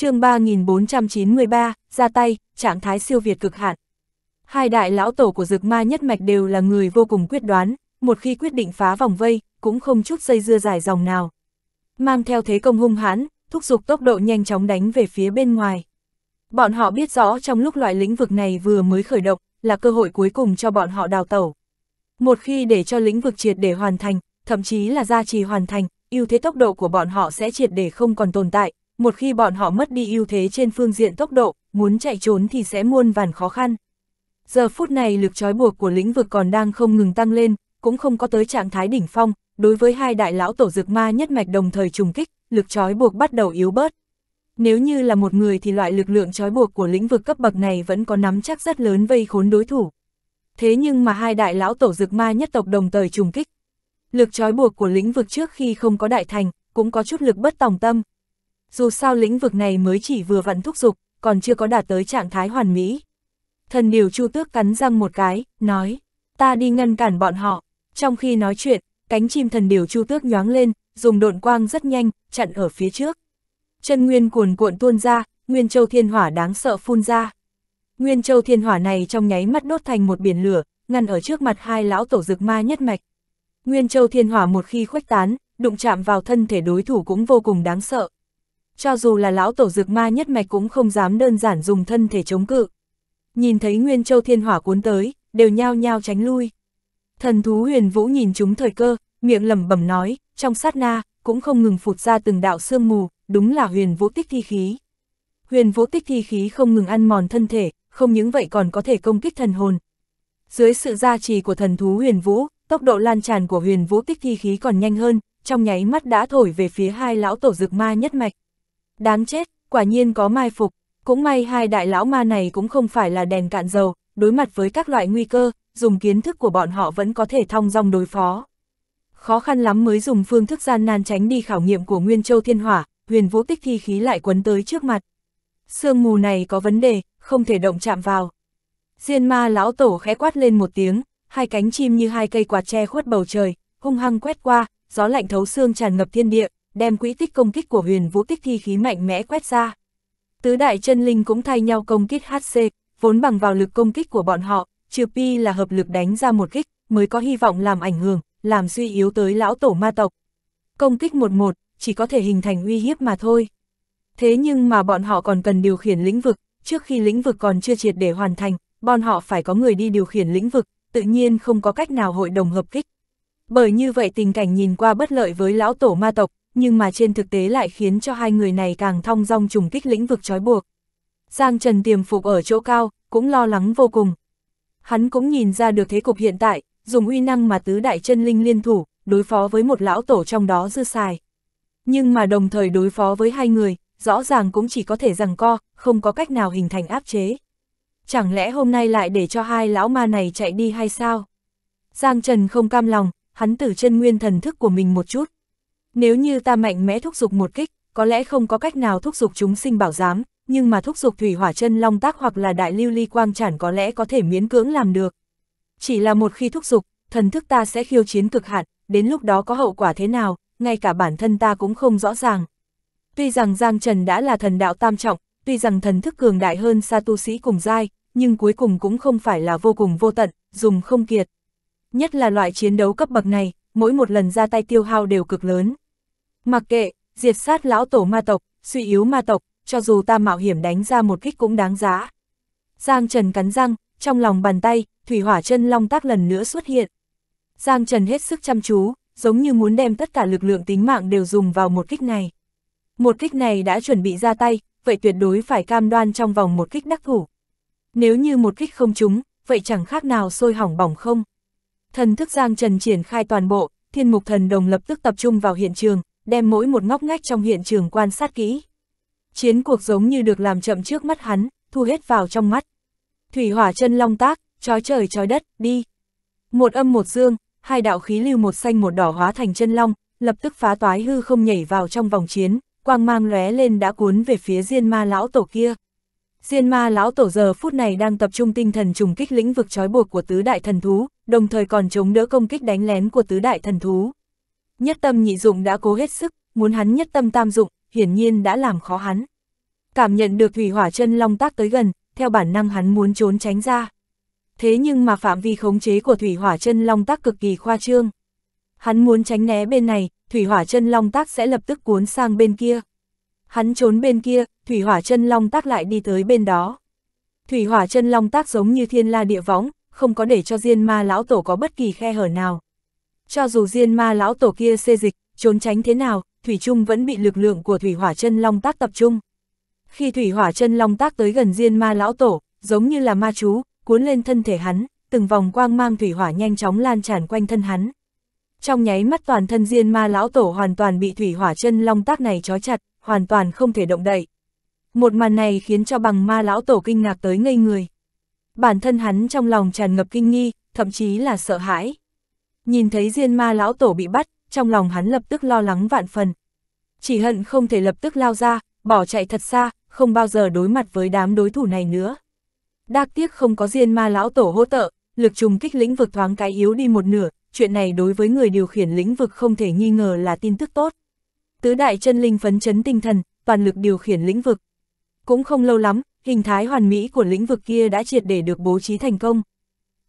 chương 3493, ra tay, trạng thái siêu việt cực hạn. Hai đại lão tổ của dược ma nhất mạch đều là người vô cùng quyết đoán, một khi quyết định phá vòng vây, cũng không chút dây dưa dài dòng nào. Mang theo thế công hung hãn, thúc giục tốc độ nhanh chóng đánh về phía bên ngoài. Bọn họ biết rõ trong lúc loại lĩnh vực này vừa mới khởi động, là cơ hội cuối cùng cho bọn họ đào tẩu. Một khi để cho lĩnh vực triệt để hoàn thành, thậm chí là gia trì hoàn thành, ưu thế tốc độ của bọn họ sẽ triệt để không còn tồn tại, một khi bọn họ mất đi ưu thế trên phương diện tốc độ, muốn chạy trốn thì sẽ muôn vàn khó khăn. Giờ phút này lực trói buộc của lĩnh vực còn đang không ngừng tăng lên, cũng không có tới trạng thái đỉnh phong, đối với hai đại lão tổ dược ma nhất mạch đồng thời trùng kích, lực trói buộc bắt đầu yếu bớt. Nếu như là một người thì loại lực lượng trói buộc của lĩnh vực cấp bậc này vẫn có nắm chắc rất lớn vây khốn đối thủ. Thế nhưng mà hai đại lão tổ dược ma nhất tộc đồng thời trùng kích. Lực trói buộc của lĩnh vực trước khi không có đại thành, cũng có chút lực bất tòng tâm, dù sao lĩnh vực này mới chỉ vừa vặn thúc giục, còn chưa có đạt tới trạng thái hoàn mỹ. Thần điều chu tước cắn răng một cái, nói, ta đi ngăn cản bọn họ. Trong khi nói chuyện, cánh chim thần điều chu tước nhoáng lên, dùng độn quang rất nhanh, chặn ở phía trước. Chân nguyên cuồn cuộn tuôn ra, nguyên châu thiên hỏa đáng sợ phun ra. Nguyên châu thiên hỏa này trong nháy mắt đốt thành một biển lửa, ngăn ở trước mặt hai lão tổ dực ma nhất mạch. Nguyên châu thiên hỏa một khi khuếch tán, đụng chạm vào thân thể đối thủ cũng vô cùng đáng sợ cho dù là lão tổ dược ma nhất mạch cũng không dám đơn giản dùng thân thể chống cự. Nhìn thấy Nguyên Châu Thiên Hỏa cuốn tới, đều nhao nhao tránh lui. Thần thú huyền vũ nhìn chúng thời cơ, miệng lẩm bẩm nói, trong sát na, cũng không ngừng phụt ra từng đạo sương mù, đúng là huyền vũ tích thi khí. Huyền vũ tích thi khí không ngừng ăn mòn thân thể, không những vậy còn có thể công kích thần hồn. Dưới sự gia trì của thần thú huyền vũ, tốc độ lan tràn của huyền vũ tích thi khí còn nhanh hơn, trong nháy mắt đã thổi về phía hai lão tổ dược ma nhất mạch. Đáng chết, quả nhiên có mai phục, cũng may hai đại lão ma này cũng không phải là đèn cạn dầu, đối mặt với các loại nguy cơ, dùng kiến thức của bọn họ vẫn có thể thong dong đối phó. Khó khăn lắm mới dùng phương thức gian nan tránh đi khảo nghiệm của Nguyên Châu Thiên Hỏa, huyền vũ tích thi khí lại quấn tới trước mặt. Sương mù này có vấn đề, không thể động chạm vào. Diên ma lão tổ khẽ quát lên một tiếng, hai cánh chim như hai cây quạt tre khuất bầu trời, hung hăng quét qua, gió lạnh thấu xương tràn ngập thiên địa, đem quỹ tích công kích của huyền vũ tích thi khí mạnh mẽ quét ra. Tứ đại chân linh cũng thay nhau công kích HC, vốn bằng vào lực công kích của bọn họ, trừ Pi là hợp lực đánh ra một kích, mới có hy vọng làm ảnh hưởng, làm suy yếu tới lão tổ ma tộc. Công kích một một, chỉ có thể hình thành uy hiếp mà thôi. Thế nhưng mà bọn họ còn cần điều khiển lĩnh vực, trước khi lĩnh vực còn chưa triệt để hoàn thành, bọn họ phải có người đi điều khiển lĩnh vực, tự nhiên không có cách nào hội đồng hợp kích. Bởi như vậy tình cảnh nhìn qua bất lợi với lão tổ ma tộc, nhưng mà trên thực tế lại khiến cho hai người này càng thong dong trùng kích lĩnh vực trói buộc. Giang Trần tiềm phục ở chỗ cao, cũng lo lắng vô cùng. Hắn cũng nhìn ra được thế cục hiện tại, dùng uy năng mà tứ đại chân linh liên thủ, đối phó với một lão tổ trong đó dư xài. Nhưng mà đồng thời đối phó với hai người, rõ ràng cũng chỉ có thể rằng co, không có cách nào hình thành áp chế. Chẳng lẽ hôm nay lại để cho hai lão ma này chạy đi hay sao? Giang Trần không cam lòng, hắn tử chân nguyên thần thức của mình một chút. Nếu như ta mạnh mẽ thúc giục một kích, có lẽ không có cách nào thúc giục chúng sinh bảo giám, nhưng mà thúc giục thủy hỏa chân long tác hoặc là đại lưu ly quang chản có lẽ có thể miễn cưỡng làm được. Chỉ là một khi thúc giục, thần thức ta sẽ khiêu chiến cực hạn, đến lúc đó có hậu quả thế nào, ngay cả bản thân ta cũng không rõ ràng. Tuy rằng Giang Trần đã là thần đạo tam trọng, tuy rằng thần thức cường đại hơn sa tu sĩ cùng giai, nhưng cuối cùng cũng không phải là vô cùng vô tận, dùng không kiệt. Nhất là loại chiến đấu cấp bậc này, mỗi một lần ra tay tiêu hao đều cực lớn. Mặc kệ, diệt sát lão tổ ma tộc, suy yếu ma tộc, cho dù ta mạo hiểm đánh ra một kích cũng đáng giá. Giang Trần cắn răng, trong lòng bàn tay, thủy hỏa chân long tác lần nữa xuất hiện. Giang Trần hết sức chăm chú, giống như muốn đem tất cả lực lượng tính mạng đều dùng vào một kích này. Một kích này đã chuẩn bị ra tay, vậy tuyệt đối phải cam đoan trong vòng một kích đắc thủ. Nếu như một kích không trúng, vậy chẳng khác nào sôi hỏng bỏng không. Thần thức Giang Trần triển khai toàn bộ, thiên mục thần đồng lập tức tập trung vào hiện trường, đem mỗi một ngóc ngách trong hiện trường quan sát kỹ. Chiến cuộc giống như được làm chậm trước mắt hắn, thu hết vào trong mắt. Thủy hỏa chân long tác, trói trời trói đất, đi. Một âm một dương, hai đạo khí lưu một xanh một đỏ hóa thành chân long, lập tức phá toái hư không nhảy vào trong vòng chiến, quang mang lóe lên đã cuốn về phía Diên Ma lão tổ kia. Diên Ma lão tổ giờ phút này đang tập trung tinh thần trùng kích lĩnh vực trói buộc của tứ đại thần thú, đồng thời còn chống đỡ công kích đánh lén của tứ đại thần thú. Nhất tâm nhị dụng đã cố hết sức, muốn hắn nhất tâm tam dụng, hiển nhiên đã làm khó hắn. Cảm nhận được thủy hỏa chân long tác tới gần, theo bản năng hắn muốn trốn tránh ra. Thế nhưng mà phạm vi khống chế của thủy hỏa chân long tác cực kỳ khoa trương. Hắn muốn tránh né bên này, thủy hỏa chân long tác sẽ lập tức cuốn sang bên kia. Hắn trốn bên kia, thủy hỏa chân long tác lại đi tới bên đó. Thủy hỏa chân long tác giống như thiên la địa võng, không có để cho diên ma lão tổ có bất kỳ khe hở nào. Cho dù diên ma lão tổ kia xê dịch, trốn tránh thế nào, Thủy Trung vẫn bị lực lượng của Thủy Hỏa Chân Long tác tập trung. Khi Thủy Hỏa Chân Long tác tới gần diên ma lão tổ, giống như là ma chú, cuốn lên thân thể hắn, từng vòng quang mang thủy hỏa nhanh chóng lan tràn quanh thân hắn. Trong nháy mắt toàn thân diên ma lão tổ hoàn toàn bị thủy hỏa chân long tác này trói chặt, hoàn toàn không thể động đậy. Một màn này khiến cho bằng ma lão tổ kinh ngạc tới ngây người. Bản thân hắn trong lòng tràn ngập kinh nghi, thậm chí là sợ hãi. Nhìn thấy Diên ma lão tổ bị bắt, trong lòng hắn lập tức lo lắng vạn phần. Chỉ hận không thể lập tức lao ra, bỏ chạy thật xa, không bao giờ đối mặt với đám đối thủ này nữa. Đa tiếc không có Diên ma lão tổ hỗ trợ, lực trùng kích lĩnh vực thoáng cái yếu đi một nửa, chuyện này đối với người điều khiển lĩnh vực không thể nghi ngờ là tin tức tốt. Tứ đại chân linh phấn chấn tinh thần, toàn lực điều khiển lĩnh vực. Cũng không lâu lắm, hình thái hoàn mỹ của lĩnh vực kia đã triệt để được bố trí thành công.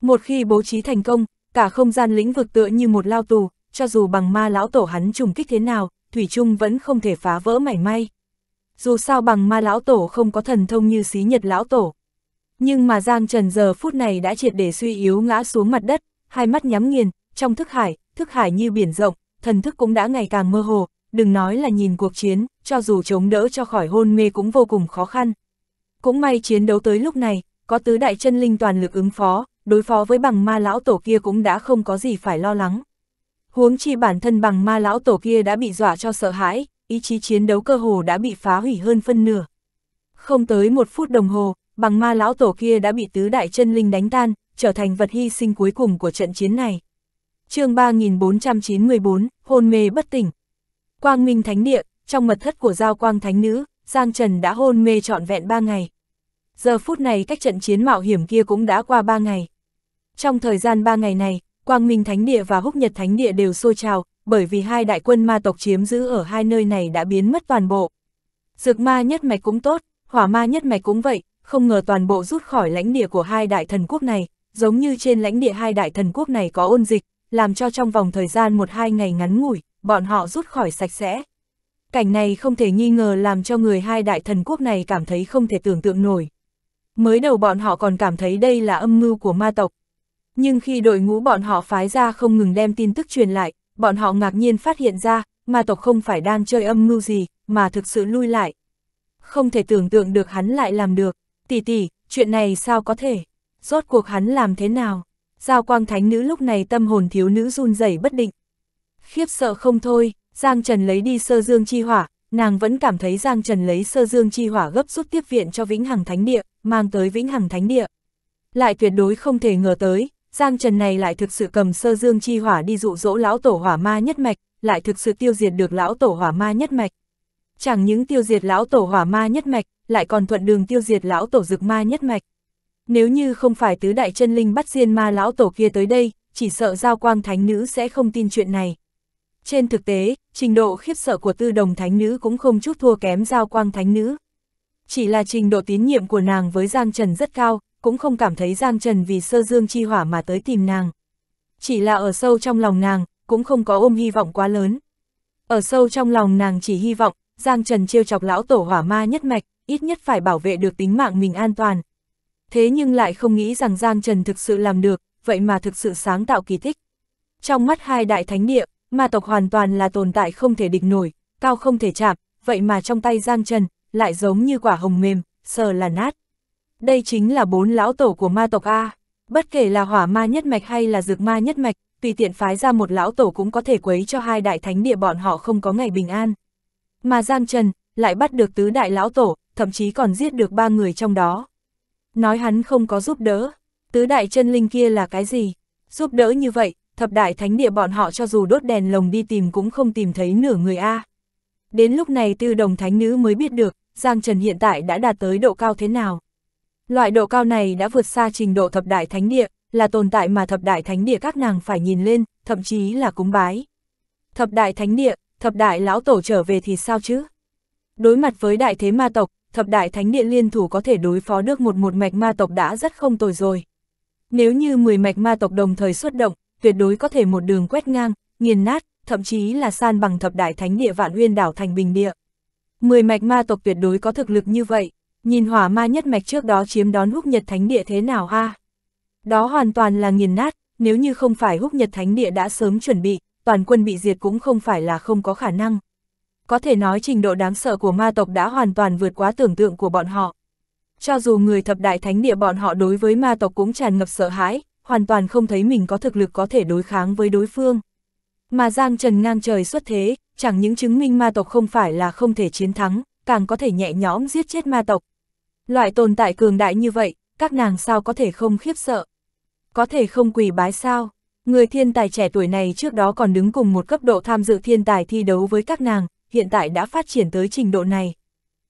Một khi bố trí thành công, cả không gian lĩnh vực tựa như một lao tù, cho dù bằng ma lão tổ hắn trùng kích thế nào, Thủy Trung vẫn không thể phá vỡ mảy may. Dù sao bằng ma lão tổ không có thần thông như xí nhật lão tổ. Nhưng mà Giang Trần giờ phút này đã triệt để suy yếu ngã xuống mặt đất, hai mắt nhắm nghiền, trong thức hải, thức hải như biển rộng, thần thức cũng đã ngày càng mơ hồ, đừng nói là nhìn cuộc chiến, cho dù chống đỡ cho khỏi hôn mê cũng vô cùng khó khăn. Cũng may chiến đấu tới lúc này, có tứ đại chân linh toàn lực ứng phó, đối phó với bằng ma lão tổ kia cũng đã không có gì phải lo lắng. Huống chi bản thân bằng ma lão tổ kia đã bị dọa cho sợ hãi, ý chí chiến đấu cơ hồ đã bị phá hủy hơn phân nửa. Không tới một phút đồng hồ, bằng ma lão tổ kia đã bị tứ đại chân linh đánh tan, trở thành vật hy sinh cuối cùng của trận chiến này. chương 3494, hôn mê bất tỉnh. Quang Minh Thánh Địa, trong mật thất của Giao Quang Thánh Nữ, Giang Trần đã hôn mê trọn vẹn ba ngày. Giờ phút này cách trận chiến mạo hiểm kia cũng đã qua ba ngày. Trong thời gian 3 ngày này, Quang Minh Thánh Địa và Húc Nhật Thánh Địa đều sôi trào, bởi vì hai đại quân ma tộc chiếm giữ ở hai nơi này đã biến mất toàn bộ. Dược ma nhất mạch cũng tốt, hỏa ma nhất mạch cũng vậy, không ngờ toàn bộ rút khỏi lãnh địa của hai đại thần quốc này, giống như trên lãnh địa hai đại thần quốc này có ôn dịch, làm cho trong vòng thời gian một hai ngày ngắn ngủi, bọn họ rút khỏi sạch sẽ. Cảnh này không thể nghi ngờ làm cho người hai đại thần quốc này cảm thấy không thể tưởng tượng nổi. Mới đầu bọn họ còn cảm thấy đây là âm mưu của ma tộc, nhưng khi đội ngũ bọn họ phái ra không ngừng đem tin tức truyền lại, bọn họ ngạc nhiên phát hiện ra, ma tộc không phải đang chơi âm mưu gì, mà thực sự lui lại. Không thể tưởng tượng được hắn lại làm được, tỷ tỷ, chuyện này sao có thể, rốt cuộc hắn làm thế nào? Giao quang thánh nữ lúc này tâm hồn thiếu nữ run rẩy bất định. Khiếp sợ không thôi, Giang Trần lấy đi sơ dương chi hỏa, nàng vẫn cảm thấy Giang Trần lấy sơ dương chi hỏa gấp rút tiếp viện cho Vĩnh Hằng Thánh Địa, mang tới Vĩnh Hằng Thánh Địa. Lại tuyệt đối không thể ngờ tới, Giang Trần này lại thực sự cầm sơ dương chi hỏa đi dụ dỗ lão tổ hỏa ma nhất mạch, lại thực sự tiêu diệt được lão tổ hỏa ma nhất mạch. Chẳng những tiêu diệt lão tổ hỏa ma nhất mạch, lại còn thuận đường tiêu diệt lão tổ dực ma nhất mạch. Nếu như không phải tứ đại chân linh bắt diên ma lão tổ kia tới đây, chỉ sợ giao quang thánh nữ sẽ không tin chuyện này. Trên thực tế, trình độ khiếp sợ của tư đồng thánh nữ cũng không chút thua kém giao quang thánh nữ. Chỉ là trình độ tín nhiệm của nàng với Giang Trần rất cao, cũng không cảm thấy Giang Trần vì sơ dương chi hỏa mà tới tìm nàng. Chỉ là ở sâu trong lòng nàng, cũng không có ôm hy vọng quá lớn. Ở sâu trong lòng nàng chỉ hy vọng, Giang Trần chiêu chọc lão tổ hỏa ma nhất mạch, ít nhất phải bảo vệ được tính mạng mình an toàn. Thế nhưng lại không nghĩ rằng Giang Trần thực sự làm được, vậy mà thực sự sáng tạo kỳ tích. Trong mắt hai đại thánh địa, ma tộc hoàn toàn là tồn tại không thể địch nổi, cao không thể chạm, vậy mà trong tay Giang Trần, lại giống như quả hồng mềm, sờ là nát đây chính là bốn lão tổ của ma tộc A. Bất kể là hỏa ma nhất mạch hay là dược ma nhất mạch, tùy tiện phái ra một lão tổ cũng có thể quấy cho hai đại thánh địa bọn họ không có ngày bình an. Mà Giang Trần, lại bắt được tứ đại lão tổ, thậm chí còn giết được ba người trong đó. Nói hắn không có giúp đỡ, tứ đại chân linh kia là cái gì? Giúp đỡ như vậy, thập đại thánh địa bọn họ cho dù đốt đèn lồng đi tìm cũng không tìm thấy nửa người A. Đến lúc này tư đồng thánh nữ mới biết được, Giang Trần hiện tại đã đạt tới độ cao thế nào. Loại độ cao này đã vượt xa trình độ thập đại thánh địa, là tồn tại mà thập đại thánh địa các nàng phải nhìn lên, thậm chí là cúng bái. Thập đại thánh địa, thập đại lão tổ trở về thì sao chứ? Đối mặt với đại thế ma tộc, thập đại thánh địa liên thủ có thể đối phó được một một mạch ma tộc đã rất không tồi rồi. Nếu như 10 mạch ma tộc đồng thời xuất động, tuyệt đối có thể một đường quét ngang, nghiền nát, thậm chí là san bằng thập đại thánh địa vạn uyên đảo thành bình địa. 10 mạch ma tộc tuyệt đối có thực lực như vậy. Nhìn hỏa ma nhất mạch trước đó chiếm đón húc nhật thánh địa thế nào a à? Đó hoàn toàn là nghiền nát, nếu như không phải húc nhật thánh địa đã sớm chuẩn bị, toàn quân bị diệt cũng không phải là không có khả năng. Có thể nói trình độ đáng sợ của ma tộc đã hoàn toàn vượt quá tưởng tượng của bọn họ. Cho dù người thập đại thánh địa bọn họ đối với ma tộc cũng tràn ngập sợ hãi, hoàn toàn không thấy mình có thực lực có thể đối kháng với đối phương. Mà Giang Trần ngang trời xuất thế, chẳng những chứng minh ma tộc không phải là không thể chiến thắng, càng có thể nhẹ nhõm giết chết ma tộc, Loại tồn tại cường đại như vậy, các nàng sao có thể không khiếp sợ? Có thể không quỳ bái sao? Người thiên tài trẻ tuổi này trước đó còn đứng cùng một cấp độ tham dự thiên tài thi đấu với các nàng, hiện tại đã phát triển tới trình độ này.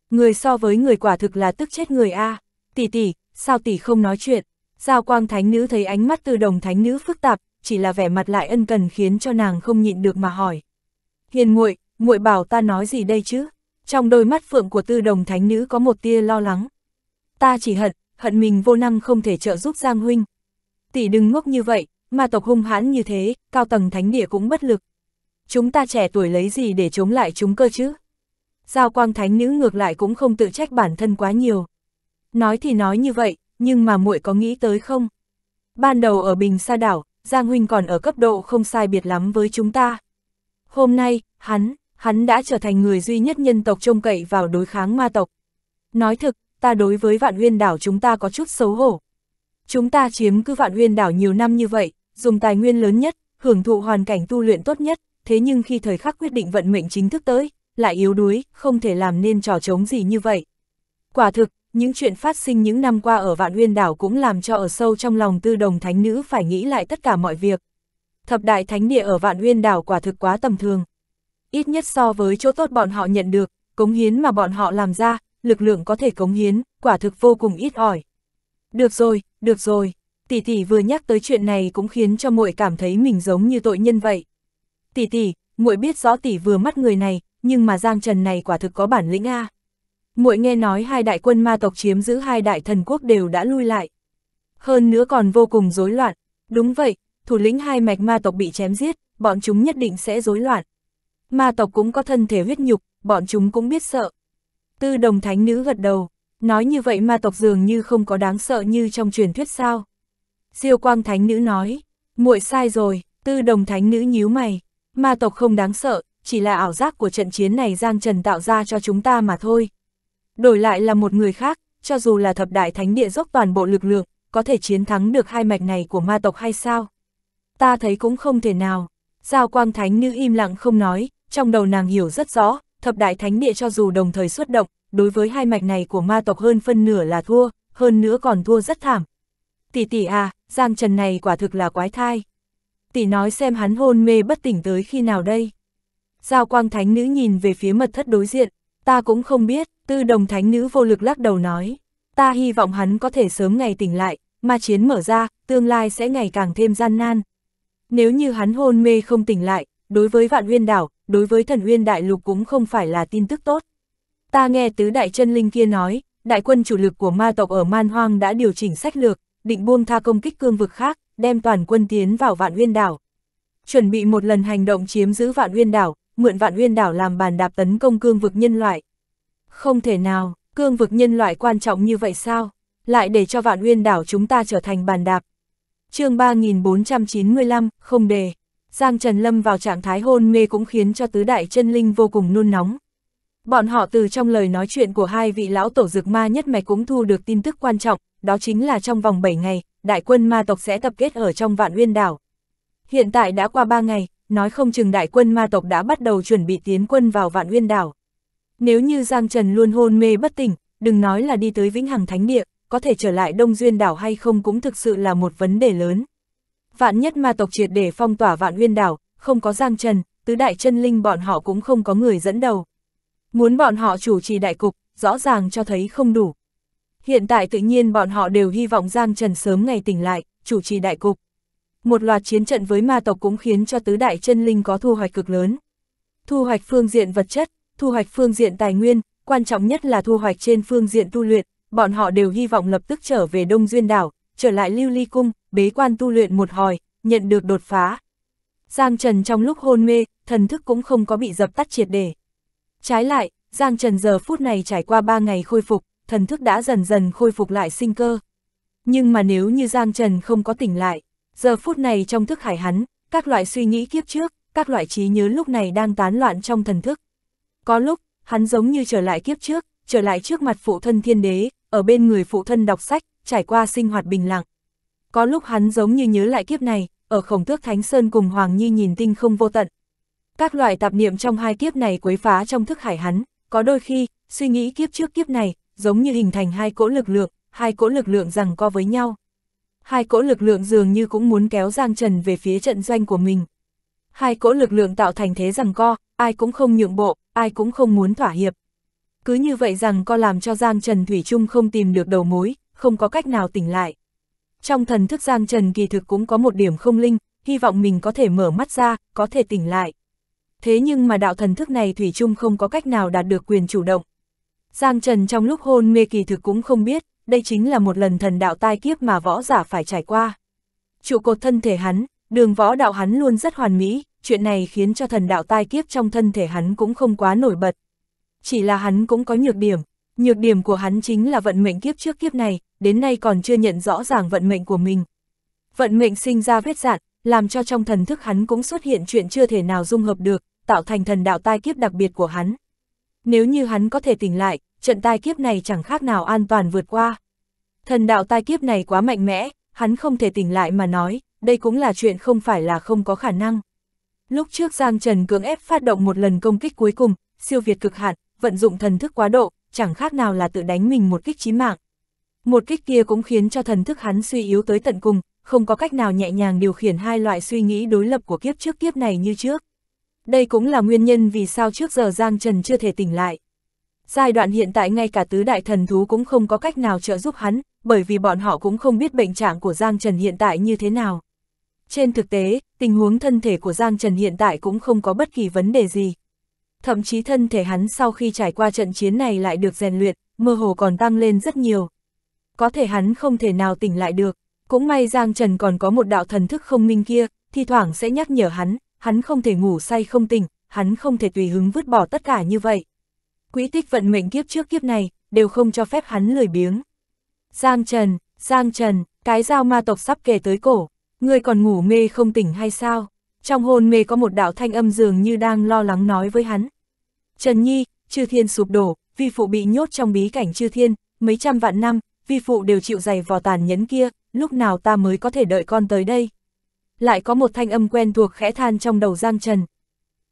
Người so với người quả thực là tức chết người A. Tỷ tỷ, sao tỷ không nói chuyện? Giao quang thánh nữ thấy ánh mắt Tư đồng thánh nữ phức tạp, chỉ là vẻ mặt lại ân cần khiến cho nàng không nhịn được mà hỏi. Hiền muội, muội bảo ta nói gì đây chứ? Trong đôi mắt phượng của tư đồng thánh nữ có một tia lo lắng ta chỉ hận, hận mình vô năng không thể trợ giúp Giang Huynh. Tỷ đừng ngốc như vậy, ma tộc hung hãn như thế, cao tầng thánh địa cũng bất lực. Chúng ta trẻ tuổi lấy gì để chống lại chúng cơ chứ? Giao quang thánh nữ ngược lại cũng không tự trách bản thân quá nhiều. Nói thì nói như vậy, nhưng mà muội có nghĩ tới không? Ban đầu ở Bình Sa Đảo, Giang Huynh còn ở cấp độ không sai biệt lắm với chúng ta. Hôm nay, hắn, hắn đã trở thành người duy nhất nhân tộc trông cậy vào đối kháng ma tộc. Nói thực, ta đối với vạn huyên đảo chúng ta có chút xấu hổ. Chúng ta chiếm cứ vạn huyên đảo nhiều năm như vậy, dùng tài nguyên lớn nhất, hưởng thụ hoàn cảnh tu luyện tốt nhất, thế nhưng khi thời khắc quyết định vận mệnh chính thức tới, lại yếu đuối, không thể làm nên trò chống gì như vậy. Quả thực, những chuyện phát sinh những năm qua ở vạn huyên đảo cũng làm cho ở sâu trong lòng tư đồng thánh nữ phải nghĩ lại tất cả mọi việc. Thập đại thánh địa ở vạn huyên đảo quả thực quá tầm thường. Ít nhất so với chỗ tốt bọn họ nhận được, cống hiến mà bọn họ làm ra, lực lượng có thể cống hiến, quả thực vô cùng ít ỏi. Được rồi, được rồi, tỷ tỷ vừa nhắc tới chuyện này cũng khiến cho muội cảm thấy mình giống như tội nhân vậy. Tỷ tỷ, muội biết rõ tỷ vừa mắt người này, nhưng mà Giang Trần này quả thực có bản lĩnh a. Muội nghe nói hai đại quân ma tộc chiếm giữ hai đại thần quốc đều đã lui lại. Hơn nữa còn vô cùng rối loạn, đúng vậy, thủ lĩnh hai mạch ma tộc bị chém giết, bọn chúng nhất định sẽ rối loạn. Ma tộc cũng có thân thể huyết nhục, bọn chúng cũng biết sợ. Tư đồng thánh nữ gật đầu, nói như vậy ma tộc dường như không có đáng sợ như trong truyền thuyết sao. Diêu quang thánh nữ nói, muội sai rồi, tư đồng thánh nữ nhíu mày, ma tộc không đáng sợ, chỉ là ảo giác của trận chiến này Giang Trần tạo ra cho chúng ta mà thôi. Đổi lại là một người khác, cho dù là thập đại thánh địa dốc toàn bộ lực lượng, có thể chiến thắng được hai mạch này của ma tộc hay sao? Ta thấy cũng không thể nào. Giao quang thánh nữ im lặng không nói, trong đầu nàng hiểu rất rõ, thập đại thánh địa cho dù đồng thời xuất động, đối với hai mạch này của ma tộc hơn phân nửa là thua, hơn nữa còn thua rất thảm. Tỷ tỷ à, Giang Trần này quả thực là quái thai. Tỷ nói xem hắn hôn mê bất tỉnh tới khi nào đây. Giao quang thánh nữ nhìn về phía mật thất đối diện, ta cũng không biết, tư đồng thánh nữ vô lực lắc đầu nói. Ta hy vọng hắn có thể sớm ngày tỉnh lại, Ma chiến mở ra, tương lai sẽ ngày càng thêm gian nan. Nếu như hắn hôn mê không tỉnh lại, đối với vạn huyên đảo, đối với thần uyên đại lục cũng không phải là tin tức tốt. Ta nghe tứ đại chân linh kia nói, đại quân chủ lực của ma tộc ở Man Hoang đã điều chỉnh sách lược, định buông tha công kích cương vực khác, đem toàn quân tiến vào vạn uyên đảo. Chuẩn bị một lần hành động chiếm giữ vạn uyên đảo, mượn vạn uyên đảo làm bàn đạp tấn công cương vực nhân loại. Không thể nào, cương vực nhân loại quan trọng như vậy sao? Lại để cho vạn uyên đảo chúng ta trở thành bàn đạp. chương 3495, không đề. Giang Trần Lâm vào trạng thái hôn mê cũng khiến cho tứ đại chân linh vô cùng nôn nóng. Bọn họ từ trong lời nói chuyện của hai vị lão tổ dược ma nhất mạch cũng thu được tin tức quan trọng, đó chính là trong vòng 7 ngày, đại quân ma tộc sẽ tập kết ở trong vạn uyên đảo. Hiện tại đã qua 3 ngày, nói không chừng đại quân ma tộc đã bắt đầu chuẩn bị tiến quân vào vạn uyên đảo. Nếu như Giang Trần luôn hôn mê bất tỉnh, đừng nói là đi tới Vĩnh Hằng Thánh Địa, có thể trở lại Đông Duyên đảo hay không cũng thực sự là một vấn đề lớn vạn nhất ma tộc triệt để phong tỏa vạn nguyên đảo, không có Giang Trần, tứ đại chân linh bọn họ cũng không có người dẫn đầu. Muốn bọn họ chủ trì đại cục, rõ ràng cho thấy không đủ. Hiện tại tự nhiên bọn họ đều hy vọng Giang Trần sớm ngày tỉnh lại, chủ trì đại cục. Một loạt chiến trận với ma tộc cũng khiến cho tứ đại chân linh có thu hoạch cực lớn. Thu hoạch phương diện vật chất, thu hoạch phương diện tài nguyên, quan trọng nhất là thu hoạch trên phương diện tu luyện, bọn họ đều hy vọng lập tức trở về Đông Duyên đảo, trở lại lưu ly cung, bế quan tu luyện một hồi, nhận được đột phá. Giang Trần trong lúc hôn mê, thần thức cũng không có bị dập tắt triệt để. Trái lại, Giang Trần giờ phút này trải qua ba ngày khôi phục, thần thức đã dần dần khôi phục lại sinh cơ. Nhưng mà nếu như Giang Trần không có tỉnh lại, giờ phút này trong thức hải hắn, các loại suy nghĩ kiếp trước, các loại trí nhớ lúc này đang tán loạn trong thần thức. Có lúc, hắn giống như trở lại kiếp trước, trở lại trước mặt phụ thân thiên đế, ở bên người phụ thân đọc sách, trải qua sinh hoạt bình lặng. Có lúc hắn giống như nhớ lại kiếp này, ở khổng tước Thánh Sơn cùng Hoàng Nhi nhìn tinh không vô tận. Các loại tạp niệm trong hai kiếp này quấy phá trong thức hải hắn, có đôi khi, suy nghĩ kiếp trước kiếp này, giống như hình thành hai cỗ lực lượng, hai cỗ lực lượng rằng co với nhau. Hai cỗ lực lượng dường như cũng muốn kéo Giang Trần về phía trận doanh của mình. Hai cỗ lực lượng tạo thành thế rằng co, ai cũng không nhượng bộ, ai cũng không muốn thỏa hiệp. Cứ như vậy rằng co làm cho Giang Trần Thủy Trung không tìm được đầu mối, không có cách nào tỉnh lại. Trong thần thức Giang Trần kỳ thực cũng có một điểm không linh, hy vọng mình có thể mở mắt ra, có thể tỉnh lại. Thế nhưng mà đạo thần thức này Thủy chung không có cách nào đạt được quyền chủ động. Giang Trần trong lúc hôn mê kỳ thực cũng không biết, đây chính là một lần thần đạo tai kiếp mà võ giả phải trải qua. Trụ cột thân thể hắn, đường võ đạo hắn luôn rất hoàn mỹ, chuyện này khiến cho thần đạo tai kiếp trong thân thể hắn cũng không quá nổi bật. Chỉ là hắn cũng có nhược điểm, Nhược điểm của hắn chính là vận mệnh kiếp trước kiếp này, đến nay còn chưa nhận rõ ràng vận mệnh của mình. Vận mệnh sinh ra vết dạn, làm cho trong thần thức hắn cũng xuất hiện chuyện chưa thể nào dung hợp được, tạo thành thần đạo tai kiếp đặc biệt của hắn. Nếu như hắn có thể tỉnh lại, trận tai kiếp này chẳng khác nào an toàn vượt qua. Thần đạo tai kiếp này quá mạnh mẽ, hắn không thể tỉnh lại mà nói, đây cũng là chuyện không phải là không có khả năng. Lúc trước Giang Trần cưỡng ép phát động một lần công kích cuối cùng, siêu việt cực hạn, vận dụng thần thức quá độ, chẳng khác nào là tự đánh mình một kích chí mạng. Một kích kia cũng khiến cho thần thức hắn suy yếu tới tận cùng, không có cách nào nhẹ nhàng điều khiển hai loại suy nghĩ đối lập của kiếp trước kiếp này như trước. Đây cũng là nguyên nhân vì sao trước giờ Giang Trần chưa thể tỉnh lại. Giai đoạn hiện tại ngay cả tứ đại thần thú cũng không có cách nào trợ giúp hắn, bởi vì bọn họ cũng không biết bệnh trạng của Giang Trần hiện tại như thế nào. Trên thực tế, tình huống thân thể của Giang Trần hiện tại cũng không có bất kỳ vấn đề gì, thậm chí thân thể hắn sau khi trải qua trận chiến này lại được rèn luyện, mơ hồ còn tăng lên rất nhiều. Có thể hắn không thể nào tỉnh lại được, cũng may Giang Trần còn có một đạo thần thức không minh kia, thi thoảng sẽ nhắc nhở hắn, hắn không thể ngủ say không tỉnh, hắn không thể tùy hứng vứt bỏ tất cả như vậy. Quỹ tích vận mệnh kiếp trước kiếp này, đều không cho phép hắn lười biếng. Giang Trần, Giang Trần, cái dao ma tộc sắp kề tới cổ, người còn ngủ mê không tỉnh hay sao? Trong hồn mê có một đạo thanh âm dường như đang lo lắng nói với hắn. Trần Nhi, chư thiên sụp đổ, vi phụ bị nhốt trong bí cảnh chư thiên, mấy trăm vạn năm, vi phụ đều chịu dày vò tàn nhẫn kia, lúc nào ta mới có thể đợi con tới đây. Lại có một thanh âm quen thuộc khẽ than trong đầu Giang Trần.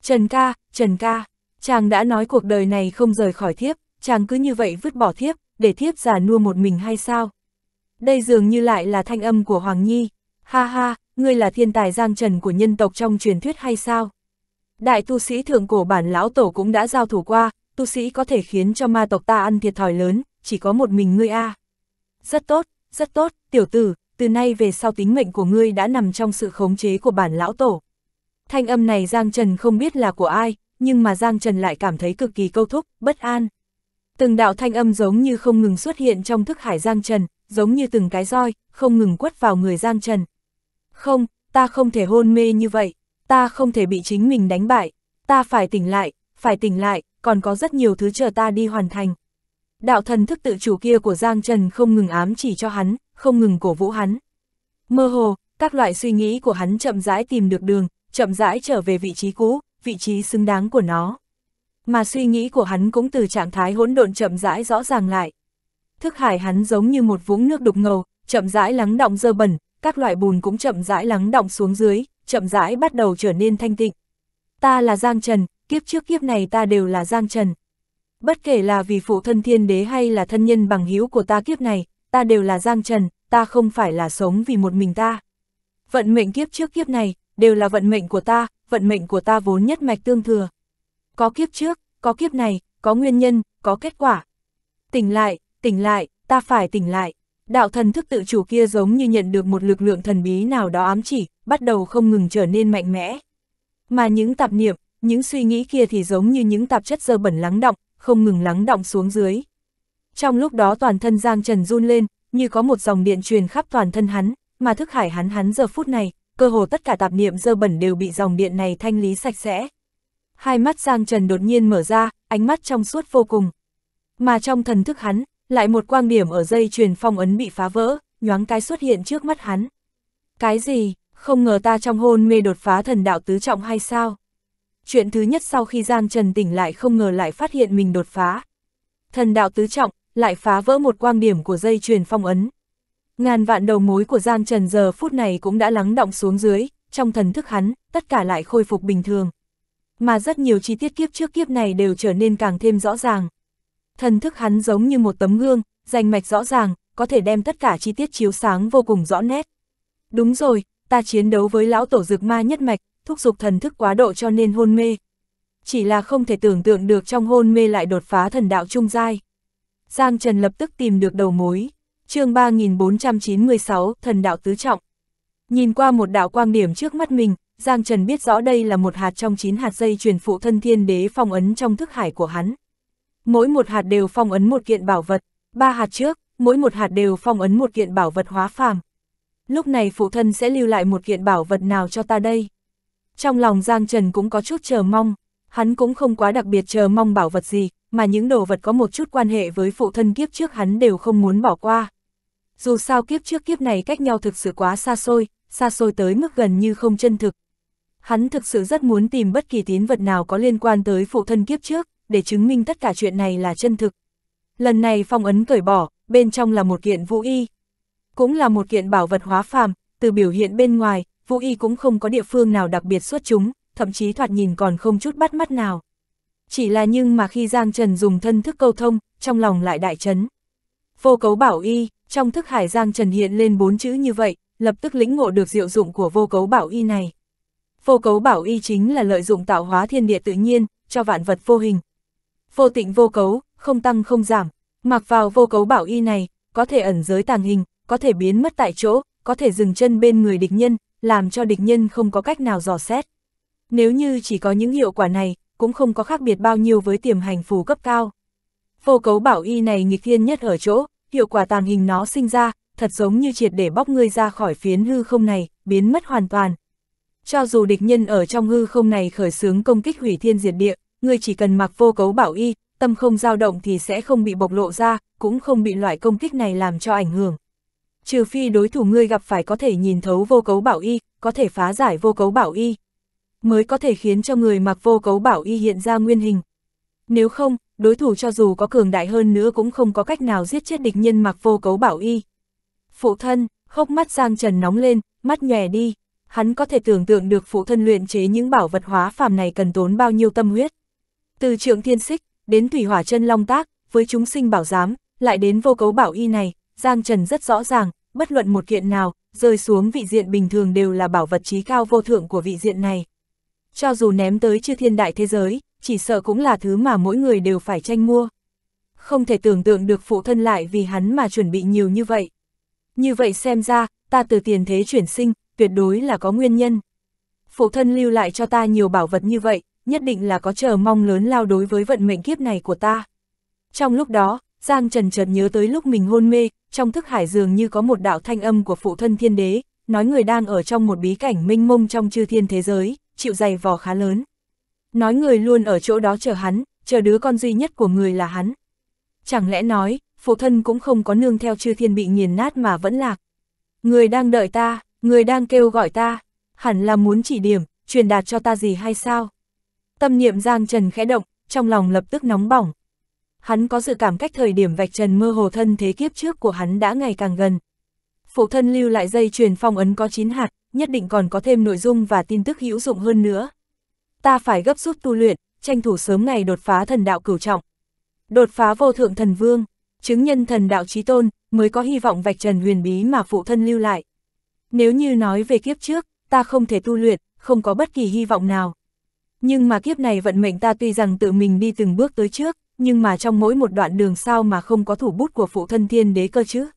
Trần ca, Trần ca, chàng đã nói cuộc đời này không rời khỏi thiếp, chàng cứ như vậy vứt bỏ thiếp, để thiếp già nua một mình hay sao? Đây dường như lại là thanh âm của Hoàng Nhi. Ha ha, ngươi là thiên tài giang trần của nhân tộc trong truyền thuyết hay sao? Đại tu sĩ thượng cổ bản lão tổ cũng đã giao thủ qua, tu sĩ có thể khiến cho ma tộc ta ăn thiệt thòi lớn, chỉ có một mình ngươi a. Rất tốt, rất tốt, tiểu tử, từ nay về sau tính mệnh của ngươi đã nằm trong sự khống chế của bản lão tổ. Thanh âm này Giang Trần không biết là của ai, nhưng mà Giang Trần lại cảm thấy cực kỳ câu thúc, bất an. Từng đạo thanh âm giống như không ngừng xuất hiện trong thức hải Giang Trần, giống như từng cái roi, không ngừng quất vào người Giang Trần, không, ta không thể hôn mê như vậy, ta không thể bị chính mình đánh bại, ta phải tỉnh lại, phải tỉnh lại, còn có rất nhiều thứ chờ ta đi hoàn thành. Đạo thần thức tự chủ kia của Giang Trần không ngừng ám chỉ cho hắn, không ngừng cổ vũ hắn. Mơ hồ, các loại suy nghĩ của hắn chậm rãi tìm được đường, chậm rãi trở về vị trí cũ, vị trí xứng đáng của nó. Mà suy nghĩ của hắn cũng từ trạng thái hỗn độn chậm rãi rõ ràng lại. Thức hải hắn giống như một vũng nước đục ngầu, chậm rãi lắng động dơ bẩn, các loại bùn cũng chậm rãi lắng động xuống dưới, chậm rãi bắt đầu trở nên thanh tịnh. Ta là Giang Trần, kiếp trước kiếp này ta đều là Giang Trần. Bất kể là vì phụ thân thiên đế hay là thân nhân bằng hữu của ta kiếp này, ta đều là Giang Trần, ta không phải là sống vì một mình ta. Vận mệnh kiếp trước kiếp này, đều là vận mệnh của ta, vận mệnh của ta vốn nhất mạch tương thừa. Có kiếp trước, có kiếp này, có nguyên nhân, có kết quả. Tỉnh lại, tỉnh lại, ta phải tỉnh lại đạo thần thức tự chủ kia giống như nhận được một lực lượng thần bí nào đó ám chỉ, bắt đầu không ngừng trở nên mạnh mẽ. Mà những tạp niệm, những suy nghĩ kia thì giống như những tạp chất dơ bẩn lắng động, không ngừng lắng động xuống dưới. Trong lúc đó toàn thân Giang Trần run lên, như có một dòng điện truyền khắp toàn thân hắn, mà thức hải hắn hắn giờ phút này, cơ hồ tất cả tạp niệm dơ bẩn đều bị dòng điện này thanh lý sạch sẽ. Hai mắt Giang Trần đột nhiên mở ra, ánh mắt trong suốt vô cùng. Mà trong thần thức hắn, lại một quang điểm ở dây truyền phong ấn bị phá vỡ, nhoáng cái xuất hiện trước mắt hắn. Cái gì, không ngờ ta trong hôn mê đột phá thần đạo tứ trọng hay sao? Chuyện thứ nhất sau khi Giang Trần tỉnh lại không ngờ lại phát hiện mình đột phá. Thần đạo tứ trọng, lại phá vỡ một quang điểm của dây truyền phong ấn. Ngàn vạn đầu mối của Giang Trần giờ phút này cũng đã lắng động xuống dưới, trong thần thức hắn, tất cả lại khôi phục bình thường. Mà rất nhiều chi tiết kiếp trước kiếp này đều trở nên càng thêm rõ ràng. Thần thức hắn giống như một tấm gương, rành mạch rõ ràng, có thể đem tất cả chi tiết chiếu sáng vô cùng rõ nét. Đúng rồi, ta chiến đấu với lão tổ dược ma nhất mạch, thúc giục thần thức quá độ cho nên hôn mê. Chỉ là không thể tưởng tượng được trong hôn mê lại đột phá thần đạo trung giai. Giang Trần lập tức tìm được đầu mối. chương 3496, thần đạo tứ trọng. Nhìn qua một đạo quang điểm trước mắt mình, Giang Trần biết rõ đây là một hạt trong 9 hạt dây truyền phụ thân thiên đế phong ấn trong thức hải của hắn mỗi một hạt đều phong ấn một kiện bảo vật, ba hạt trước, mỗi một hạt đều phong ấn một kiện bảo vật hóa phàm. Lúc này phụ thân sẽ lưu lại một kiện bảo vật nào cho ta đây? Trong lòng Giang Trần cũng có chút chờ mong, hắn cũng không quá đặc biệt chờ mong bảo vật gì, mà những đồ vật có một chút quan hệ với phụ thân kiếp trước hắn đều không muốn bỏ qua. Dù sao kiếp trước kiếp này cách nhau thực sự quá xa xôi, xa xôi tới mức gần như không chân thực. Hắn thực sự rất muốn tìm bất kỳ tín vật nào có liên quan tới phụ thân kiếp trước, để chứng minh tất cả chuyện này là chân thực. Lần này phong ấn cởi bỏ, bên trong là một kiện vũ y. Cũng là một kiện bảo vật hóa phàm, từ biểu hiện bên ngoài, vũ y cũng không có địa phương nào đặc biệt xuất chúng, thậm chí thoạt nhìn còn không chút bắt mắt nào. Chỉ là nhưng mà khi Giang Trần dùng thân thức câu thông, trong lòng lại đại chấn. Vô cấu bảo y, trong thức hải Giang Trần hiện lên bốn chữ như vậy, lập tức lĩnh ngộ được diệu dụng của vô cấu bảo y này. Vô cấu bảo y chính là lợi dụng tạo hóa thiên địa tự nhiên, cho vạn vật vô hình, vô tịnh vô cấu, không tăng không giảm, mặc vào vô cấu bảo y này, có thể ẩn giới tàng hình, có thể biến mất tại chỗ, có thể dừng chân bên người địch nhân, làm cho địch nhân không có cách nào dò xét. Nếu như chỉ có những hiệu quả này, cũng không có khác biệt bao nhiêu với tiềm hành phù cấp cao. Vô cấu bảo y này nghịch thiên nhất ở chỗ, hiệu quả tàng hình nó sinh ra, thật giống như triệt để bóc ngươi ra khỏi phiến hư không này, biến mất hoàn toàn. Cho dù địch nhân ở trong hư không này khởi xướng công kích hủy thiên diệt địa, ngươi chỉ cần mặc vô cấu bảo y, tâm không dao động thì sẽ không bị bộc lộ ra, cũng không bị loại công kích này làm cho ảnh hưởng. Trừ phi đối thủ ngươi gặp phải có thể nhìn thấu vô cấu bảo y, có thể phá giải vô cấu bảo y, mới có thể khiến cho người mặc vô cấu bảo y hiện ra nguyên hình. Nếu không, đối thủ cho dù có cường đại hơn nữa cũng không có cách nào giết chết địch nhân mặc vô cấu bảo y. Phụ thân, hốc mắt Giang Trần nóng lên, mắt nhòe đi. Hắn có thể tưởng tượng được phụ thân luyện chế những bảo vật hóa phàm này cần tốn bao nhiêu tâm huyết. Từ trượng thiên xích, đến thủy hỏa chân long tác, với chúng sinh bảo giám, lại đến vô cấu bảo y này, Giang Trần rất rõ ràng, bất luận một kiện nào, rơi xuống vị diện bình thường đều là bảo vật trí cao vô thượng của vị diện này. Cho dù ném tới chư thiên đại thế giới, chỉ sợ cũng là thứ mà mỗi người đều phải tranh mua. Không thể tưởng tượng được phụ thân lại vì hắn mà chuẩn bị nhiều như vậy. Như vậy xem ra, ta từ tiền thế chuyển sinh, tuyệt đối là có nguyên nhân. Phụ thân lưu lại cho ta nhiều bảo vật như vậy, nhất định là có chờ mong lớn lao đối với vận mệnh kiếp này của ta. Trong lúc đó, Giang Trần chợt nhớ tới lúc mình hôn mê, trong thức hải dường như có một đạo thanh âm của phụ thân thiên đế, nói người đang ở trong một bí cảnh minh mông trong chư thiên thế giới, chịu dày vò khá lớn. Nói người luôn ở chỗ đó chờ hắn, chờ đứa con duy nhất của người là hắn. Chẳng lẽ nói, phụ thân cũng không có nương theo chư thiên bị nghiền nát mà vẫn lạc. Người đang đợi ta, người đang kêu gọi ta, hẳn là muốn chỉ điểm, truyền đạt cho ta gì hay sao? Tâm niệm Giang Trần khẽ động, trong lòng lập tức nóng bỏng. Hắn có dự cảm cách thời điểm vạch trần mơ hồ thân thế kiếp trước của hắn đã ngày càng gần. Phụ thân lưu lại dây truyền phong ấn có 9 hạt, nhất định còn có thêm nội dung và tin tức hữu dụng hơn nữa. Ta phải gấp rút tu luyện, tranh thủ sớm ngày đột phá thần đạo cửu trọng. Đột phá vô thượng thần vương, chứng nhân thần đạo trí tôn, mới có hy vọng vạch trần huyền bí mà phụ thân lưu lại. Nếu như nói về kiếp trước, ta không thể tu luyện, không có bất kỳ hy vọng nào. Nhưng mà kiếp này vận mệnh ta tuy rằng tự mình đi từng bước tới trước, nhưng mà trong mỗi một đoạn đường sao mà không có thủ bút của phụ thân thiên đế cơ chứ.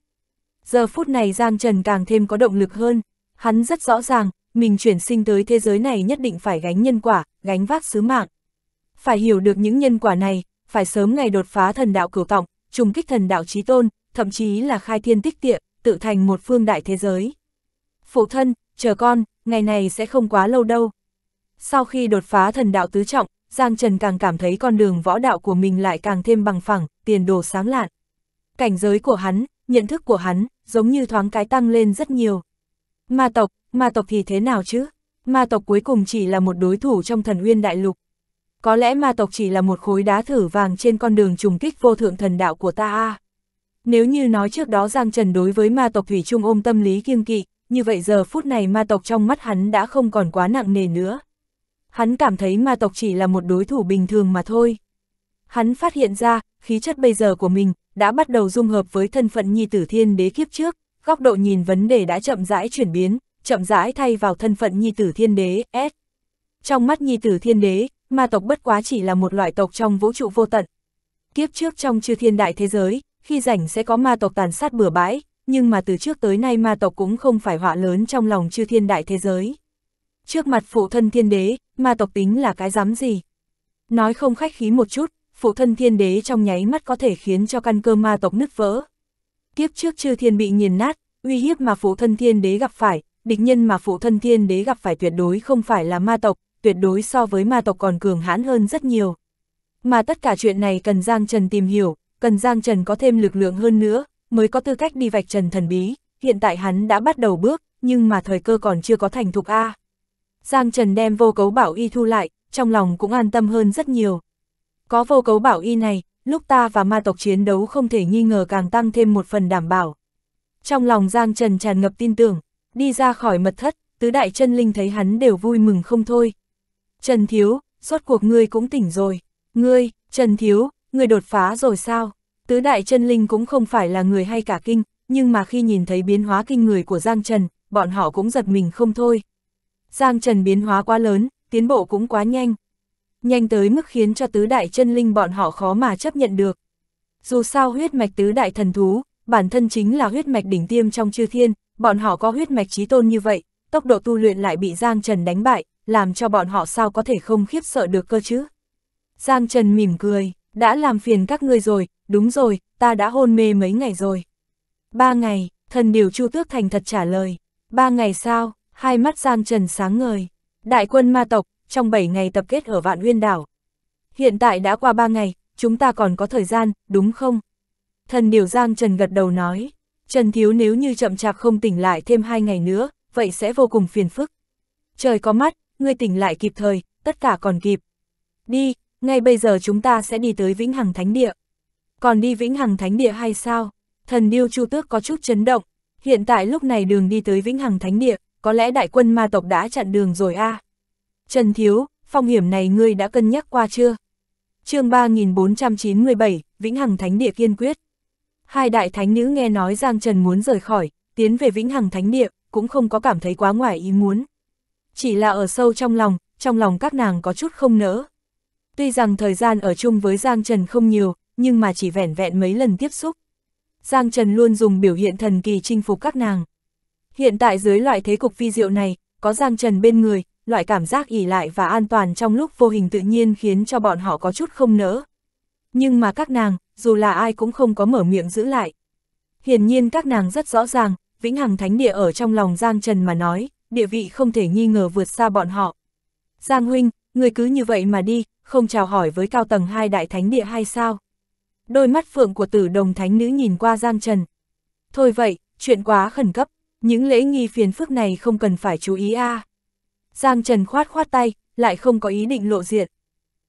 Giờ phút này Giang Trần càng thêm có động lực hơn, hắn rất rõ ràng, mình chuyển sinh tới thế giới này nhất định phải gánh nhân quả, gánh vác sứ mạng. Phải hiểu được những nhân quả này, phải sớm ngày đột phá thần đạo cửu tọng, trùng kích thần đạo trí tôn, thậm chí là khai thiên tích tiệm tự thành một phương đại thế giới. Phụ thân, chờ con, ngày này sẽ không quá lâu đâu. Sau khi đột phá thần đạo tứ trọng, Giang Trần càng cảm thấy con đường võ đạo của mình lại càng thêm bằng phẳng, tiền đồ sáng lạn. Cảnh giới của hắn, nhận thức của hắn, giống như thoáng cái tăng lên rất nhiều. Ma tộc, ma tộc thì thế nào chứ? Ma tộc cuối cùng chỉ là một đối thủ trong thần uyên đại lục. Có lẽ ma tộc chỉ là một khối đá thử vàng trên con đường trùng kích vô thượng thần đạo của ta a. Nếu như nói trước đó Giang Trần đối với ma tộc Thủy Trung ôm tâm lý kiêng kỵ, như vậy giờ phút này ma tộc trong mắt hắn đã không còn quá nặng nề nữa hắn cảm thấy ma tộc chỉ là một đối thủ bình thường mà thôi. Hắn phát hiện ra, khí chất bây giờ của mình đã bắt đầu dung hợp với thân phận nhi tử thiên đế kiếp trước, góc độ nhìn vấn đề đã chậm rãi chuyển biến, chậm rãi thay vào thân phận nhi tử thiên đế S. Trong mắt nhi tử thiên đế, ma tộc bất quá chỉ là một loại tộc trong vũ trụ vô tận. Kiếp trước trong chư thiên đại thế giới, khi rảnh sẽ có ma tộc tàn sát bừa bãi, nhưng mà từ trước tới nay ma tộc cũng không phải họa lớn trong lòng chư thiên đại thế giới. Trước mặt phụ thân thiên đế, ma tộc tính là cái dám gì. Nói không khách khí một chút, phụ thân thiên đế trong nháy mắt có thể khiến cho căn cơ ma tộc nứt vỡ. Kiếp trước chư thiên bị nghiền nát, uy hiếp mà phụ thân thiên đế gặp phải, địch nhân mà phụ thân thiên đế gặp phải tuyệt đối không phải là ma tộc, tuyệt đối so với ma tộc còn cường hãn hơn rất nhiều. Mà tất cả chuyện này cần Giang Trần tìm hiểu, cần Giang Trần có thêm lực lượng hơn nữa, mới có tư cách đi vạch Trần thần bí, hiện tại hắn đã bắt đầu bước, nhưng mà thời cơ còn chưa có thành thục A. Giang Trần đem vô cấu bảo y thu lại, trong lòng cũng an tâm hơn rất nhiều. Có vô cấu bảo y này, lúc ta và ma tộc chiến đấu không thể nghi ngờ càng tăng thêm một phần đảm bảo. Trong lòng Giang Trần tràn ngập tin tưởng, đi ra khỏi mật thất, tứ đại chân linh thấy hắn đều vui mừng không thôi. Trần Thiếu, rốt cuộc ngươi cũng tỉnh rồi. Ngươi, Trần Thiếu, ngươi đột phá rồi sao? Tứ đại chân linh cũng không phải là người hay cả kinh, nhưng mà khi nhìn thấy biến hóa kinh người của Giang Trần, bọn họ cũng giật mình không thôi. Giang Trần biến hóa quá lớn, tiến bộ cũng quá nhanh. Nhanh tới mức khiến cho tứ đại chân linh bọn họ khó mà chấp nhận được. Dù sao huyết mạch tứ đại thần thú, bản thân chính là huyết mạch đỉnh tiêm trong chư thiên, bọn họ có huyết mạch trí tôn như vậy, tốc độ tu luyện lại bị Giang Trần đánh bại, làm cho bọn họ sao có thể không khiếp sợ được cơ chứ. Giang Trần mỉm cười, đã làm phiền các ngươi rồi, đúng rồi, ta đã hôn mê mấy ngày rồi. Ba ngày, thần điều Chu Tước Thành thật trả lời. Ba ngày sao, hai mắt Giang Trần sáng ngời. Đại quân ma tộc, trong 7 ngày tập kết ở Vạn nguyên Đảo. Hiện tại đã qua 3 ngày, chúng ta còn có thời gian, đúng không? Thần điều Giang Trần gật đầu nói. Trần Thiếu nếu như chậm chạp không tỉnh lại thêm 2 ngày nữa, vậy sẽ vô cùng phiền phức. Trời có mắt, ngươi tỉnh lại kịp thời, tất cả còn kịp. Đi, ngay bây giờ chúng ta sẽ đi tới Vĩnh Hằng Thánh Địa. Còn đi Vĩnh Hằng Thánh Địa hay sao? Thần Điêu Chu Tước có chút chấn động. Hiện tại lúc này đường đi tới Vĩnh Hằng Thánh Địa, có lẽ đại quân ma tộc đã chặn đường rồi a. À. Trần Thiếu, phong hiểm này ngươi đã cân nhắc qua chưa? chương 3497, Vĩnh Hằng Thánh Địa kiên quyết. Hai đại thánh nữ nghe nói Giang Trần muốn rời khỏi, tiến về Vĩnh Hằng Thánh Địa, cũng không có cảm thấy quá ngoài ý muốn. Chỉ là ở sâu trong lòng, trong lòng các nàng có chút không nỡ. Tuy rằng thời gian ở chung với Giang Trần không nhiều, nhưng mà chỉ vẻn vẹn mấy lần tiếp xúc. Giang Trần luôn dùng biểu hiện thần kỳ chinh phục các nàng. Hiện tại dưới loại thế cục phi diệu này, có Giang Trần bên người, loại cảm giác ỉ lại và an toàn trong lúc vô hình tự nhiên khiến cho bọn họ có chút không nỡ. Nhưng mà các nàng, dù là ai cũng không có mở miệng giữ lại. Hiển nhiên các nàng rất rõ ràng, Vĩnh Hằng Thánh Địa ở trong lòng Giang Trần mà nói, địa vị không thể nghi ngờ vượt xa bọn họ. Giang Huynh, người cứ như vậy mà đi, không chào hỏi với cao tầng hai đại thánh địa hay sao? Đôi mắt phượng của tử đồng thánh nữ nhìn qua Giang Trần. Thôi vậy, chuyện quá khẩn cấp, những lễ nghi phiền phức này không cần phải chú ý a. À. Giang Trần khoát khoát tay, lại không có ý định lộ diện.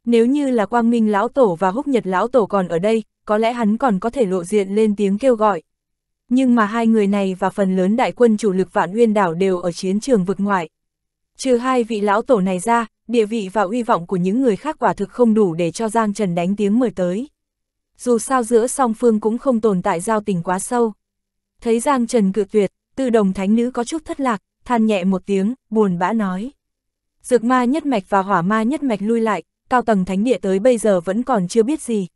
Nếu như là Quang Minh Lão Tổ và Húc Nhật Lão Tổ còn ở đây, có lẽ hắn còn có thể lộ diện lên tiếng kêu gọi. Nhưng mà hai người này và phần lớn đại quân chủ lực Vạn Nguyên Đảo đều ở chiến trường vực ngoại. Trừ hai vị lão tổ này ra, địa vị và uy vọng của những người khác quả thực không đủ để cho Giang Trần đánh tiếng mời tới. Dù sao giữa song phương cũng không tồn tại giao tình quá sâu. Thấy Giang Trần cự tuyệt, tư đồng thánh nữ có chút thất lạc, than nhẹ một tiếng, buồn bã nói. Dược ma nhất mạch và hỏa ma nhất mạch lui lại, cao tầng thánh địa tới bây giờ vẫn còn chưa biết gì.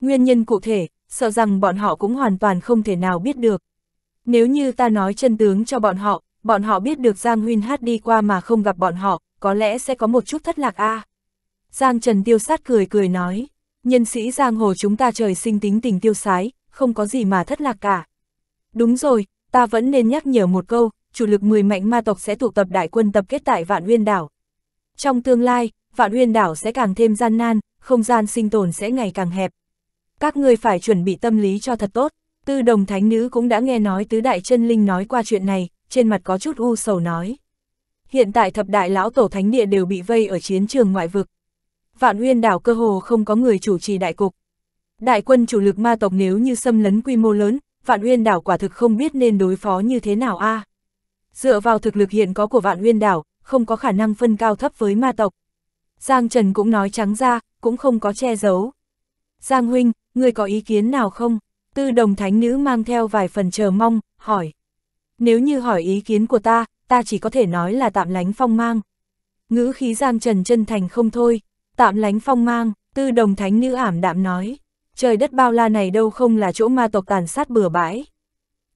Nguyên nhân cụ thể, sợ rằng bọn họ cũng hoàn toàn không thể nào biết được. Nếu như ta nói chân tướng cho bọn họ, bọn họ biết được Giang Huynh hát đi qua mà không gặp bọn họ, có lẽ sẽ có một chút thất lạc a. À. Giang Trần Tiêu Sát cười cười nói, nhân sĩ Giang Hồ chúng ta trời sinh tính tình tiêu sái, không có gì mà thất lạc cả. Đúng rồi, ta vẫn nên nhắc nhở một câu, chủ lực 10 mạnh ma tộc sẽ tụ tập đại quân tập kết tại Vạn Uyên Đảo. Trong tương lai, Vạn Uyên Đảo sẽ càng thêm gian nan, không gian sinh tồn sẽ ngày càng hẹp. Các ngươi phải chuẩn bị tâm lý cho thật tốt, tư đồng thánh nữ cũng đã nghe nói tứ đại chân linh nói qua chuyện này, trên mặt có chút u sầu nói. Hiện tại thập đại lão tổ thánh địa đều bị vây ở chiến trường ngoại vực. Vạn Uyên Đảo cơ hồ không có người chủ trì đại cục. Đại quân chủ lực ma tộc nếu như xâm lấn quy mô lớn, vạn uyên đảo quả thực không biết nên đối phó như thế nào a. À. Dựa vào thực lực hiện có của vạn uyên đảo, không có khả năng phân cao thấp với ma tộc. Giang Trần cũng nói trắng ra, cũng không có che giấu. Giang Huynh, người có ý kiến nào không? Tư đồng thánh nữ mang theo vài phần chờ mong, hỏi. Nếu như hỏi ý kiến của ta, ta chỉ có thể nói là tạm lánh phong mang. Ngữ khí Giang Trần chân thành không thôi, tạm lánh phong mang, tư đồng thánh nữ ảm đạm nói trời đất bao la này đâu không là chỗ ma tộc tàn sát bừa bãi.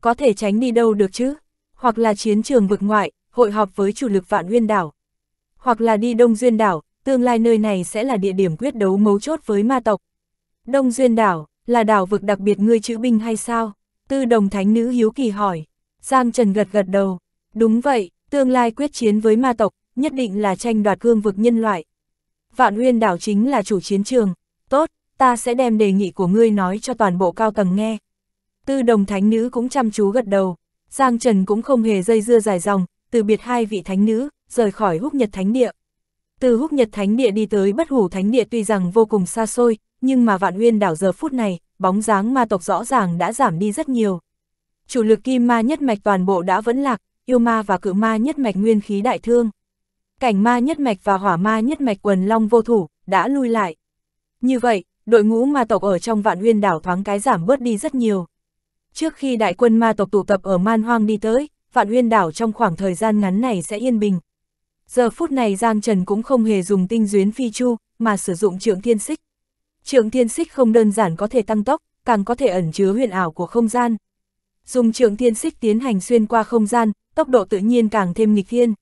Có thể tránh đi đâu được chứ, hoặc là chiến trường vực ngoại, hội họp với chủ lực vạn nguyên đảo, hoặc là đi Đông Duyên đảo, tương lai nơi này sẽ là địa điểm quyết đấu mấu chốt với ma tộc. Đông Duyên đảo, là đảo vực đặc biệt ngươi chữ binh hay sao? Tư đồng thánh nữ hiếu kỳ hỏi, Giang Trần gật gật đầu, đúng vậy, tương lai quyết chiến với ma tộc, nhất định là tranh đoạt cương vực nhân loại. Vạn nguyên đảo chính là chủ chiến trường, tốt, ta sẽ đem đề nghị của ngươi nói cho toàn bộ cao tầng nghe. Tư đồng thánh nữ cũng chăm chú gật đầu, Giang Trần cũng không hề dây dưa dài dòng, từ biệt hai vị thánh nữ, rời khỏi húc nhật thánh địa. Từ húc nhật thánh địa đi tới bất hủ thánh địa tuy rằng vô cùng xa xôi, nhưng mà vạn uyên đảo giờ phút này, bóng dáng ma tộc rõ ràng đã giảm đi rất nhiều. Chủ lực kim ma nhất mạch toàn bộ đã vẫn lạc, yêu ma và cự ma nhất mạch nguyên khí đại thương. Cảnh ma nhất mạch và hỏa ma nhất mạch quần long vô thủ, đã lui lại. Như vậy, đội ngũ ma tộc ở trong vạn huyên đảo thoáng cái giảm bớt đi rất nhiều. Trước khi đại quân ma tộc tụ tập ở man hoang đi tới, vạn huyên đảo trong khoảng thời gian ngắn này sẽ yên bình. Giờ phút này Giang Trần cũng không hề dùng tinh duyến phi chu, mà sử dụng trượng thiên xích. Trượng thiên xích không đơn giản có thể tăng tốc, càng có thể ẩn chứa huyền ảo của không gian. Dùng trượng thiên xích tiến hành xuyên qua không gian, tốc độ tự nhiên càng thêm nghịch thiên.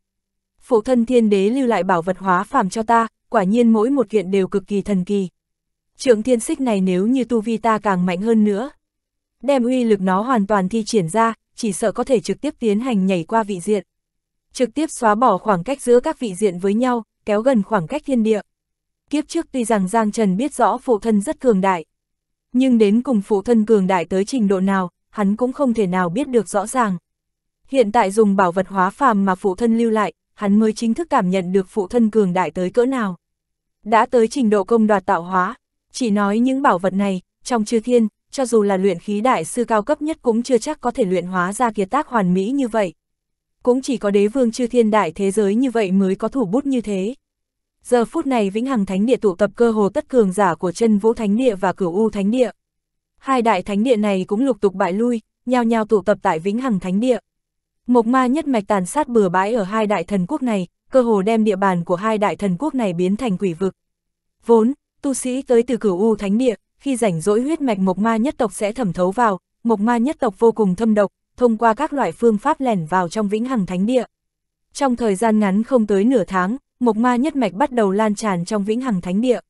Phụ thân thiên đế lưu lại bảo vật hóa phàm cho ta, quả nhiên mỗi một kiện đều cực kỳ thần kỳ. Trượng thiên xích này nếu như tu vi ta càng mạnh hơn nữa. Đem uy lực nó hoàn toàn thi triển ra, chỉ sợ có thể trực tiếp tiến hành nhảy qua vị diện. Trực tiếp xóa bỏ khoảng cách giữa các vị diện với nhau, kéo gần khoảng cách thiên địa. Kiếp trước tuy rằng Giang Trần biết rõ phụ thân rất cường đại. Nhưng đến cùng phụ thân cường đại tới trình độ nào, hắn cũng không thể nào biết được rõ ràng. Hiện tại dùng bảo vật hóa phàm mà phụ thân lưu lại, hắn mới chính thức cảm nhận được phụ thân cường đại tới cỡ nào. Đã tới trình độ công đoạt tạo hóa, chỉ nói những bảo vật này, trong chư thiên, cho dù là luyện khí đại sư cao cấp nhất cũng chưa chắc có thể luyện hóa ra kiệt tác hoàn mỹ như vậy. Cũng chỉ có đế vương chư thiên đại thế giới như vậy mới có thủ bút như thế. Giờ phút này Vĩnh Hằng Thánh Địa tụ tập cơ hồ tất cường giả của chân Vũ Thánh Địa và Cửu U Thánh Địa. Hai đại thánh địa này cũng lục tục bại lui, nhao nhao tụ tập tại Vĩnh Hằng Thánh Địa. Mộc ma nhất mạch tàn sát bừa bãi ở hai đại thần quốc này, cơ hồ đem địa bàn của hai đại thần quốc này biến thành quỷ vực. Vốn, tu sĩ tới từ cửu U Thánh Địa, khi rảnh rỗi huyết mạch mộc ma nhất tộc sẽ thẩm thấu vào, mộc ma nhất tộc vô cùng thâm độc, thông qua các loại phương pháp lẻn vào trong vĩnh hằng thánh địa. Trong thời gian ngắn không tới nửa tháng, mộc ma nhất mạch bắt đầu lan tràn trong vĩnh hằng thánh địa.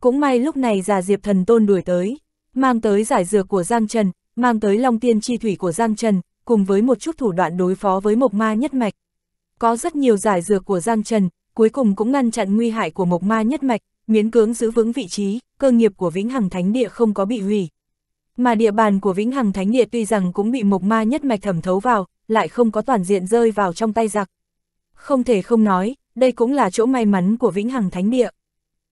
Cũng may lúc này già Diệp Thần Tôn đuổi tới, mang tới giải dược của Giang Trần, mang tới Long Tiên chi thủy của Giang Trần, cùng với một chút thủ đoạn đối phó với mộc ma nhất mạch. Có rất nhiều giải dược của Giang Trần, cuối cùng cũng ngăn chặn nguy hại của mộc ma nhất mạch, miễn cưỡng giữ vững vị trí, cơ nghiệp của Vĩnh Hằng Thánh Địa không có bị hủy. Mà địa bàn của Vĩnh Hằng Thánh Địa tuy rằng cũng bị mộc ma nhất mạch thẩm thấu vào, lại không có toàn diện rơi vào trong tay giặc. Không thể không nói, đây cũng là chỗ may mắn của Vĩnh Hằng Thánh Địa.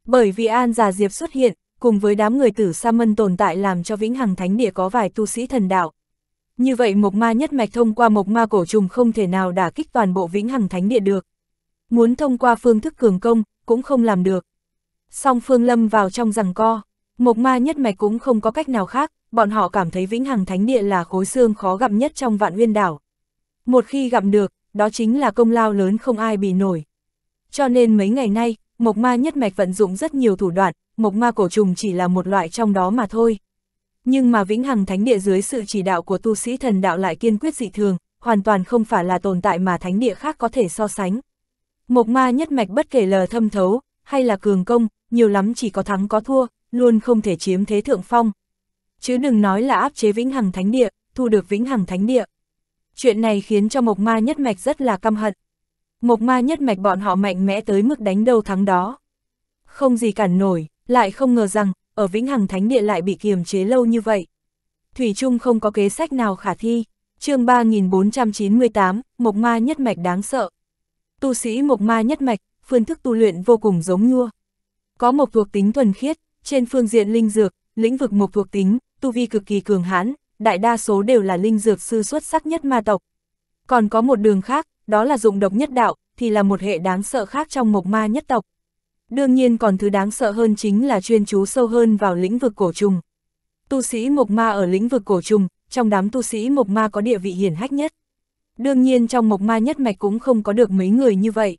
Bởi vì An Già Diệp xuất hiện, cùng với đám người tử sa mân tồn tại làm cho Vĩnh Hằng Thánh Địa có vài tu sĩ thần đạo. Như vậy mộc ma nhất mạch thông qua mộc ma cổ trùng không thể nào đả kích toàn bộ Vĩnh Hằng Thánh Địa được. Muốn thông qua phương thức cường công, cũng không làm được song phương lâm vào trong rằng co. Mộc ma nhất mạch cũng không có cách nào khác, bọn họ cảm thấy vĩnh hằng thánh địa là khối xương khó gặm nhất trong vạn nguyên đảo. Một khi gặm được, đó chính là công lao lớn không ai bị nổi. Cho nên mấy ngày nay, mộc ma nhất mạch vận dụng rất nhiều thủ đoạn, mộc ma cổ trùng chỉ là một loại trong đó mà thôi. Nhưng mà vĩnh hằng thánh địa dưới sự chỉ đạo của tu sĩ thần đạo lại kiên quyết dị thường, hoàn toàn không phải là tồn tại mà thánh địa khác có thể so sánh. Mộc ma nhất mạch bất kể lờ thâm thấu, hay là cường công, nhiều lắm chỉ có thắng có thua, luôn không thể chiếm thế thượng phong. Chứ đừng nói là áp chế Vĩnh Hằng Thánh Địa, thu được Vĩnh Hằng Thánh Địa. Chuyện này khiến cho Mộc Ma Nhất Mạch rất là căm hận. Mộc Ma Nhất Mạch bọn họ mạnh mẽ tới mức đánh đâu thắng đó. Không gì cản nổi, lại không ngờ rằng, ở Vĩnh Hằng Thánh Địa lại bị kiềm chế lâu như vậy. Thủy Trung không có kế sách nào khả thi. chương 3498, Mộc Ma Nhất Mạch đáng sợ. Tu sĩ Mộc Ma Nhất Mạch, phương thức tu luyện vô cùng giống nhua. Có một thuộc tính thuần khiết, trên phương diện linh dược, lĩnh vực một thuộc tính, tu vi cực kỳ cường hãn, đại đa số đều là linh dược sư xuất sắc nhất ma tộc. Còn có một đường khác, đó là dụng độc nhất đạo, thì là một hệ đáng sợ khác trong mộc ma nhất tộc. Đương nhiên còn thứ đáng sợ hơn chính là chuyên chú sâu hơn vào lĩnh vực cổ trùng. Tu sĩ mộc ma ở lĩnh vực cổ trùng, trong đám tu sĩ mộc ma có địa vị hiển hách nhất. Đương nhiên trong mộc ma nhất mạch cũng không có được mấy người như vậy.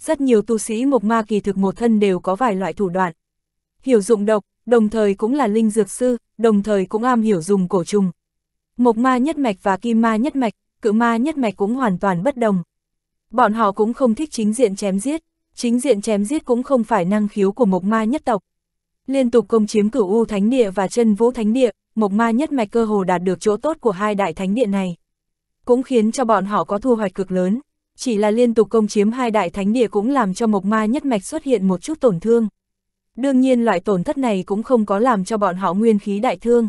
Rất nhiều tu sĩ mộc ma kỳ thực một thân đều có vài loại thủ đoạn. Hiểu dụng độc, đồng thời cũng là linh dược sư, đồng thời cũng am hiểu dùng cổ trùng. Mộc ma nhất mạch và kim ma nhất mạch, cự ma nhất mạch cũng hoàn toàn bất đồng. Bọn họ cũng không thích chính diện chém giết, chính diện chém giết cũng không phải năng khiếu của mộc ma nhất tộc. Liên tục công chiếm cửu U Thánh Địa và chân Vũ Thánh Địa, mộc ma nhất mạch cơ hồ đạt được chỗ tốt của hai đại thánh địa này. Cũng khiến cho bọn họ có thu hoạch cực lớn chỉ là liên tục công chiếm hai đại thánh địa cũng làm cho mộc ma nhất mạch xuất hiện một chút tổn thương. Đương nhiên loại tổn thất này cũng không có làm cho bọn họ nguyên khí đại thương.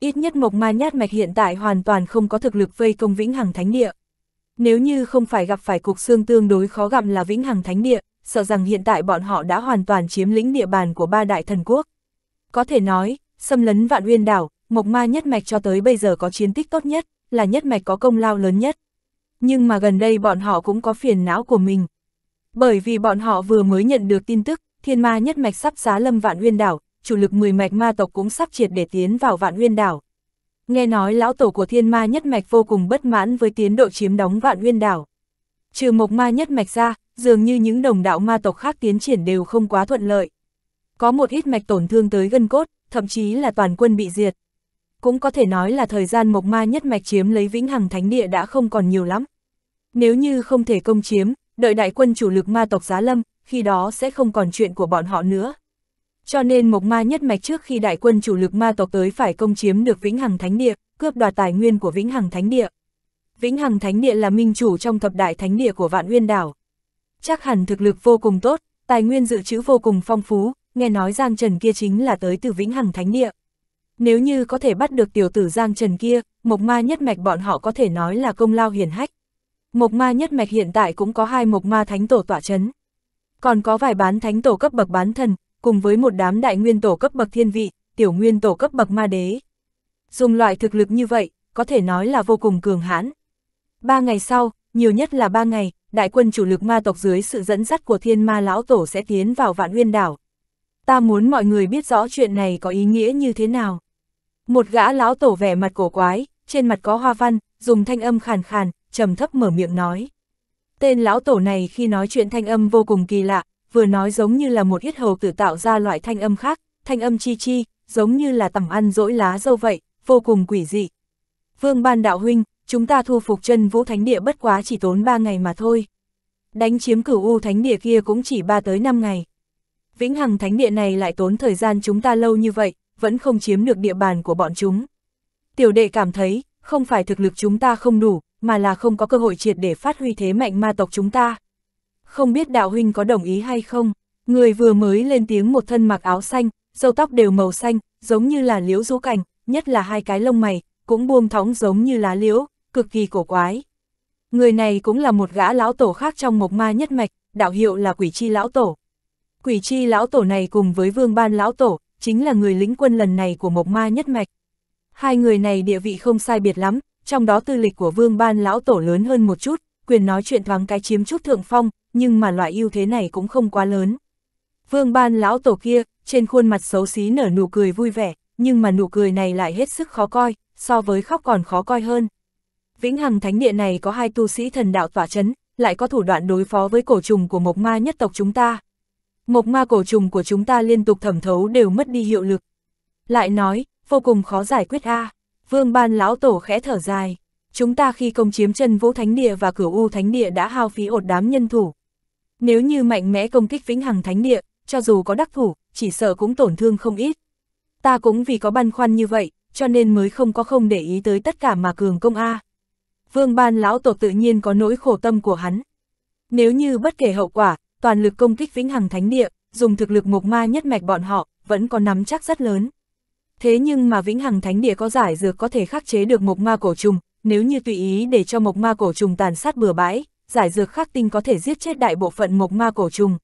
Ít nhất mộc ma nhất mạch hiện tại hoàn toàn không có thực lực vây công vĩnh hằng thánh địa. Nếu như không phải gặp phải cục xương tương đối khó gặm là vĩnh hằng thánh địa, sợ rằng hiện tại bọn họ đã hoàn toàn chiếm lĩnh địa bàn của ba đại thần quốc. Có thể nói, xâm lấn vạn uyên đảo, mộc ma nhất mạch cho tới bây giờ có chiến tích tốt nhất, là nhất mạch có công lao lớn nhất nhưng mà gần đây bọn họ cũng có phiền não của mình. Bởi vì bọn họ vừa mới nhận được tin tức, thiên ma nhất mạch sắp xá lâm vạn nguyên đảo, chủ lực 10 mạch ma tộc cũng sắp triệt để tiến vào vạn nguyên đảo. Nghe nói lão tổ của thiên ma nhất mạch vô cùng bất mãn với tiến độ chiếm đóng vạn nguyên đảo. Trừ mộc ma nhất mạch ra, dường như những đồng đạo ma tộc khác tiến triển đều không quá thuận lợi. Có một ít mạch tổn thương tới gân cốt, thậm chí là toàn quân bị diệt cũng có thể nói là thời gian Mộc Ma nhất mạch chiếm lấy Vĩnh Hằng Thánh Địa đã không còn nhiều lắm. Nếu như không thể công chiếm, đợi đại quân chủ lực ma tộc Giá Lâm, khi đó sẽ không còn chuyện của bọn họ nữa. Cho nên Mộc Ma nhất mạch trước khi đại quân chủ lực ma tộc tới phải công chiếm được Vĩnh Hằng Thánh Địa, cướp đoạt tài nguyên của Vĩnh Hằng Thánh Địa. Vĩnh Hằng Thánh Địa là minh chủ trong thập đại thánh địa của Vạn nguyên Đảo. Chắc hẳn thực lực vô cùng tốt, tài nguyên dự trữ vô cùng phong phú, nghe nói Giang Trần kia chính là tới từ Vĩnh Hằng Thánh Địa nếu như có thể bắt được tiểu tử Giang Trần kia, mộc ma nhất mạch bọn họ có thể nói là công lao hiển hách. Mộc ma nhất mạch hiện tại cũng có hai mộc ma thánh tổ tỏa chấn. Còn có vài bán thánh tổ cấp bậc bán thần, cùng với một đám đại nguyên tổ cấp bậc thiên vị, tiểu nguyên tổ cấp bậc ma đế. Dùng loại thực lực như vậy, có thể nói là vô cùng cường hãn. Ba ngày sau, nhiều nhất là ba ngày, đại quân chủ lực ma tộc dưới sự dẫn dắt của thiên ma lão tổ sẽ tiến vào vạn nguyên đảo. Ta muốn mọi người biết rõ chuyện này có ý nghĩa như thế nào. Một gã lão tổ vẻ mặt cổ quái, trên mặt có hoa văn, dùng thanh âm khàn khàn, trầm thấp mở miệng nói. Tên lão tổ này khi nói chuyện thanh âm vô cùng kỳ lạ, vừa nói giống như là một yết hầu tự tạo ra loại thanh âm khác, thanh âm chi chi, giống như là tầm ăn dỗi lá dâu vậy, vô cùng quỷ dị. Vương Ban Đạo Huynh, chúng ta thu phục chân vũ thánh địa bất quá chỉ tốn ba ngày mà thôi. Đánh chiếm cửu u thánh địa kia cũng chỉ ba tới năm ngày. Vĩnh Hằng thánh địa này lại tốn thời gian chúng ta lâu như vậy, vẫn không chiếm được địa bàn của bọn chúng. Tiểu đệ cảm thấy, không phải thực lực chúng ta không đủ, mà là không có cơ hội triệt để phát huy thế mạnh ma tộc chúng ta. Không biết đạo huynh có đồng ý hay không, người vừa mới lên tiếng một thân mặc áo xanh, dâu tóc đều màu xanh, giống như là liễu rũ cành, nhất là hai cái lông mày, cũng buông thóng giống như lá liễu, cực kỳ cổ quái. Người này cũng là một gã lão tổ khác trong mộc ma nhất mạch, đạo hiệu là quỷ chi lão tổ. Quỷ chi lão tổ này cùng với vương ban lão tổ, chính là người lĩnh quân lần này của Mộc Ma nhất mạch. Hai người này địa vị không sai biệt lắm, trong đó tư lịch của Vương Ban lão tổ lớn hơn một chút, quyền nói chuyện thoáng cái chiếm chút thượng phong, nhưng mà loại ưu thế này cũng không quá lớn. Vương Ban lão tổ kia, trên khuôn mặt xấu xí nở nụ cười vui vẻ, nhưng mà nụ cười này lại hết sức khó coi, so với khóc còn khó coi hơn. Vĩnh Hằng Thánh Địa này có hai tu sĩ thần đạo tỏa chấn, lại có thủ đoạn đối phó với cổ trùng của Mộc Ma nhất tộc chúng ta. Mộc ma cổ trùng của chúng ta liên tục thẩm thấu đều mất đi hiệu lực. Lại nói, vô cùng khó giải quyết a à. Vương ban lão tổ khẽ thở dài. Chúng ta khi công chiếm chân vũ thánh địa và cửa u thánh địa đã hao phí ột đám nhân thủ. Nếu như mạnh mẽ công kích vĩnh hằng thánh địa, cho dù có đắc thủ, chỉ sợ cũng tổn thương không ít. Ta cũng vì có băn khoăn như vậy, cho nên mới không có không để ý tới tất cả mà cường công A. Vương ban lão tổ tự nhiên có nỗi khổ tâm của hắn. Nếu như bất kể hậu quả, toàn lực công kích vĩnh hằng thánh địa, dùng thực lực mộc ma nhất mạch bọn họ, vẫn có nắm chắc rất lớn. Thế nhưng mà vĩnh hằng thánh địa có giải dược có thể khắc chế được mộc ma cổ trùng, nếu như tùy ý để cho mộc ma cổ trùng tàn sát bừa bãi, giải dược khắc tinh có thể giết chết đại bộ phận mộc ma cổ trùng.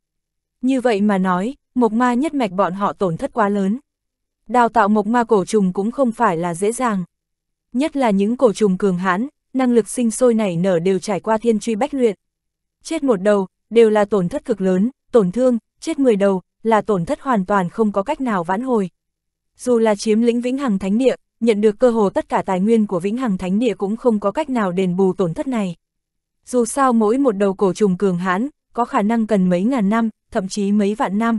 Như vậy mà nói, mộc ma nhất mạch bọn họ tổn thất quá lớn. Đào tạo mộc ma cổ trùng cũng không phải là dễ dàng. Nhất là những cổ trùng cường hãn, năng lực sinh sôi nảy nở đều trải qua thiên truy bách luyện. Chết một đầu, đều là tổn thất cực lớn, tổn thương, chết người đầu, là tổn thất hoàn toàn không có cách nào vãn hồi. Dù là chiếm lĩnh Vĩnh Hằng Thánh Địa, nhận được cơ hồ tất cả tài nguyên của Vĩnh Hằng Thánh Địa cũng không có cách nào đền bù tổn thất này. Dù sao mỗi một đầu cổ trùng cường hãn, có khả năng cần mấy ngàn năm, thậm chí mấy vạn năm.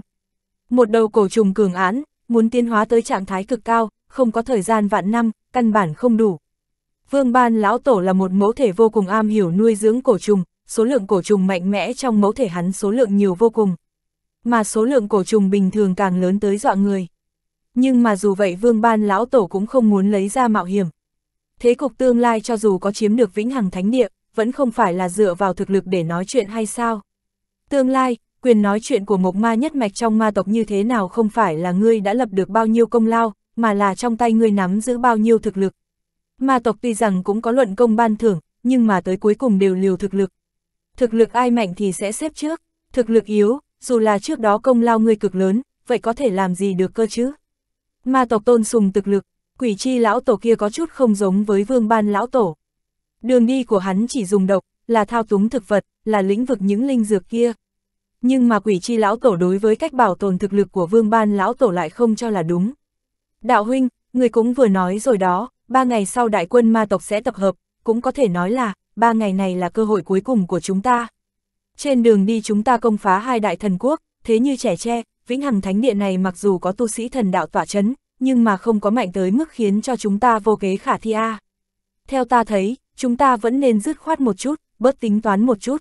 Một đầu cổ trùng cường hãn, muốn tiến hóa tới trạng thái cực cao, không có thời gian vạn năm, căn bản không đủ. Vương Ban Lão Tổ là một mẫu thể vô cùng am hiểu nuôi dưỡng cổ trùng, số lượng cổ trùng mạnh mẽ trong mẫu thể hắn số lượng nhiều vô cùng. Mà số lượng cổ trùng bình thường càng lớn tới dọa người. Nhưng mà dù vậy vương ban lão tổ cũng không muốn lấy ra mạo hiểm. Thế cục tương lai cho dù có chiếm được vĩnh hằng thánh địa, vẫn không phải là dựa vào thực lực để nói chuyện hay sao. Tương lai, quyền nói chuyện của mộc ma nhất mạch trong ma tộc như thế nào không phải là ngươi đã lập được bao nhiêu công lao, mà là trong tay ngươi nắm giữ bao nhiêu thực lực. Ma tộc tuy rằng cũng có luận công ban thưởng, nhưng mà tới cuối cùng đều liều thực lực, Thực lực ai mạnh thì sẽ xếp trước, thực lực yếu, dù là trước đó công lao ngươi cực lớn, vậy có thể làm gì được cơ chứ? Ma tộc tôn sùng thực lực, quỷ chi lão tổ kia có chút không giống với vương ban lão tổ. Đường đi của hắn chỉ dùng độc, là thao túng thực vật, là lĩnh vực những linh dược kia. Nhưng mà quỷ chi lão tổ đối với cách bảo tồn thực lực của vương ban lão tổ lại không cho là đúng. Đạo huynh, người cũng vừa nói rồi đó, ba ngày sau đại quân ma tộc sẽ tập hợp, cũng có thể nói là, ba ngày này là cơ hội cuối cùng của chúng ta. Trên đường đi chúng ta công phá hai đại thần quốc, thế như trẻ tre, vĩnh hằng thánh địa này mặc dù có tu sĩ thần đạo tỏa chấn, nhưng mà không có mạnh tới mức khiến cho chúng ta vô kế khả thi a. Theo ta thấy, chúng ta vẫn nên dứt khoát một chút, bớt tính toán một chút.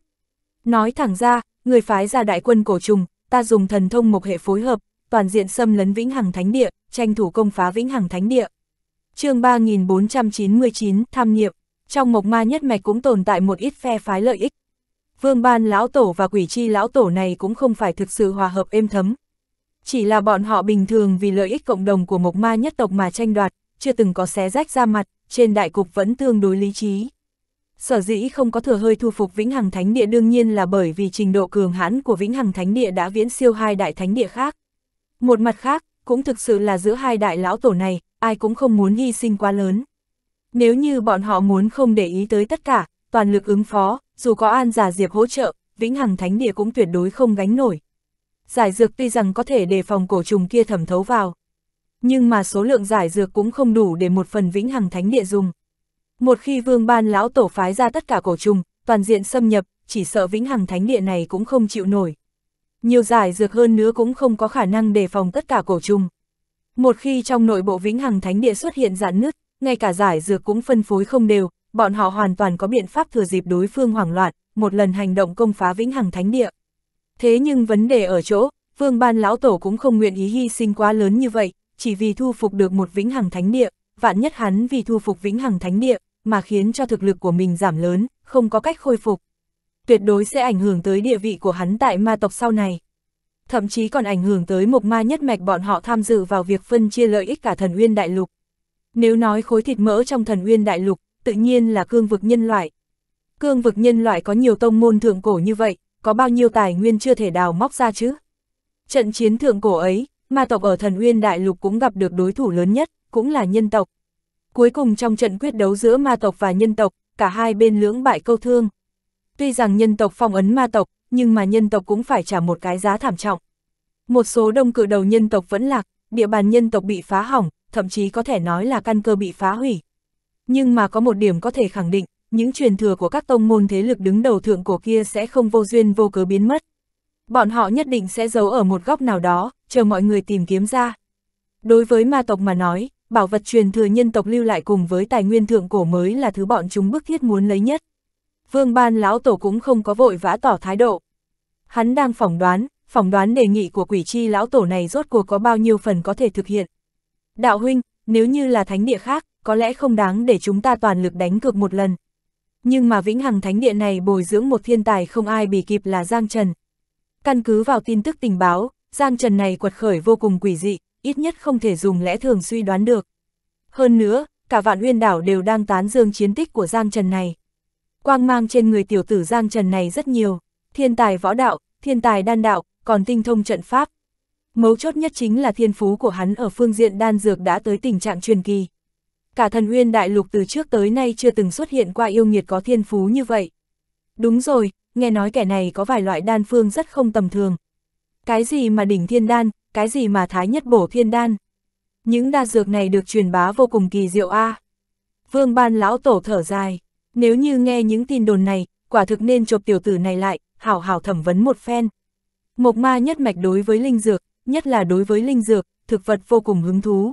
Nói thẳng ra, người phái ra đại quân cổ trùng, ta dùng thần thông mộc hệ phối hợp, toàn diện xâm lấn vĩnh hằng thánh địa, tranh thủ công phá vĩnh hằng thánh địa. Chương 3499, tham niệm trong mộc ma nhất mạch cũng tồn tại một ít phe phái lợi ích. Vương ban lão tổ và quỷ chi lão tổ này cũng không phải thực sự hòa hợp êm thấm. Chỉ là bọn họ bình thường vì lợi ích cộng đồng của mộc ma nhất tộc mà tranh đoạt, chưa từng có xé rách ra mặt, trên đại cục vẫn tương đối lý trí. Sở dĩ không có thừa hơi thu phục Vĩnh Hằng Thánh Địa đương nhiên là bởi vì trình độ cường hãn của Vĩnh Hằng Thánh Địa đã viễn siêu hai đại thánh địa khác. Một mặt khác, cũng thực sự là giữa hai đại lão tổ này, ai cũng không muốn hy sinh quá lớn. Nếu như bọn họ muốn không để ý tới tất cả, toàn lực ứng phó, dù có An Giả Diệp hỗ trợ, Vĩnh Hằng Thánh Địa cũng tuyệt đối không gánh nổi. Giải dược tuy rằng có thể đề phòng cổ trùng kia thẩm thấu vào, nhưng mà số lượng giải dược cũng không đủ để một phần Vĩnh Hằng Thánh Địa dùng. Một khi Vương Ban lão tổ phái ra tất cả cổ trùng, toàn diện xâm nhập, chỉ sợ Vĩnh Hằng Thánh Địa này cũng không chịu nổi. Nhiều giải dược hơn nữa cũng không có khả năng đề phòng tất cả cổ trùng. Một khi trong nội bộ Vĩnh Hằng Thánh Địa xuất hiện giãn nứt, ngay cả giải dược cũng phân phối không đều, bọn họ hoàn toàn có biện pháp thừa dịp đối phương hoảng loạn, một lần hành động công phá vĩnh hằng thánh địa. Thế nhưng vấn đề ở chỗ, vương ban lão tổ cũng không nguyện ý hy sinh quá lớn như vậy, chỉ vì thu phục được một vĩnh hằng thánh địa, vạn nhất hắn vì thu phục vĩnh hằng thánh địa, mà khiến cho thực lực của mình giảm lớn, không có cách khôi phục. Tuyệt đối sẽ ảnh hưởng tới địa vị của hắn tại ma tộc sau này. Thậm chí còn ảnh hưởng tới một ma nhất mạch bọn họ tham dự vào việc phân chia lợi ích cả thần uyên đại lục. Nếu nói khối thịt mỡ trong thần uyên đại lục, tự nhiên là cương vực nhân loại. Cương vực nhân loại có nhiều tông môn thượng cổ như vậy, có bao nhiêu tài nguyên chưa thể đào móc ra chứ? Trận chiến thượng cổ ấy, ma tộc ở thần uyên đại lục cũng gặp được đối thủ lớn nhất, cũng là nhân tộc. Cuối cùng trong trận quyết đấu giữa ma tộc và nhân tộc, cả hai bên lưỡng bại câu thương. Tuy rằng nhân tộc phong ấn ma tộc, nhưng mà nhân tộc cũng phải trả một cái giá thảm trọng. Một số đông cự đầu nhân tộc vẫn lạc, địa bàn nhân tộc bị phá hỏng, thậm chí có thể nói là căn cơ bị phá hủy. Nhưng mà có một điểm có thể khẳng định, những truyền thừa của các tông môn thế lực đứng đầu thượng cổ kia sẽ không vô duyên vô cớ biến mất. Bọn họ nhất định sẽ giấu ở một góc nào đó, chờ mọi người tìm kiếm ra. Đối với ma tộc mà nói, bảo vật truyền thừa nhân tộc lưu lại cùng với tài nguyên thượng cổ mới là thứ bọn chúng bức thiết muốn lấy nhất. Vương Ban lão tổ cũng không có vội vã tỏ thái độ. Hắn đang phỏng đoán, phỏng đoán đề nghị của quỷ chi lão tổ này rốt cuộc có bao nhiêu phần có thể thực hiện. Đạo huynh, nếu như là thánh địa khác, có lẽ không đáng để chúng ta toàn lực đánh cược một lần. Nhưng mà vĩnh hằng thánh địa này bồi dưỡng một thiên tài không ai bị kịp là Giang Trần. Căn cứ vào tin tức tình báo, Giang Trần này quật khởi vô cùng quỷ dị, ít nhất không thể dùng lẽ thường suy đoán được. Hơn nữa, cả vạn huyên đảo đều đang tán dương chiến tích của Giang Trần này. Quang mang trên người tiểu tử Giang Trần này rất nhiều, thiên tài võ đạo, thiên tài đan đạo, còn tinh thông trận pháp, Mấu chốt nhất chính là thiên phú của hắn ở phương diện đan dược đã tới tình trạng truyền kỳ. Cả thần uyên đại lục từ trước tới nay chưa từng xuất hiện qua yêu nghiệt có thiên phú như vậy. Đúng rồi, nghe nói kẻ này có vài loại đan phương rất không tầm thường. Cái gì mà đỉnh thiên đan, cái gì mà thái nhất bổ thiên đan. Những đan dược này được truyền bá vô cùng kỳ diệu a. À. Vương ban lão tổ thở dài, nếu như nghe những tin đồn này, quả thực nên chộp tiểu tử này lại, hảo hảo thẩm vấn một phen. Mộc ma nhất mạch đối với linh dược, nhất là đối với linh dược, thực vật vô cùng hứng thú.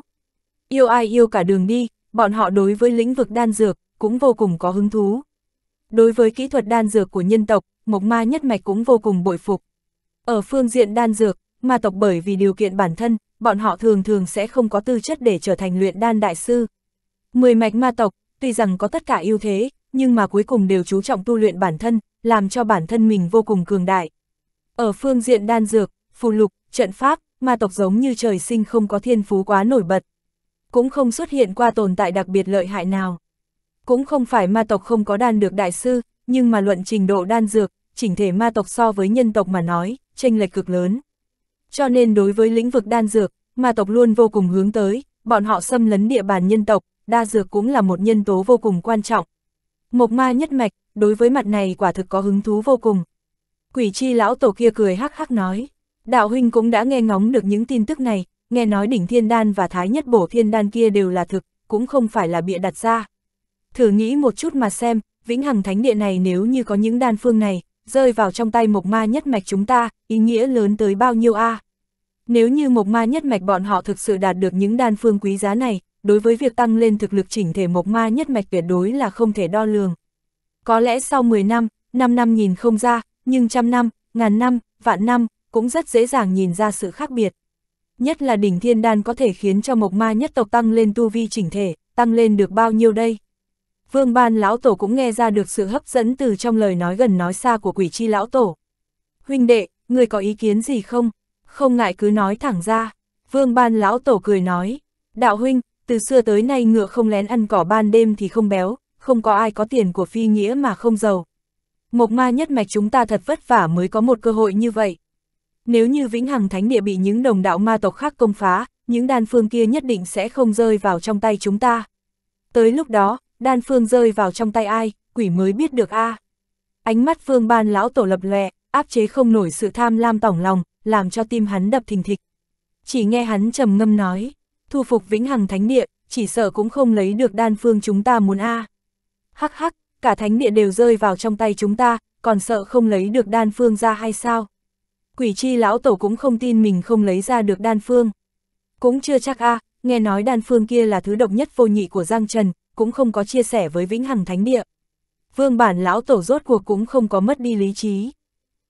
Yêu ai yêu cả đường đi, bọn họ đối với lĩnh vực đan dược cũng vô cùng có hứng thú. Đối với kỹ thuật đan dược của nhân tộc, Mộc Ma nhất mạch cũng vô cùng bội phục. Ở phương diện đan dược, ma tộc bởi vì điều kiện bản thân, bọn họ thường thường sẽ không có tư chất để trở thành luyện đan đại sư. Mười mạch ma tộc, tuy rằng có tất cả ưu thế, nhưng mà cuối cùng đều chú trọng tu luyện bản thân, làm cho bản thân mình vô cùng cường đại. Ở phương diện đan dược, phù lục, trận pháp, ma tộc giống như trời sinh không có thiên phú quá nổi bật. Cũng không xuất hiện qua tồn tại đặc biệt lợi hại nào. Cũng không phải ma tộc không có đan được đại sư, nhưng mà luận trình độ đan dược, chỉnh thể ma tộc so với nhân tộc mà nói, tranh lệch cực lớn. Cho nên đối với lĩnh vực đan dược, ma tộc luôn vô cùng hướng tới, bọn họ xâm lấn địa bàn nhân tộc, đa dược cũng là một nhân tố vô cùng quan trọng. Mộc ma nhất mạch, đối với mặt này quả thực có hứng thú vô cùng. Quỷ chi lão tổ kia cười hắc hắc nói. Đạo huynh cũng đã nghe ngóng được những tin tức này, nghe nói đỉnh thiên đan và thái nhất bổ thiên đan kia đều là thực, cũng không phải là bịa đặt ra. Thử nghĩ một chút mà xem, vĩnh hằng thánh địa này nếu như có những đan phương này, rơi vào trong tay mộc ma nhất mạch chúng ta, ý nghĩa lớn tới bao nhiêu a à? Nếu như mộc ma nhất mạch bọn họ thực sự đạt được những đan phương quý giá này, đối với việc tăng lên thực lực chỉnh thể mộc ma nhất mạch tuyệt đối là không thể đo lường. Có lẽ sau 10 năm, 5 năm nhìn không ra, nhưng trăm năm, ngàn năm, vạn năm, cũng rất dễ dàng nhìn ra sự khác biệt. Nhất là đỉnh thiên đan có thể khiến cho mộc ma nhất tộc tăng lên tu vi chỉnh thể, tăng lên được bao nhiêu đây? Vương ban lão tổ cũng nghe ra được sự hấp dẫn từ trong lời nói gần nói xa của quỷ chi lão tổ. Huynh đệ, người có ý kiến gì không? Không ngại cứ nói thẳng ra. Vương ban lão tổ cười nói. Đạo huynh, từ xưa tới nay ngựa không lén ăn cỏ ban đêm thì không béo, không có ai có tiền của phi nghĩa mà không giàu. Mộc ma nhất mạch chúng ta thật vất vả mới có một cơ hội như vậy, nếu như vĩnh hằng thánh địa bị những đồng đạo ma tộc khác công phá, những đan phương kia nhất định sẽ không rơi vào trong tay chúng ta. Tới lúc đó, đan phương rơi vào trong tay ai, quỷ mới biết được a. À. Ánh mắt phương ban lão tổ lập lè, áp chế không nổi sự tham lam tổng lòng, làm cho tim hắn đập thình thịch. Chỉ nghe hắn trầm ngâm nói, thu phục vĩnh hằng thánh địa, chỉ sợ cũng không lấy được đan phương chúng ta muốn a. À. Hắc hắc, cả thánh địa đều rơi vào trong tay chúng ta, còn sợ không lấy được đan phương ra hay sao? quỷ chi lão tổ cũng không tin mình không lấy ra được đan phương. Cũng chưa chắc a à, nghe nói đan phương kia là thứ độc nhất vô nhị của Giang Trần, cũng không có chia sẻ với Vĩnh Hằng Thánh Địa. Vương bản lão tổ rốt cuộc cũng không có mất đi lý trí.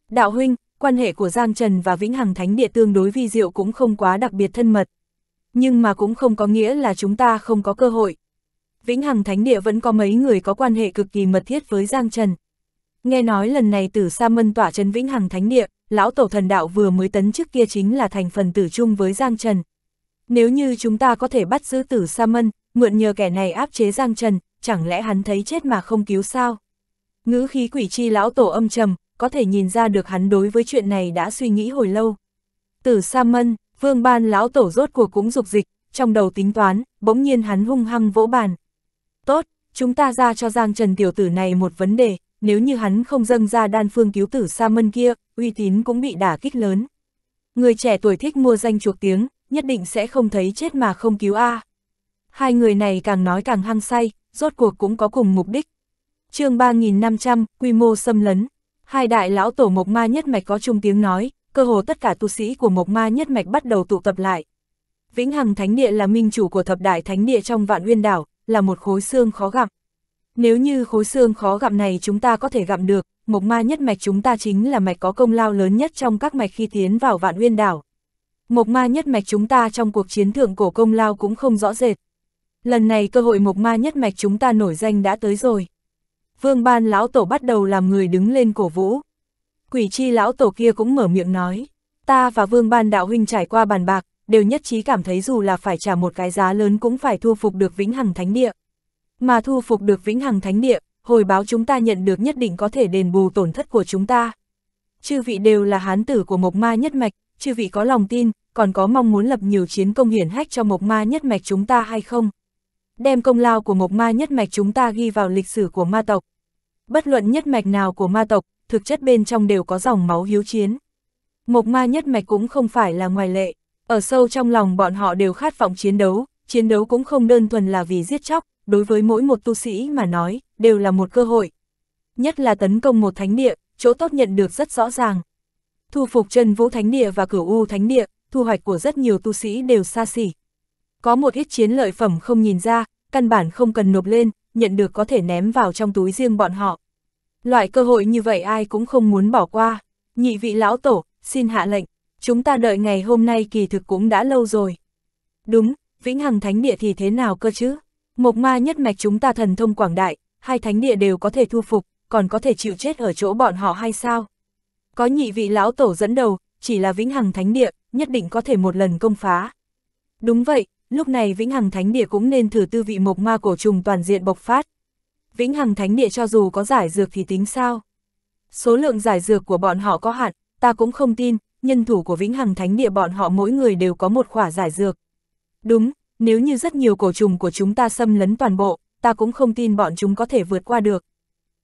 Đạo huynh, quan hệ của Giang Trần và Vĩnh Hằng Thánh Địa tương đối vi diệu cũng không quá đặc biệt thân mật. Nhưng mà cũng không có nghĩa là chúng ta không có cơ hội. Vĩnh Hằng Thánh Địa vẫn có mấy người có quan hệ cực kỳ mật thiết với Giang Trần, nghe nói lần này tử sa mân tỏa trấn vĩnh hằng thánh địa, lão tổ thần đạo vừa mới tấn trước kia chính là thành phần tử chung với Giang Trần. Nếu như chúng ta có thể bắt giữ tử sa mân, mượn nhờ kẻ này áp chế Giang Trần, chẳng lẽ hắn thấy chết mà không cứu sao? Ngữ khí quỷ chi lão tổ âm trầm, có thể nhìn ra được hắn đối với chuyện này đã suy nghĩ hồi lâu. Tử sa mân, vương ban lão tổ rốt cuộc cũng dục dịch, trong đầu tính toán, bỗng nhiên hắn hung hăng vỗ bàn. Tốt, chúng ta ra cho Giang Trần tiểu tử này một vấn đề, nếu như hắn không dâng ra đan phương cứu tử sa mân kia, uy tín cũng bị đả kích lớn. Người trẻ tuổi thích mua danh chuộc tiếng, nhất định sẽ không thấy chết mà không cứu A. Hai người này càng nói càng hăng say, rốt cuộc cũng có cùng mục đích. chương 3500, quy mô xâm lấn. Hai đại lão tổ mộc ma nhất mạch có chung tiếng nói, cơ hồ tất cả tu sĩ của mộc ma nhất mạch bắt đầu tụ tập lại. Vĩnh Hằng Thánh Địa là minh chủ của thập đại Thánh Địa trong vạn uyên đảo, là một khối xương khó gặp nếu như khối xương khó gặm này chúng ta có thể gặm được, mộc ma nhất mạch chúng ta chính là mạch có công lao lớn nhất trong các mạch khi tiến vào vạn uyên đảo. Mộc ma nhất mạch chúng ta trong cuộc chiến thượng cổ công lao cũng không rõ rệt. Lần này cơ hội mộc ma nhất mạch chúng ta nổi danh đã tới rồi. Vương ban lão tổ bắt đầu làm người đứng lên cổ vũ. Quỷ chi lão tổ kia cũng mở miệng nói. Ta và vương ban đạo huynh trải qua bàn bạc, đều nhất trí cảm thấy dù là phải trả một cái giá lớn cũng phải thu phục được vĩnh hằng thánh địa. Mà thu phục được vĩnh hằng thánh địa, hồi báo chúng ta nhận được nhất định có thể đền bù tổn thất của chúng ta. Chư vị đều là hán tử của mộc ma nhất mạch, chư vị có lòng tin, còn có mong muốn lập nhiều chiến công hiển hách cho mộc ma nhất mạch chúng ta hay không? Đem công lao của mộc ma nhất mạch chúng ta ghi vào lịch sử của ma tộc. Bất luận nhất mạch nào của ma tộc, thực chất bên trong đều có dòng máu hiếu chiến. Mộc ma nhất mạch cũng không phải là ngoài lệ, ở sâu trong lòng bọn họ đều khát vọng chiến đấu, chiến đấu cũng không đơn thuần là vì giết chóc, đối với mỗi một tu sĩ mà nói, đều là một cơ hội. Nhất là tấn công một thánh địa, chỗ tốt nhận được rất rõ ràng. Thu phục chân vũ thánh địa và cửu u thánh địa, thu hoạch của rất nhiều tu sĩ đều xa xỉ. Có một ít chiến lợi phẩm không nhìn ra, căn bản không cần nộp lên, nhận được có thể ném vào trong túi riêng bọn họ. Loại cơ hội như vậy ai cũng không muốn bỏ qua. Nhị vị lão tổ, xin hạ lệnh, chúng ta đợi ngày hôm nay kỳ thực cũng đã lâu rồi. Đúng, Vĩnh Hằng Thánh Địa thì thế nào cơ chứ? Mộc ma nhất mạch chúng ta thần thông quảng đại, hai thánh địa đều có thể thu phục, còn có thể chịu chết ở chỗ bọn họ hay sao? Có nhị vị lão tổ dẫn đầu, chỉ là vĩnh hằng thánh địa, nhất định có thể một lần công phá. Đúng vậy, lúc này vĩnh hằng thánh địa cũng nên thử tư vị mộc ma cổ trùng toàn diện bộc phát. Vĩnh hằng thánh địa cho dù có giải dược thì tính sao? Số lượng giải dược của bọn họ có hạn, ta cũng không tin, nhân thủ của vĩnh hằng thánh địa bọn họ mỗi người đều có một khỏa giải dược. Đúng, nếu như rất nhiều cổ trùng của chúng ta xâm lấn toàn bộ, ta cũng không tin bọn chúng có thể vượt qua được.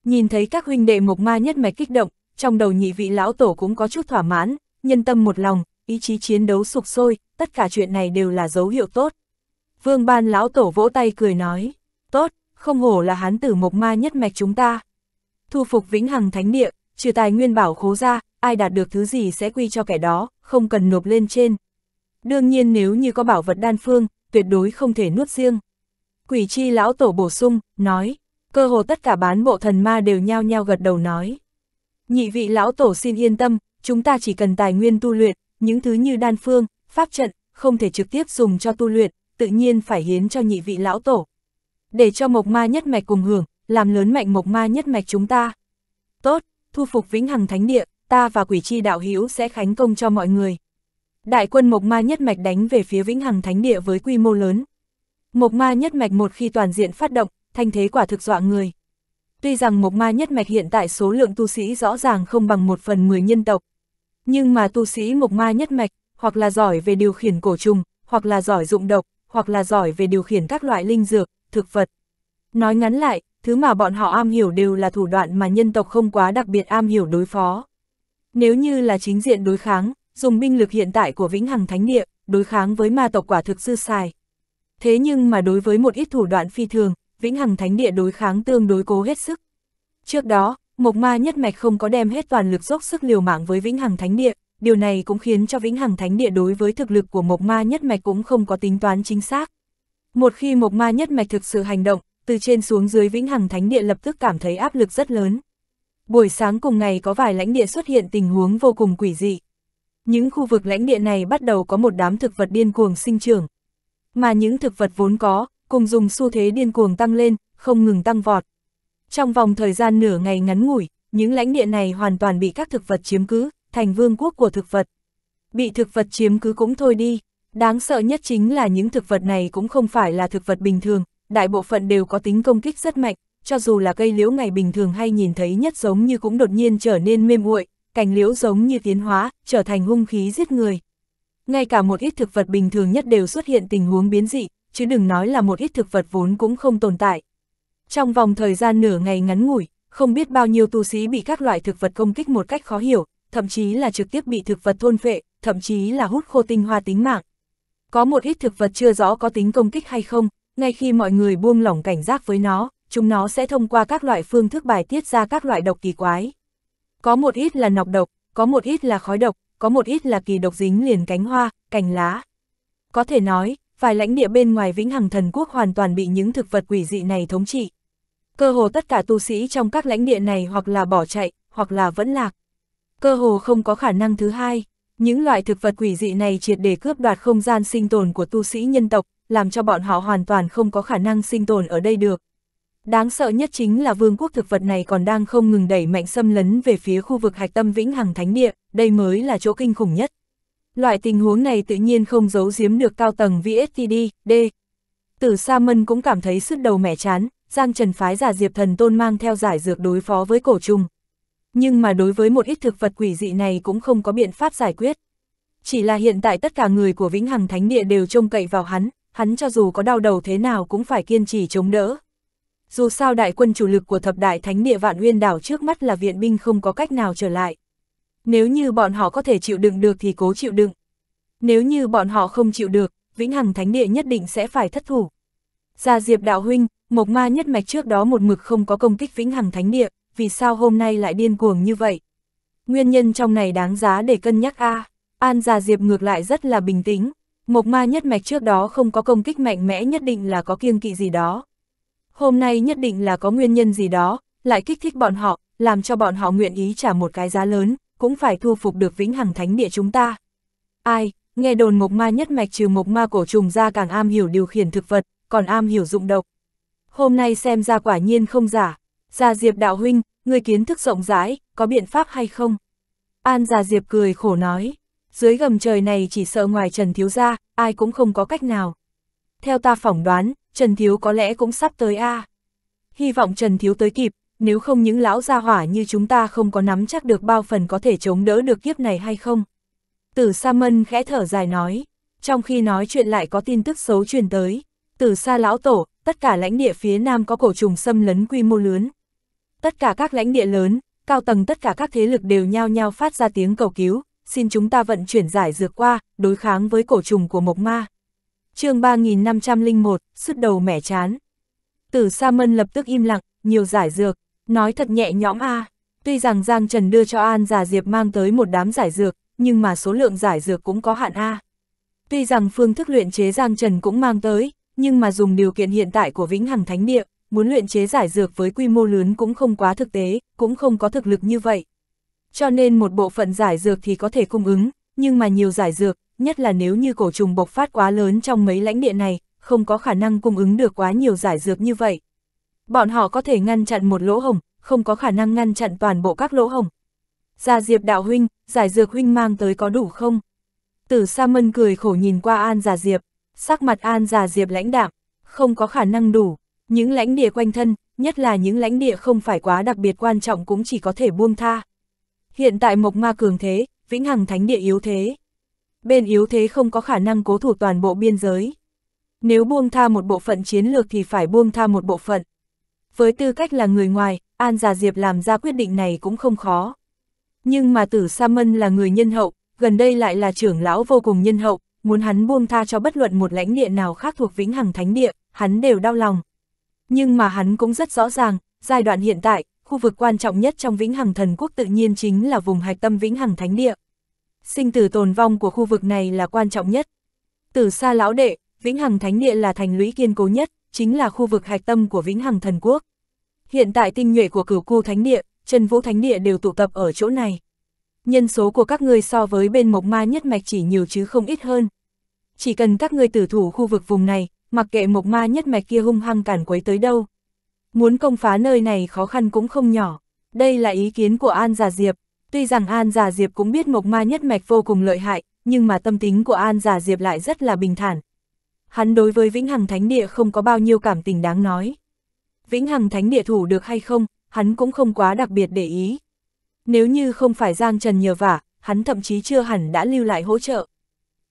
Nhìn thấy các huynh đệ mộc ma nhất mạch kích động, trong đầu nhị vị lão tổ cũng có chút thỏa mãn, nhân tâm một lòng, ý chí chiến đấu sục sôi, tất cả chuyện này đều là dấu hiệu tốt. Vương ban lão tổ vỗ tay cười nói, tốt, không hổ là hán tử mộc ma nhất mạch chúng ta. Thu phục vĩnh hằng thánh địa, trừ tài nguyên bảo khố ra, ai đạt được thứ gì sẽ quy cho kẻ đó, không cần nộp lên trên. Đương nhiên nếu như có bảo vật đan phương, tuyệt đối không thể nuốt riêng. Quỷ chi lão tổ bổ sung, nói, cơ hồ tất cả bán bộ thần ma đều nhao nhao gật đầu nói. Nhị vị lão tổ xin yên tâm, chúng ta chỉ cần tài nguyên tu luyện, những thứ như đan phương, pháp trận, không thể trực tiếp dùng cho tu luyện, tự nhiên phải hiến cho nhị vị lão tổ. Để cho mộc ma nhất mạch cùng hưởng, làm lớn mạnh mộc ma nhất mạch chúng ta. Tốt, thu phục vĩnh hằng thánh địa, ta và quỷ chi đạo hữu sẽ khánh công cho mọi người. Đại quân Mộc Ma Nhất Mạch đánh về phía Vĩnh Hằng Thánh Địa với quy mô lớn. Mộc Ma Nhất Mạch một khi toàn diện phát động, thành thế quả thực dọa người. Tuy rằng Mộc Ma Nhất Mạch hiện tại số lượng tu sĩ rõ ràng không bằng một phần mười nhân tộc, nhưng mà tu sĩ Mộc Ma Nhất Mạch, hoặc là giỏi về điều khiển cổ trùng, hoặc là giỏi dụng độc, hoặc là giỏi về điều khiển các loại linh dược, thực vật. Nói ngắn lại, thứ mà bọn họ am hiểu đều là thủ đoạn mà nhân tộc không quá đặc biệt am hiểu đối phó. Nếu như là chính diện đối kháng, dùng binh lực hiện tại của Vĩnh Hằng Thánh Địa, đối kháng với ma tộc quả thực dư xài. Thế nhưng mà đối với một ít thủ đoạn phi thường, Vĩnh Hằng Thánh Địa đối kháng tương đối cố hết sức. Trước đó, Mộc Ma nhất mạch không có đem hết toàn lực dốc sức liều mạng với Vĩnh Hằng Thánh Địa, điều này cũng khiến cho Vĩnh Hằng Thánh Địa đối với thực lực của Mộc Ma nhất mạch cũng không có tính toán chính xác. Một khi Mộc Ma nhất mạch thực sự hành động, từ trên xuống dưới Vĩnh Hằng Thánh Địa lập tức cảm thấy áp lực rất lớn. Buổi sáng cùng ngày có vài lãnh địa xuất hiện tình huống vô cùng quỷ dị. Những khu vực lãnh địa này bắt đầu có một đám thực vật điên cuồng sinh trưởng. Mà những thực vật vốn có, cùng dùng xu thế điên cuồng tăng lên, không ngừng tăng vọt. Trong vòng thời gian nửa ngày ngắn ngủi, những lãnh địa này hoàn toàn bị các thực vật chiếm cứ, thành vương quốc của thực vật. Bị thực vật chiếm cứ cũng thôi đi, đáng sợ nhất chính là những thực vật này cũng không phải là thực vật bình thường, đại bộ phận đều có tính công kích rất mạnh, cho dù là cây liễu ngày bình thường hay nhìn thấy nhất giống như cũng đột nhiên trở nên mềm nguội, cành liễu giống như tiến hóa, trở thành hung khí giết người. Ngay cả một ít thực vật bình thường nhất đều xuất hiện tình huống biến dị, chứ đừng nói là một ít thực vật vốn cũng không tồn tại. Trong vòng thời gian nửa ngày ngắn ngủi, không biết bao nhiêu tu sĩ bị các loại thực vật công kích một cách khó hiểu, thậm chí là trực tiếp bị thực vật thôn phệ, thậm chí là hút khô tinh hoa tính mạng. Có một ít thực vật chưa rõ có tính công kích hay không, ngay khi mọi người buông lỏng cảnh giác với nó, chúng nó sẽ thông qua các loại phương thức bài tiết ra các loại độc kỳ quái có một ít là nọc độc, có một ít là khói độc, có một ít là kỳ độc dính liền cánh hoa, cành lá. Có thể nói, vài lãnh địa bên ngoài Vĩnh Hằng Thần Quốc hoàn toàn bị những thực vật quỷ dị này thống trị. Cơ hồ tất cả tu sĩ trong các lãnh địa này hoặc là bỏ chạy, hoặc là vẫn lạc. Cơ hồ không có khả năng thứ hai, những loại thực vật quỷ dị này triệt để cướp đoạt không gian sinh tồn của tu sĩ nhân tộc, làm cho bọn họ hoàn toàn không có khả năng sinh tồn ở đây được, Đáng sợ nhất chính là vương quốc thực vật này còn đang không ngừng đẩy mạnh xâm lấn về phía khu vực hạch tâm vĩnh hằng thánh địa, đây mới là chỗ kinh khủng nhất. Loại tình huống này tự nhiên không giấu giếm được cao tầng VSTD, D. Tử Sa Mân cũng cảm thấy sứt đầu mẻ chán, Giang Trần phái giả Diệp Thần Tôn mang theo giải dược đối phó với cổ trùng. Nhưng mà đối với một ít thực vật quỷ dị này cũng không có biện pháp giải quyết. Chỉ là hiện tại tất cả người của Vĩnh Hằng Thánh Địa đều trông cậy vào hắn, hắn cho dù có đau đầu thế nào cũng phải kiên trì chống đỡ. Dù sao đại quân chủ lực của thập đại thánh địa vạn uyên đảo trước mắt là viện binh không có cách nào trở lại. Nếu như bọn họ có thể chịu đựng được thì cố chịu đựng. Nếu như bọn họ không chịu được, vĩnh hằng thánh địa nhất định sẽ phải thất thủ. Gia Diệp đạo huynh, Mộc Ma nhất mạch trước đó một mực không có công kích vĩnh hằng thánh địa, vì sao hôm nay lại điên cuồng như vậy? Nguyên nhân trong này đáng giá để cân nhắc a. À, An Gia Diệp ngược lại rất là bình tĩnh, Mộc Ma nhất mạch trước đó không có công kích mạnh mẽ nhất định là có kiêng kỵ gì đó hôm nay nhất định là có nguyên nhân gì đó, lại kích thích bọn họ, làm cho bọn họ nguyện ý trả một cái giá lớn, cũng phải thu phục được vĩnh hằng thánh địa chúng ta. Ai, nghe đồn mộc ma nhất mạch trừ mộc ma cổ trùng ra càng am hiểu điều khiển thực vật, còn am hiểu dụng độc. Hôm nay xem ra quả nhiên không giả, Gia Diệp đạo huynh, người kiến thức rộng rãi, có biện pháp hay không? An Gia Diệp cười khổ nói, dưới gầm trời này chỉ sợ ngoài Trần Thiếu Gia, ai cũng không có cách nào theo ta phỏng đoán, Trần Thiếu có lẽ cũng sắp tới a. À. Hy vọng Trần Thiếu tới kịp, nếu không những lão gia hỏa như chúng ta không có nắm chắc được bao phần có thể chống đỡ được kiếp này hay không. Tử Sa Mân khẽ thở dài nói, trong khi nói chuyện lại có tin tức xấu truyền tới. Tử Sa lão tổ, tất cả lãnh địa phía nam có cổ trùng xâm lấn quy mô lớn. Tất cả các lãnh địa lớn, cao tầng tất cả các thế lực đều nhao nhao phát ra tiếng cầu cứu, xin chúng ta vận chuyển giải dược qua, đối kháng với cổ trùng của mộc ma chương 3501, sứt đầu mẻ chán. Tử Sa Mân lập tức im lặng, nhiều giải dược, nói thật nhẹ nhõm a. Tuy rằng Giang Trần đưa cho An Già Diệp mang tới một đám giải dược, nhưng mà số lượng giải dược cũng có hạn a. Tuy rằng phương thức luyện chế Giang Trần cũng mang tới, nhưng mà dùng điều kiện hiện tại của Vĩnh Hằng Thánh Địa, muốn luyện chế giải dược với quy mô lớn cũng không quá thực tế, cũng không có thực lực như vậy. Cho nên một bộ phận giải dược thì có thể cung ứng, nhưng mà nhiều giải dược, nhất là nếu như cổ trùng bộc phát quá lớn trong mấy lãnh địa này, không có khả năng cung ứng được quá nhiều giải dược như vậy. Bọn họ có thể ngăn chặn một lỗ hồng, không có khả năng ngăn chặn toàn bộ các lỗ hồng. Gia Diệp đạo huynh, giải dược huynh mang tới có đủ không? Tử Sa Mân cười khổ nhìn qua An Già Diệp, sắc mặt An Già Diệp lãnh đạm, không có khả năng đủ, những lãnh địa quanh thân, nhất là những lãnh địa không phải quá đặc biệt quan trọng cũng chỉ có thể buông tha. Hiện tại Mộc Ma cường thế, Vĩnh Hằng Thánh địa yếu thế bên yếu thế không có khả năng cố thủ toàn bộ biên giới. Nếu buông tha một bộ phận chiến lược thì phải buông tha một bộ phận. Với tư cách là người ngoài, An Già Diệp làm ra quyết định này cũng không khó. Nhưng mà tử Sa Mân là người nhân hậu, gần đây lại là trưởng lão vô cùng nhân hậu, muốn hắn buông tha cho bất luận một lãnh địa nào khác thuộc Vĩnh Hằng Thánh Địa, hắn đều đau lòng. Nhưng mà hắn cũng rất rõ ràng, giai đoạn hiện tại, khu vực quan trọng nhất trong Vĩnh Hằng Thần Quốc tự nhiên chính là vùng hạch tâm Vĩnh Hằng Thánh Địa sinh tử tồn vong của khu vực này là quan trọng nhất. Từ xa lão đệ, Vĩnh Hằng Thánh Địa là thành lũy kiên cố nhất, chính là khu vực hạch tâm của Vĩnh Hằng Thần Quốc. Hiện tại tinh nhuệ của cửu khu Thánh Địa, Trần Vũ Thánh Địa đều tụ tập ở chỗ này. Nhân số của các người so với bên mộc ma nhất mạch chỉ nhiều chứ không ít hơn. Chỉ cần các người tử thủ khu vực vùng này, mặc kệ mộc ma nhất mạch kia hung hăng cản quấy tới đâu. Muốn công phá nơi này khó khăn cũng không nhỏ. Đây là ý kiến của An Già Diệp, Tuy rằng An Giả Diệp cũng biết Mộc Ma nhất mạch vô cùng lợi hại, nhưng mà tâm tính của An Giả Diệp lại rất là bình thản. Hắn đối với Vĩnh Hằng Thánh Địa không có bao nhiêu cảm tình đáng nói. Vĩnh Hằng Thánh Địa thủ được hay không, hắn cũng không quá đặc biệt để ý. Nếu như không phải Giang Trần nhờ vả, hắn thậm chí chưa hẳn đã lưu lại hỗ trợ.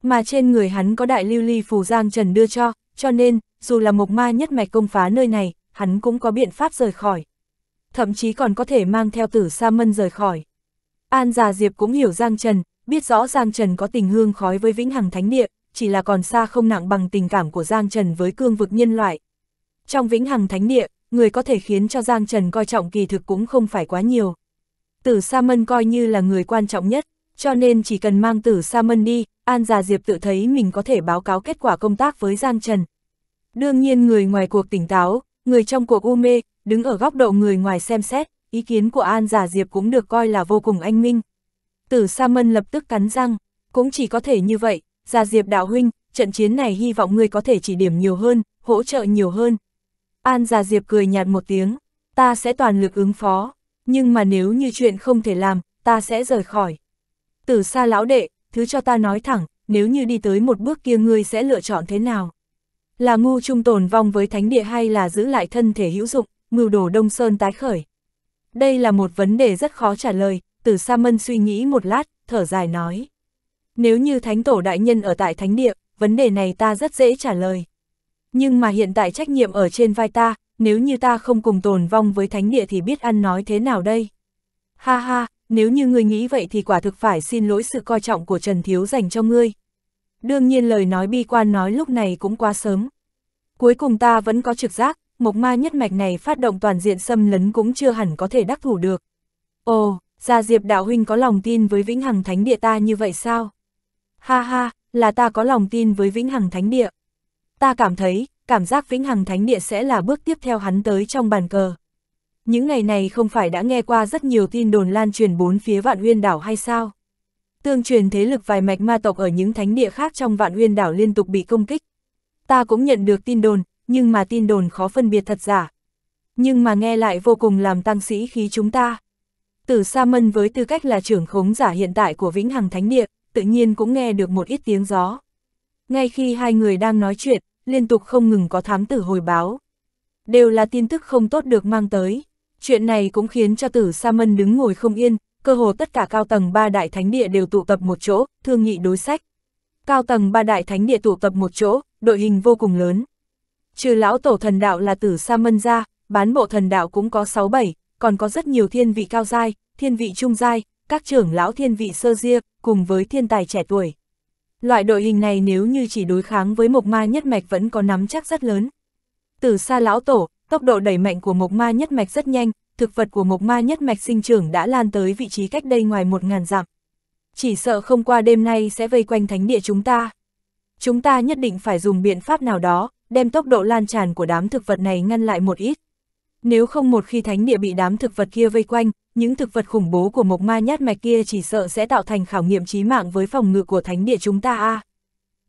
Mà trên người hắn có đại lưu ly phù Giang Trần đưa cho, cho nên, dù là Mộc Ma nhất mạch công phá nơi này, hắn cũng có biện pháp rời khỏi. Thậm chí còn có thể mang theo tử sa mân rời khỏi. An già Diệp cũng hiểu Giang Trần, biết rõ Giang Trần có tình hương khói với Vĩnh Hằng Thánh Địa, chỉ là còn xa không nặng bằng tình cảm của Giang Trần với cương vực nhân loại. Trong Vĩnh Hằng Thánh Địa, người có thể khiến cho Giang Trần coi trọng kỳ thực cũng không phải quá nhiều. Tử Sa Mân coi như là người quan trọng nhất, cho nên chỉ cần mang Tử Sa Mân đi, An già Diệp tự thấy mình có thể báo cáo kết quả công tác với Giang Trần. Đương nhiên người ngoài cuộc tỉnh táo, người trong cuộc u mê, đứng ở góc độ người ngoài xem xét, ý kiến của An Giả Diệp cũng được coi là vô cùng anh minh. Tử Sa Mân lập tức cắn răng, cũng chỉ có thể như vậy, Giả Diệp đạo huynh, trận chiến này hy vọng ngươi có thể chỉ điểm nhiều hơn, hỗ trợ nhiều hơn. An Giả Diệp cười nhạt một tiếng, ta sẽ toàn lực ứng phó, nhưng mà nếu như chuyện không thể làm, ta sẽ rời khỏi. Tử Sa lão đệ, thứ cho ta nói thẳng, nếu như đi tới một bước kia ngươi sẽ lựa chọn thế nào? Là ngu trung tồn vong với thánh địa hay là giữ lại thân thể hữu dụng, mưu đồ Đông Sơn tái khởi? Đây là một vấn đề rất khó trả lời, tử Sa Mân suy nghĩ một lát, thở dài nói. Nếu như Thánh Tổ Đại Nhân ở tại Thánh Địa, vấn đề này ta rất dễ trả lời. Nhưng mà hiện tại trách nhiệm ở trên vai ta, nếu như ta không cùng tồn vong với Thánh Địa thì biết ăn nói thế nào đây? Ha ha, nếu như ngươi nghĩ vậy thì quả thực phải xin lỗi sự coi trọng của Trần Thiếu dành cho ngươi. Đương nhiên lời nói bi quan nói lúc này cũng quá sớm. Cuối cùng ta vẫn có trực giác, mộc ma nhất mạch này phát động toàn diện xâm lấn cũng chưa hẳn có thể đắc thủ được. Ồ, Gia Diệp Đạo Huynh có lòng tin với Vĩnh Hằng Thánh Địa ta như vậy sao? Ha ha, là ta có lòng tin với Vĩnh Hằng Thánh Địa. Ta cảm thấy, cảm giác Vĩnh Hằng Thánh Địa sẽ là bước tiếp theo hắn tới trong bàn cờ. Những ngày này không phải đã nghe qua rất nhiều tin đồn lan truyền bốn phía vạn uyên đảo hay sao? Tương truyền thế lực vài mạch ma tộc ở những thánh địa khác trong vạn uyên đảo liên tục bị công kích. Ta cũng nhận được tin đồn, nhưng mà tin đồn khó phân biệt thật giả. Nhưng mà nghe lại vô cùng làm tăng sĩ khí chúng ta. Tử Sa Mân với tư cách là trưởng khống giả hiện tại của Vĩnh Hằng Thánh Địa, tự nhiên cũng nghe được một ít tiếng gió. Ngay khi hai người đang nói chuyện, liên tục không ngừng có thám tử hồi báo. Đều là tin tức không tốt được mang tới. Chuyện này cũng khiến cho tử Sa Mân đứng ngồi không yên, cơ hồ tất cả cao tầng ba đại thánh địa đều tụ tập một chỗ, thương nghị đối sách. Cao tầng ba đại thánh địa tụ tập một chỗ, đội hình vô cùng lớn, trừ lão tổ thần đạo là tử sa mân ra, bán bộ thần đạo cũng có 6-7, còn có rất nhiều thiên vị cao giai, thiên vị trung giai, các trưởng lão thiên vị sơ dia, cùng với thiên tài trẻ tuổi. Loại đội hình này nếu như chỉ đối kháng với mộc ma nhất mạch vẫn có nắm chắc rất lớn. tử sa lão tổ, tốc độ đẩy mạnh của mộc ma nhất mạch rất nhanh, thực vật của mộc ma nhất mạch sinh trưởng đã lan tới vị trí cách đây ngoài một ngàn dặm. Chỉ sợ không qua đêm nay sẽ vây quanh thánh địa chúng ta. Chúng ta nhất định phải dùng biện pháp nào đó, đem tốc độ lan tràn của đám thực vật này ngăn lại một ít. Nếu không một khi thánh địa bị đám thực vật kia vây quanh, những thực vật khủng bố của mộc ma nhát mạch kia chỉ sợ sẽ tạo thành khảo nghiệm chí mạng với phòng ngự của thánh địa chúng ta a. À.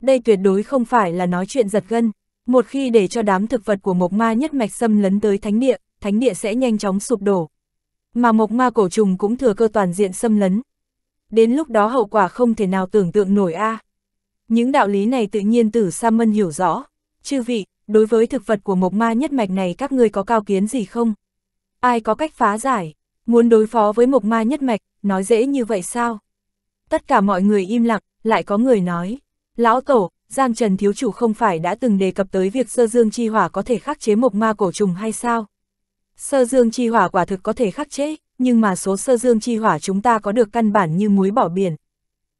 Đây tuyệt đối không phải là nói chuyện giật gân, một khi để cho đám thực vật của mộc ma nhất mạch xâm lấn tới thánh địa, thánh địa sẽ nhanh chóng sụp đổ. Mà mộc ma cổ trùng cũng thừa cơ toàn diện xâm lấn. Đến lúc đó hậu quả không thể nào tưởng tượng nổi a. À. Những đạo lý này tự nhiên tử Sa Mân hiểu rõ. Chư vị, đối với thực vật của mộc ma nhất mạch này các ngươi có cao kiến gì không? Ai có cách phá giải? Muốn đối phó với mộc ma nhất mạch, nói dễ như vậy sao? Tất cả mọi người im lặng, lại có người nói. Lão Tổ, Giang Trần Thiếu Chủ không phải đã từng đề cập tới việc sơ dương chi hỏa có thể khắc chế mộc ma cổ trùng hay sao? Sơ dương chi hỏa quả thực có thể khắc chế, nhưng mà số sơ dương chi hỏa chúng ta có được căn bản như muối bỏ biển.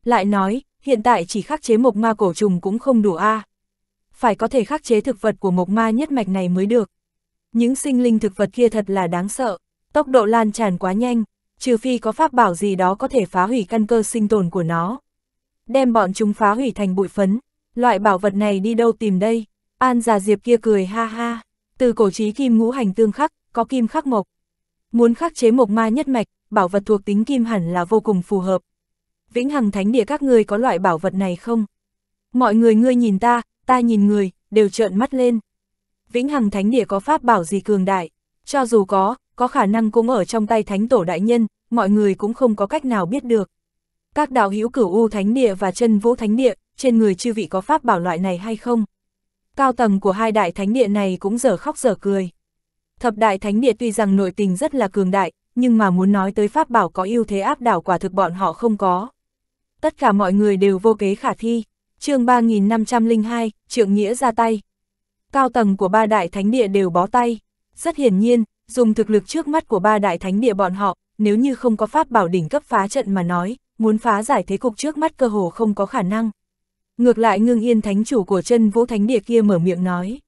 Lại nói, hiện tại chỉ khắc chế mộc ma cổ trùng cũng không đủ a à phải có thể khắc chế thực vật của mộc ma nhất mạch này mới được. Những sinh linh thực vật kia thật là đáng sợ, tốc độ lan tràn quá nhanh, trừ phi có pháp bảo gì đó có thể phá hủy căn cơ sinh tồn của nó. Đem bọn chúng phá hủy thành bụi phấn, loại bảo vật này đi đâu tìm đây? An già diệp kia cười ha ha, từ cổ trí kim ngũ hành tương khắc, có kim khắc mộc. Muốn khắc chế mộc ma nhất mạch, bảo vật thuộc tính kim hẳn là vô cùng phù hợp. Vĩnh Hằng Thánh Địa các người có loại bảo vật này không? Mọi người ngươi nhìn ta, ta nhìn người, đều trợn mắt lên. Vĩnh Hằng Thánh Địa có pháp bảo gì cường đại, cho dù có, có khả năng cũng ở trong tay Thánh Tổ Đại Nhân, mọi người cũng không có cách nào biết được. Các đạo hữu cửu U Thánh Địa và chân Vũ Thánh Địa, trên người chư vị có pháp bảo loại này hay không? Cao tầng của hai đại thánh địa này cũng dở khóc dở cười. Thập đại thánh địa tuy rằng nội tình rất là cường đại, nhưng mà muốn nói tới pháp bảo có ưu thế áp đảo quả thực bọn họ không có. Tất cả mọi người đều vô kế khả thi chương 3502, Trượng Nghĩa ra tay. Cao tầng của ba đại thánh địa đều bó tay. Rất hiển nhiên, dùng thực lực trước mắt của ba đại thánh địa bọn họ, nếu như không có pháp bảo đỉnh cấp phá trận mà nói, muốn phá giải thế cục trước mắt cơ hồ không có khả năng. Ngược lại ngưng yên thánh chủ của chân vũ thánh địa kia mở miệng nói.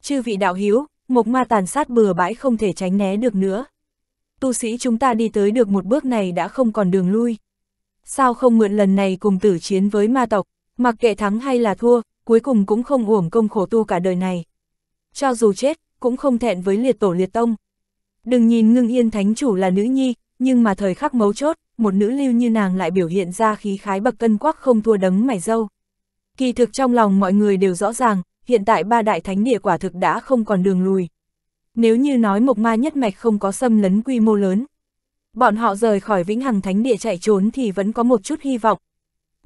Chư vị đạo hiếu, mộc ma tàn sát bừa bãi không thể tránh né được nữa. Tu sĩ chúng ta đi tới được một bước này đã không còn đường lui. Sao không mượn lần này cùng tử chiến với ma tộc, Mặc kệ thắng hay là thua, cuối cùng cũng không uổng công khổ tu cả đời này. Cho dù chết, cũng không thẹn với liệt tổ liệt tông. Đừng nhìn ngưng yên thánh chủ là nữ nhi, nhưng mà thời khắc mấu chốt, một nữ lưu như nàng lại biểu hiện ra khí khái bậc cân quắc không thua đấng mày dâu. Kỳ thực trong lòng mọi người đều rõ ràng, hiện tại ba đại thánh địa quả thực đã không còn đường lùi. Nếu như nói mộc ma nhất mạch không có xâm lấn quy mô lớn, bọn họ rời khỏi vĩnh hằng thánh địa chạy trốn thì vẫn có một chút hy vọng,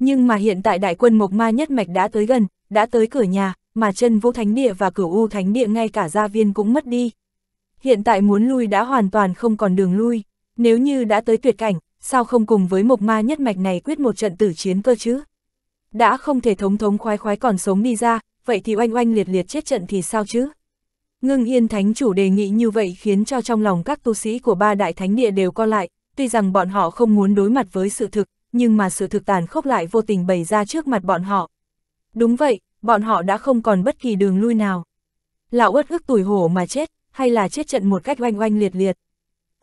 nhưng mà hiện tại đại quân Mộc Ma nhất mạch đã tới gần, đã tới cửa nhà, mà chân Vũ Thánh Địa và cửu U Thánh Địa ngay cả gia viên cũng mất đi. Hiện tại muốn lui đã hoàn toàn không còn đường lui, nếu như đã tới tuyệt cảnh, sao không cùng với Mộc Ma nhất mạch này quyết một trận tử chiến cơ chứ? Đã không thể thống thống khoái khoái còn sống đi ra, vậy thì oanh oanh liệt liệt chết trận thì sao chứ? Ngưng Yên Thánh chủ đề nghị như vậy khiến cho trong lòng các tu sĩ của ba đại thánh địa đều co lại, tuy rằng bọn họ không muốn đối mặt với sự thực, nhưng mà sự thực tàn khốc lại vô tình bày ra trước mặt bọn họ. Đúng vậy, bọn họ đã không còn bất kỳ đường lui nào. Lão ướt ức tuổi hổ mà chết, hay là chết trận một cách oanh oanh liệt liệt.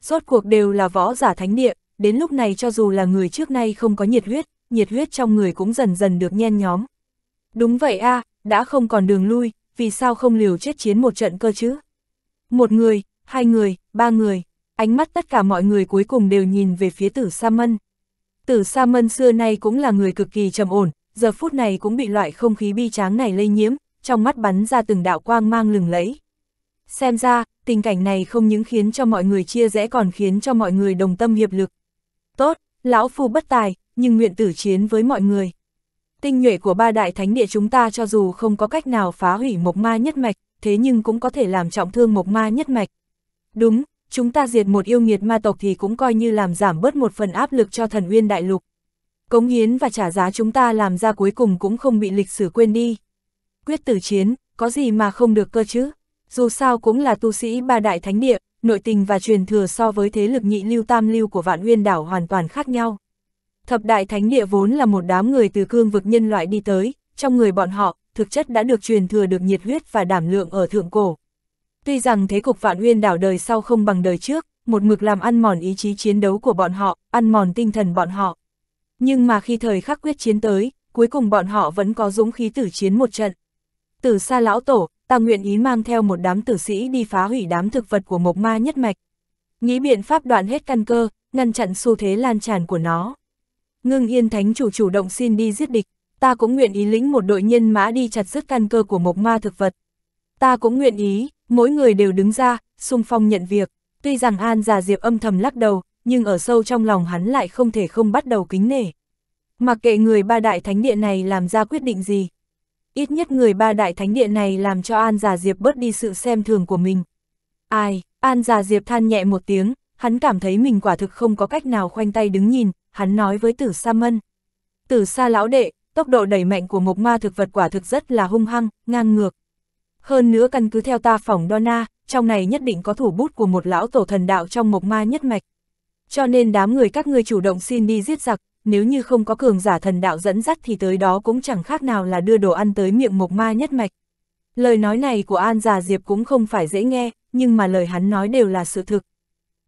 Rốt cuộc đều là võ giả thánh địa, đến lúc này cho dù là người trước nay không có nhiệt huyết, nhiệt huyết trong người cũng dần dần được nhen nhóm. Đúng vậy a, à, đã không còn đường lui, vì sao không liều chết chiến một trận cơ chứ? Một người, hai người, ba người, ánh mắt tất cả mọi người cuối cùng đều nhìn về phía tử Sa Mân. Tử Sa Mân xưa nay cũng là người cực kỳ trầm ổn, giờ phút này cũng bị loại không khí bi tráng này lây nhiễm, trong mắt bắn ra từng đạo quang mang lừng lẫy. Xem ra, tình cảnh này không những khiến cho mọi người chia rẽ còn khiến cho mọi người đồng tâm hiệp lực. Tốt, lão phu bất tài, nhưng nguyện tử chiến với mọi người. Tinh nhuệ của ba đại thánh địa chúng ta cho dù không có cách nào phá hủy mộc ma nhất mạch, thế nhưng cũng có thể làm trọng thương mộc ma nhất mạch. Đúng, chúng ta diệt một yêu nghiệt ma tộc thì cũng coi như làm giảm bớt một phần áp lực cho thần uyên đại lục. Cống hiến và trả giá chúng ta làm ra cuối cùng cũng không bị lịch sử quên đi. Quyết tử chiến, có gì mà không được cơ chứ? Dù sao cũng là tu sĩ ba đại thánh địa, nội tình và truyền thừa so với thế lực nhị lưu tam lưu của vạn uyên đảo hoàn toàn khác nhau. Thập đại thánh địa vốn là một đám người từ cương vực nhân loại đi tới, trong người bọn họ, thực chất đã được truyền thừa được nhiệt huyết và đảm lượng ở thượng cổ. Tuy rằng thế cục vạn uyên đảo đời sau không bằng đời trước, một mực làm ăn mòn ý chí chiến đấu của bọn họ, ăn mòn tinh thần bọn họ. Nhưng mà khi thời khắc quyết chiến tới, cuối cùng bọn họ vẫn có dũng khí tử chiến một trận. Từ xa lão tổ, ta nguyện ý mang theo một đám tử sĩ đi phá hủy đám thực vật của mộc ma nhất mạch. Nghĩ biện pháp đoạn hết căn cơ, ngăn chặn xu thế lan tràn của nó. Ngưng yên thánh chủ chủ động xin đi giết địch, ta cũng nguyện ý lĩnh một đội nhân mã đi chặt dứt căn cơ của mộc ma thực vật. Ta cũng nguyện ý, mỗi người đều đứng ra, xung phong nhận việc. Tuy rằng An Già Diệp âm thầm lắc đầu, nhưng ở sâu trong lòng hắn lại không thể không bắt đầu kính nể. Mặc kệ người ba đại thánh địa này làm ra quyết định gì. Ít nhất người ba đại thánh địa này làm cho An Già Diệp bớt đi sự xem thường của mình. Ai, An Già Diệp than nhẹ một tiếng, hắn cảm thấy mình quả thực không có cách nào khoanh tay đứng nhìn, hắn nói với tử sa mân. Tử sa lão đệ, tốc độ đẩy mạnh của mộc ma thực vật quả thực rất là hung hăng, ngang ngược. Hơn nữa căn cứ theo ta phỏng Donna, trong này nhất định có thủ bút của một lão tổ thần đạo trong mộc ma nhất mạch. Cho nên đám người các ngươi chủ động xin đi giết giặc, nếu như không có cường giả thần đạo dẫn dắt thì tới đó cũng chẳng khác nào là đưa đồ ăn tới miệng mộc ma nhất mạch. Lời nói này của An Già Diệp cũng không phải dễ nghe, nhưng mà lời hắn nói đều là sự thực.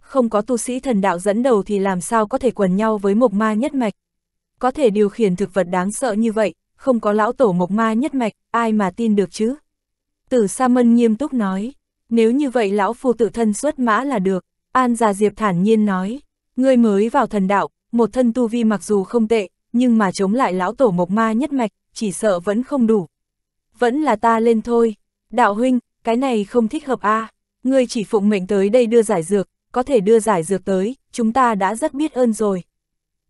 Không có tu sĩ thần đạo dẫn đầu thì làm sao có thể quần nhau với mộc ma nhất mạch. Có thể điều khiển thực vật đáng sợ như vậy, không có lão tổ mộc ma nhất mạch, ai mà tin được chứ. Tử Sa Mân nghiêm túc nói, nếu như vậy lão phu tự thân xuất mã là được, An Già Diệp thản nhiên nói, ngươi mới vào thần đạo, một thân tu vi mặc dù không tệ, nhưng mà chống lại lão tổ mộc ma nhất mạch, chỉ sợ vẫn không đủ. Vẫn là ta lên thôi, đạo huynh, cái này không thích hợp a à. ngươi chỉ phụng mệnh tới đây đưa giải dược, có thể đưa giải dược tới, chúng ta đã rất biết ơn rồi.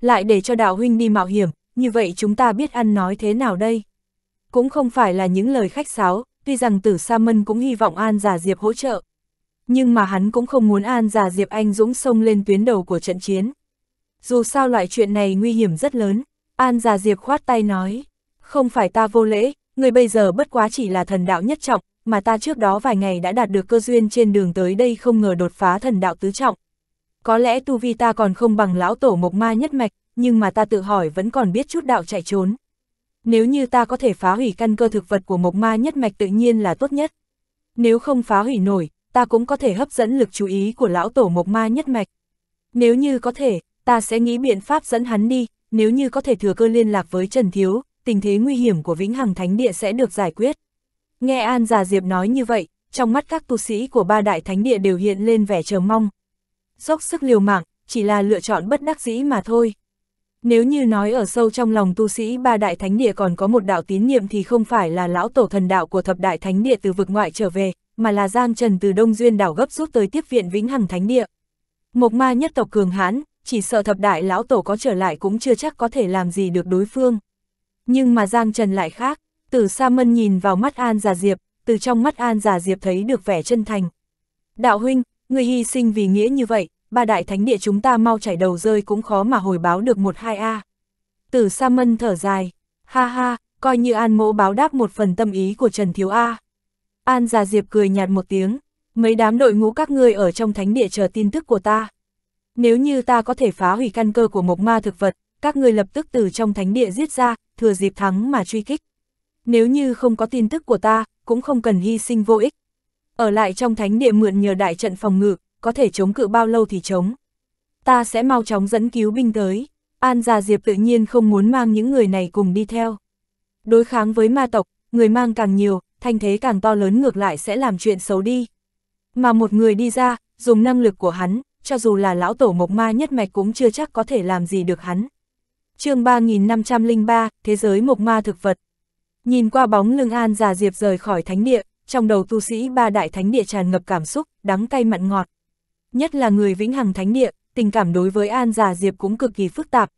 Lại để cho đạo huynh đi mạo hiểm, như vậy chúng ta biết ăn nói thế nào đây? Cũng không phải là những lời khách sáo, tuy rằng tử Sa Mân cũng hy vọng An Giả Diệp hỗ trợ. Nhưng mà hắn cũng không muốn An Giả Diệp anh dũng xông lên tuyến đầu của trận chiến. Dù sao loại chuyện này nguy hiểm rất lớn, An Giả Diệp khoát tay nói, không phải ta vô lễ, người bây giờ bất quá chỉ là thần đạo nhất trọng, mà ta trước đó vài ngày đã đạt được cơ duyên trên đường tới đây không ngờ đột phá thần đạo tứ trọng. Có lẽ tu vi ta còn không bằng lão tổ mộc ma nhất mạch, nhưng mà ta tự hỏi vẫn còn biết chút đạo chạy trốn. Nếu như ta có thể phá hủy căn cơ thực vật của mộc ma nhất mạch tự nhiên là tốt nhất. Nếu không phá hủy nổi, ta cũng có thể hấp dẫn lực chú ý của lão tổ mộc ma nhất mạch. Nếu như có thể, ta sẽ nghĩ biện pháp dẫn hắn đi, nếu như có thể thừa cơ liên lạc với Trần Thiếu, tình thế nguy hiểm của Vĩnh Hằng Thánh Địa sẽ được giải quyết. Nghe An Già Diệp nói như vậy, trong mắt các tu sĩ của ba đại thánh địa đều hiện lên vẻ chờ mong. Dốc sức liều mạng, chỉ là lựa chọn bất đắc dĩ mà thôi. Nếu như nói ở sâu trong lòng tu sĩ ba đại thánh địa còn có một đạo tín niệm thì không phải là lão tổ thần đạo của thập đại thánh địa từ vực ngoại trở về, mà là Giang Trần từ Đông Duyên đảo gấp rút tới tiếp viện Vĩnh Hằng Thánh Địa. Mộc ma nhất tộc cường hãn, chỉ sợ thập đại lão tổ có trở lại cũng chưa chắc có thể làm gì được đối phương. Nhưng mà Giang Trần lại khác, từ Sa Mân nhìn vào mắt An Già Diệp, từ trong mắt An Già Diệp thấy được vẻ chân thành. Đạo huynh, người hy sinh vì nghĩa như vậy, ba đại thánh địa chúng ta mau chảy đầu rơi cũng khó mà hồi báo được một hai a. Tử Sa Mân thở dài, ha ha, coi như An mỗ báo đáp một phần tâm ý của Trần Thiếu A. An già Diệp cười nhạt một tiếng, mấy đám đội ngũ các ngươi ở trong thánh địa chờ tin tức của ta. Nếu như ta có thể phá hủy căn cơ của một ma thực vật, các ngươi lập tức từ trong thánh địa giết ra, thừa dịp thắng mà truy kích. Nếu như không có tin tức của ta, cũng không cần hy sinh vô ích. Ở lại trong thánh địa mượn nhờ đại trận phòng ngự, có thể chống cự bao lâu thì chống. Ta sẽ mau chóng dẫn cứu binh tới, An Gia Diệp tự nhiên không muốn mang những người này cùng đi theo. Đối kháng với ma tộc, người mang càng nhiều, thanh thế càng to lớn ngược lại sẽ làm chuyện xấu đi. Mà một người đi ra, dùng năng lực của hắn, cho dù là lão tổ mộc ma nhất mạch cũng chưa chắc có thể làm gì được hắn. chương 3503, Thế giới mộc ma thực vật. Nhìn qua bóng lưng An Già Diệp rời khỏi thánh địa, trong đầu tu sĩ ba đại thánh địa tràn ngập cảm xúc, đắng cay mặn ngọt, nhất là người vĩnh hằng thánh địa, tình cảm đối với An Già Diệp cũng cực kỳ phức tạp.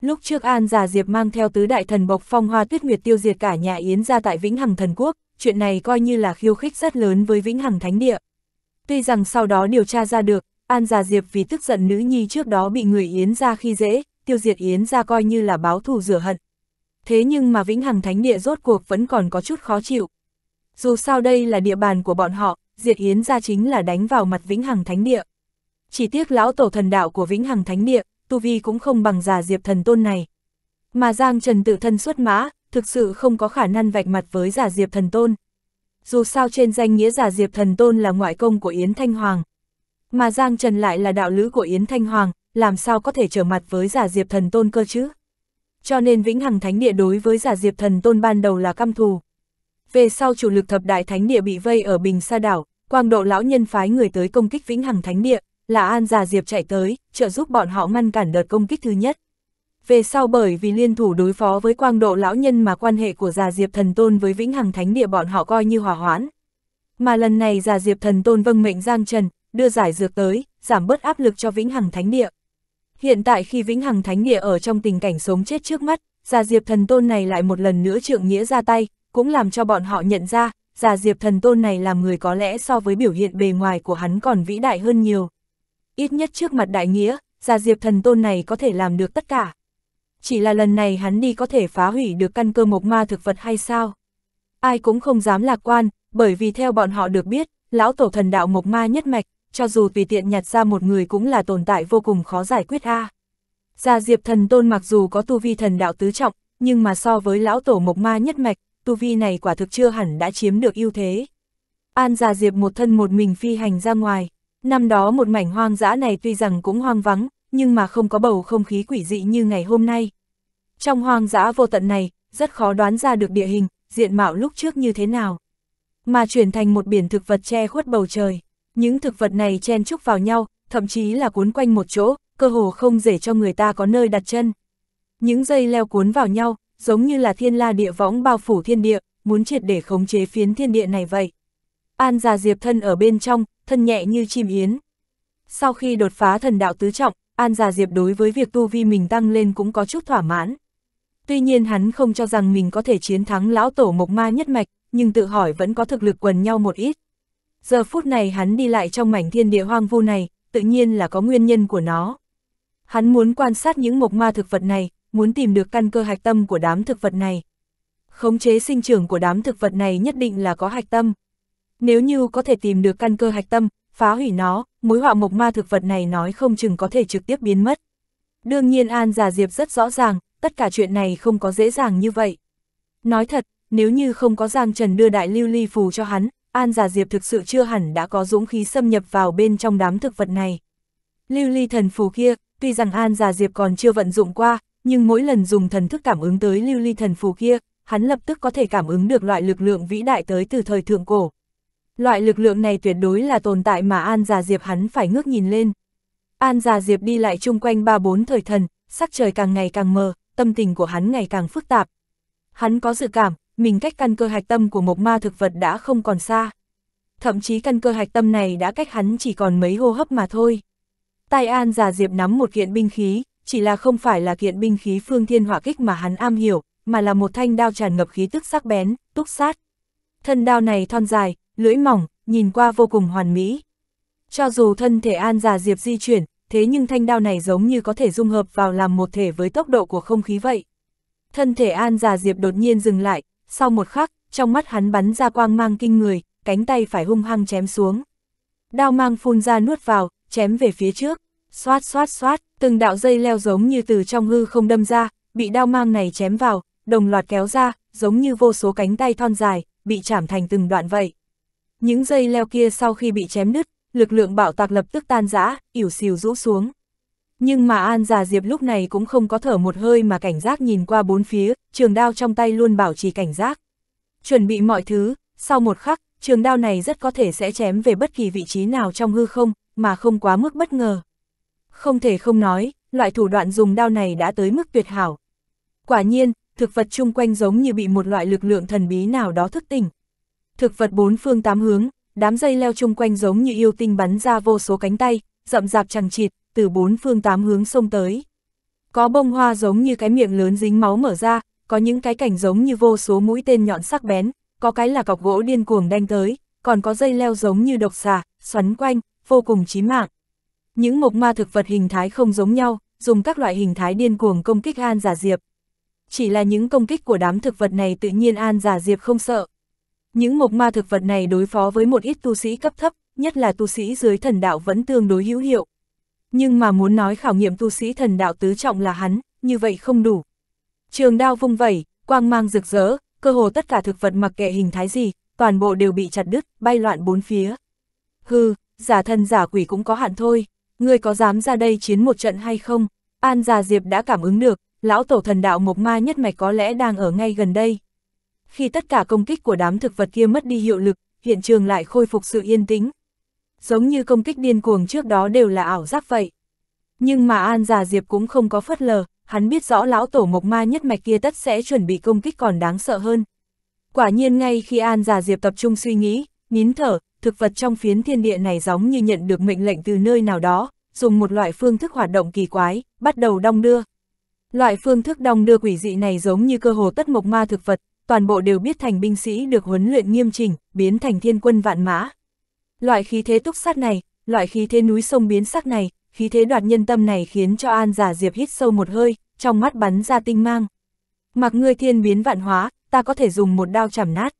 Lúc trước An Già Diệp mang theo tứ đại thần bộc phong hoa tuyết nguyệt tiêu diệt cả nhà Yến ra tại vĩnh hằng thần quốc, chuyện này coi như là khiêu khích rất lớn với vĩnh hằng thánh địa. Tuy rằng sau đó điều tra ra được, An Già Diệp vì tức giận nữ nhi trước đó bị người Yến ra khi dễ, tiêu diệt Yến ra coi như là báo thù rửa hận. Thế nhưng mà Vĩnh Hằng Thánh Địa rốt cuộc vẫn còn có chút khó chịu. Dù sao đây là địa bàn của bọn họ, diệt Yến ra chính là đánh vào mặt Vĩnh Hằng Thánh Địa. Chỉ tiếc lão tổ thần đạo của Vĩnh Hằng Thánh Địa, tu vi cũng không bằng già Diệp thần tôn này. Mà Giang Trần tự thân xuất mã, thực sự không có khả năng vạch mặt với giả Diệp thần tôn. Dù sao trên danh nghĩa giả Diệp thần tôn là ngoại công của Yến Thanh Hoàng. Mà Giang Trần lại là đạo lữ của Yến Thanh Hoàng, làm sao có thể trở mặt với giả Diệp thần tôn cơ chứ? Cho nên Vĩnh Hằng Thánh Địa đối với giả Diệp thần tôn ban đầu là căm thù. Về sau chủ lực thập đại thánh địa bị vây ở Bình Sa Đảo, Quang độ lão nhân phái người tới công kích Vĩnh Hằng Thánh Địa, là An Già Diệp chạy tới, trợ giúp bọn họ ngăn cản đợt công kích thứ nhất. Về sau bởi vì liên thủ đối phó với quang độ lão nhân mà quan hệ của Già Diệp Thần Tôn với Vĩnh Hằng Thánh Địa bọn họ coi như hòa hoãn. Mà lần này Già Diệp Thần Tôn vâng mệnh Giang Trần, đưa giải dược tới, giảm bớt áp lực cho Vĩnh Hằng Thánh Địa. Hiện tại khi Vĩnh Hằng Thánh Địa ở trong tình cảnh sống chết trước mắt, Già Diệp Thần Tôn này lại một lần nữa trượng nghĩa ra tay, cũng làm cho bọn họ nhận ra, già diệp thần tôn này làm người có lẽ so với biểu hiện bề ngoài của hắn còn vĩ đại hơn nhiều. Ít nhất trước mặt đại nghĩa, già diệp thần tôn này có thể làm được tất cả. Chỉ là lần này hắn đi có thể phá hủy được căn cơ mộc ma thực vật hay sao? Ai cũng không dám lạc quan, bởi vì theo bọn họ được biết, lão tổ thần đạo mộc ma nhất mạch, cho dù tùy tiện nhặt ra một người cũng là tồn tại vô cùng khó giải quyết a. À. Gia Diệp thần tôn mặc dù có tu vi thần đạo tứ trọng, nhưng mà so với lão tổ mộc ma nhất mạch, tu vi này quả thực chưa hẳn đã chiếm được ưu thế. An Già Diệp một thân một mình phi hành ra ngoài, năm đó một mảnh hoang dã này tuy rằng cũng hoang vắng, nhưng mà không có bầu không khí quỷ dị như ngày hôm nay. Trong hoang dã vô tận này, rất khó đoán ra được địa hình, diện mạo lúc trước như thế nào. Mà chuyển thành một biển thực vật che khuất bầu trời, những thực vật này chen chúc vào nhau, thậm chí là cuốn quanh một chỗ, cơ hồ không để cho người ta có nơi đặt chân. Những dây leo cuốn vào nhau, giống như là thiên la địa võng bao phủ thiên địa, muốn triệt để khống chế phiến thiên địa này vậy. An già diệp thân ở bên trong, thân nhẹ như chim yến. Sau khi đột phá thần đạo tứ trọng, An già diệp đối với việc tu vi mình tăng lên cũng có chút thỏa mãn. Tuy nhiên hắn không cho rằng mình có thể chiến thắng lão tổ mộc ma nhất mạch, nhưng tự hỏi vẫn có thực lực quần nhau một ít. Giờ phút này hắn đi lại trong mảnh thiên địa hoang vu này, tự nhiên là có nguyên nhân của nó. Hắn muốn quan sát những mộc ma thực vật này, muốn tìm được căn cơ hạch tâm của đám thực vật này. Khống chế sinh trưởng của đám thực vật này nhất định là có hạch tâm. Nếu như có thể tìm được căn cơ hạch tâm, phá hủy nó, mối họa mộc ma thực vật này nói không chừng có thể trực tiếp biến mất. Đương nhiên An Già Diệp rất rõ ràng, tất cả chuyện này không có dễ dàng như vậy. Nói thật, nếu như không có Giang Trần đưa đại lưu ly phù cho hắn, An Già Diệp thực sự chưa hẳn đã có dũng khí xâm nhập vào bên trong đám thực vật này. Lưu ly thần phù kia, tuy rằng An Già Diệp còn chưa vận dụng qua, nhưng mỗi lần dùng thần thức cảm ứng tới lưu ly thần phù kia, hắn lập tức có thể cảm ứng được loại lực lượng vĩ đại tới từ thời thượng cổ. Loại lực lượng này tuyệt đối là tồn tại mà An Già Diệp hắn phải ngước nhìn lên. An Già Diệp đi lại chung quanh ba bốn thời thần, sắc trời càng ngày càng mờ, tâm tình của hắn ngày càng phức tạp. Hắn có dự cảm, mình cách căn cơ hạch tâm của một ma thực vật đã không còn xa. Thậm chí căn cơ hạch tâm này đã cách hắn chỉ còn mấy hô hấp mà thôi. tai An Già Diệp nắm một kiện binh khí, chỉ là không phải là kiện binh khí phương thiên hỏa kích mà hắn am hiểu, mà là một thanh đao tràn ngập khí tức sắc bén, túc sát. Thân đao này thon dài, lưỡi mỏng, nhìn qua vô cùng hoàn mỹ. Cho dù thân thể An Già Diệp di chuyển, thế nhưng thanh đao này giống như có thể dung hợp vào làm một thể với tốc độ của không khí vậy. Thân thể An Già Diệp đột nhiên dừng lại, sau một khắc, trong mắt hắn bắn ra quang mang kinh người, cánh tay phải hung hăng chém xuống. Đao mang phun ra nuốt vào, chém về phía trước, xoát xoát xoát, từng đạo dây leo giống như từ trong hư không đâm ra, bị đao mang này chém vào, đồng loạt kéo ra, giống như vô số cánh tay thon dài, bị chảm thành từng đoạn vậy. Những dây leo kia sau khi bị chém đứt, lực lượng bạo tạc lập tức tan rã, ỉu xìu rũ xuống. Nhưng mà An Già Diệp lúc này cũng không có thở một hơi mà cảnh giác nhìn qua bốn phía, trường đao trong tay luôn bảo trì cảnh giác. Chuẩn bị mọi thứ, sau một khắc, trường đao này rất có thể sẽ chém về bất kỳ vị trí nào trong hư không, mà không quá mức bất ngờ. Không thể không nói, loại thủ đoạn dùng đao này đã tới mức tuyệt hảo. Quả nhiên, thực vật chung quanh giống như bị một loại lực lượng thần bí nào đó thức tỉnh. Thực vật bốn phương tám hướng, đám dây leo chung quanh giống như yêu tinh bắn ra vô số cánh tay, rậm rạp chẳng chịt, từ bốn phương tám hướng xông tới. Có bông hoa giống như cái miệng lớn dính máu mở ra, có những cái cảnh giống như vô số mũi tên nhọn sắc bén, có cái là cọc gỗ điên cuồng đanh tới, còn có dây leo giống như độc xà, xoắn quanh, vô cùng chí mạng. Những mộc ma thực vật hình thái không giống nhau, dùng các loại hình thái điên cuồng công kích An Giả Diệp. Chỉ là những công kích của đám thực vật này tự nhiên An Giả Diệp không sợ. Những mộc ma thực vật này đối phó với một ít tu sĩ cấp thấp, nhất là tu sĩ dưới thần đạo vẫn tương đối hữu hiệu. Nhưng mà muốn nói khảo nghiệm tu sĩ thần đạo tứ trọng là hắn, như vậy không đủ. Trường đao vung vẩy, quang mang rực rỡ, cơ hồ tất cả thực vật mặc kệ hình thái gì, toàn bộ đều bị chặt đứt, bay loạn bốn phía. Hừ, giả thân giả quỷ cũng có hạn thôi ngươi có dám ra đây chiến một trận hay không? An Già Diệp đã cảm ứng được, lão tổ thần đạo Mộc Ma nhất mạch có lẽ đang ở ngay gần đây. Khi tất cả công kích của đám thực vật kia mất đi hiệu lực, hiện trường lại khôi phục sự yên tĩnh. Giống như công kích điên cuồng trước đó đều là ảo giác vậy. Nhưng mà An Già Diệp cũng không có phất lờ, hắn biết rõ lão tổ Mộc Ma nhất mạch kia tất sẽ chuẩn bị công kích còn đáng sợ hơn. Quả nhiên ngay khi An Già Diệp tập trung suy nghĩ, nín thở, thực vật trong phiến thiên địa này giống như nhận được mệnh lệnh từ nơi nào đó, dùng một loại phương thức hoạt động kỳ quái, bắt đầu đong đưa. Loại phương thức đong đưa quỷ dị này giống như cơ hồ tất mộc ma thực vật, toàn bộ đều biết thành binh sĩ được huấn luyện nghiêm chỉnh, biến thành thiên quân vạn mã. Loại khí thế túc sát này, loại khí thế núi sông biến sắc này, khí thế đoạt nhân tâm này khiến cho An giả Diệp hít sâu một hơi, trong mắt bắn ra tinh mang. Mặc ngươi thiên biến vạn hóa, ta có thể dùng một đao chảm nát.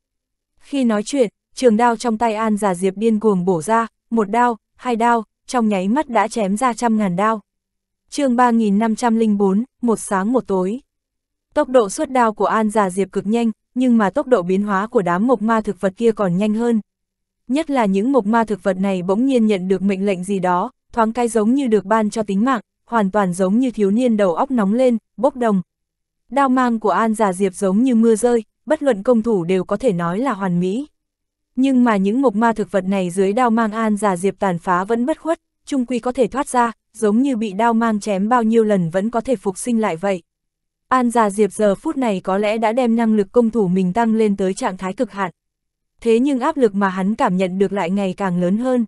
Khi nói chuyện, trường đao trong tay An Già Diệp điên cuồng bổ ra, một đao, hai đao, trong nháy mắt đã chém ra trăm ngàn đao. chương 3504, một sáng một tối. Tốc độ xuất đao của An Già Diệp cực nhanh, nhưng mà tốc độ biến hóa của đám mộc ma thực vật kia còn nhanh hơn. Nhất là những mộc ma thực vật này bỗng nhiên nhận được mệnh lệnh gì đó, thoáng cái giống như được ban cho tính mạng, hoàn toàn giống như thiếu niên đầu óc nóng lên, bốc đồng. Đao mang của An Già Diệp giống như mưa rơi, bất luận công thủ đều có thể nói là hoàn mỹ. Nhưng mà những mộc ma thực vật này dưới đao mang an giả diệp tàn phá vẫn bất khuất, trung quy có thể thoát ra, giống như bị đao mang chém bao nhiêu lần vẫn có thể phục sinh lại vậy. An giả diệp giờ phút này có lẽ đã đem năng lực công thủ mình tăng lên tới trạng thái cực hạn. Thế nhưng áp lực mà hắn cảm nhận được lại ngày càng lớn hơn.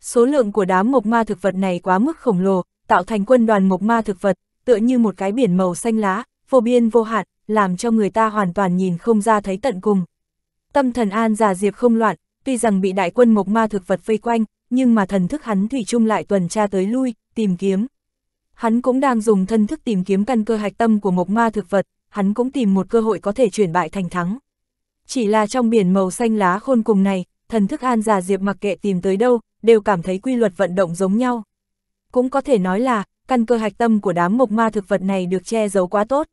Số lượng của đám mộc ma thực vật này quá mức khổng lồ, tạo thành quân đoàn mộc ma thực vật, tựa như một cái biển màu xanh lá, vô biên vô hạn, làm cho người ta hoàn toàn nhìn không ra thấy tận cùng. Tâm thần an giả diệp không loạn, tuy rằng bị đại quân mộc ma thực vật vây quanh, nhưng mà thần thức hắn thủy chung lại tuần tra tới lui, tìm kiếm. Hắn cũng đang dùng thân thức tìm kiếm căn cơ hạch tâm của mộc ma thực vật, hắn cũng tìm một cơ hội có thể chuyển bại thành thắng. Chỉ là trong biển màu xanh lá khôn cùng này, thần thức an giả diệp mặc kệ tìm tới đâu, đều cảm thấy quy luật vận động giống nhau. Cũng có thể nói là, căn cơ hạch tâm của đám mộc ma thực vật này được che giấu quá tốt,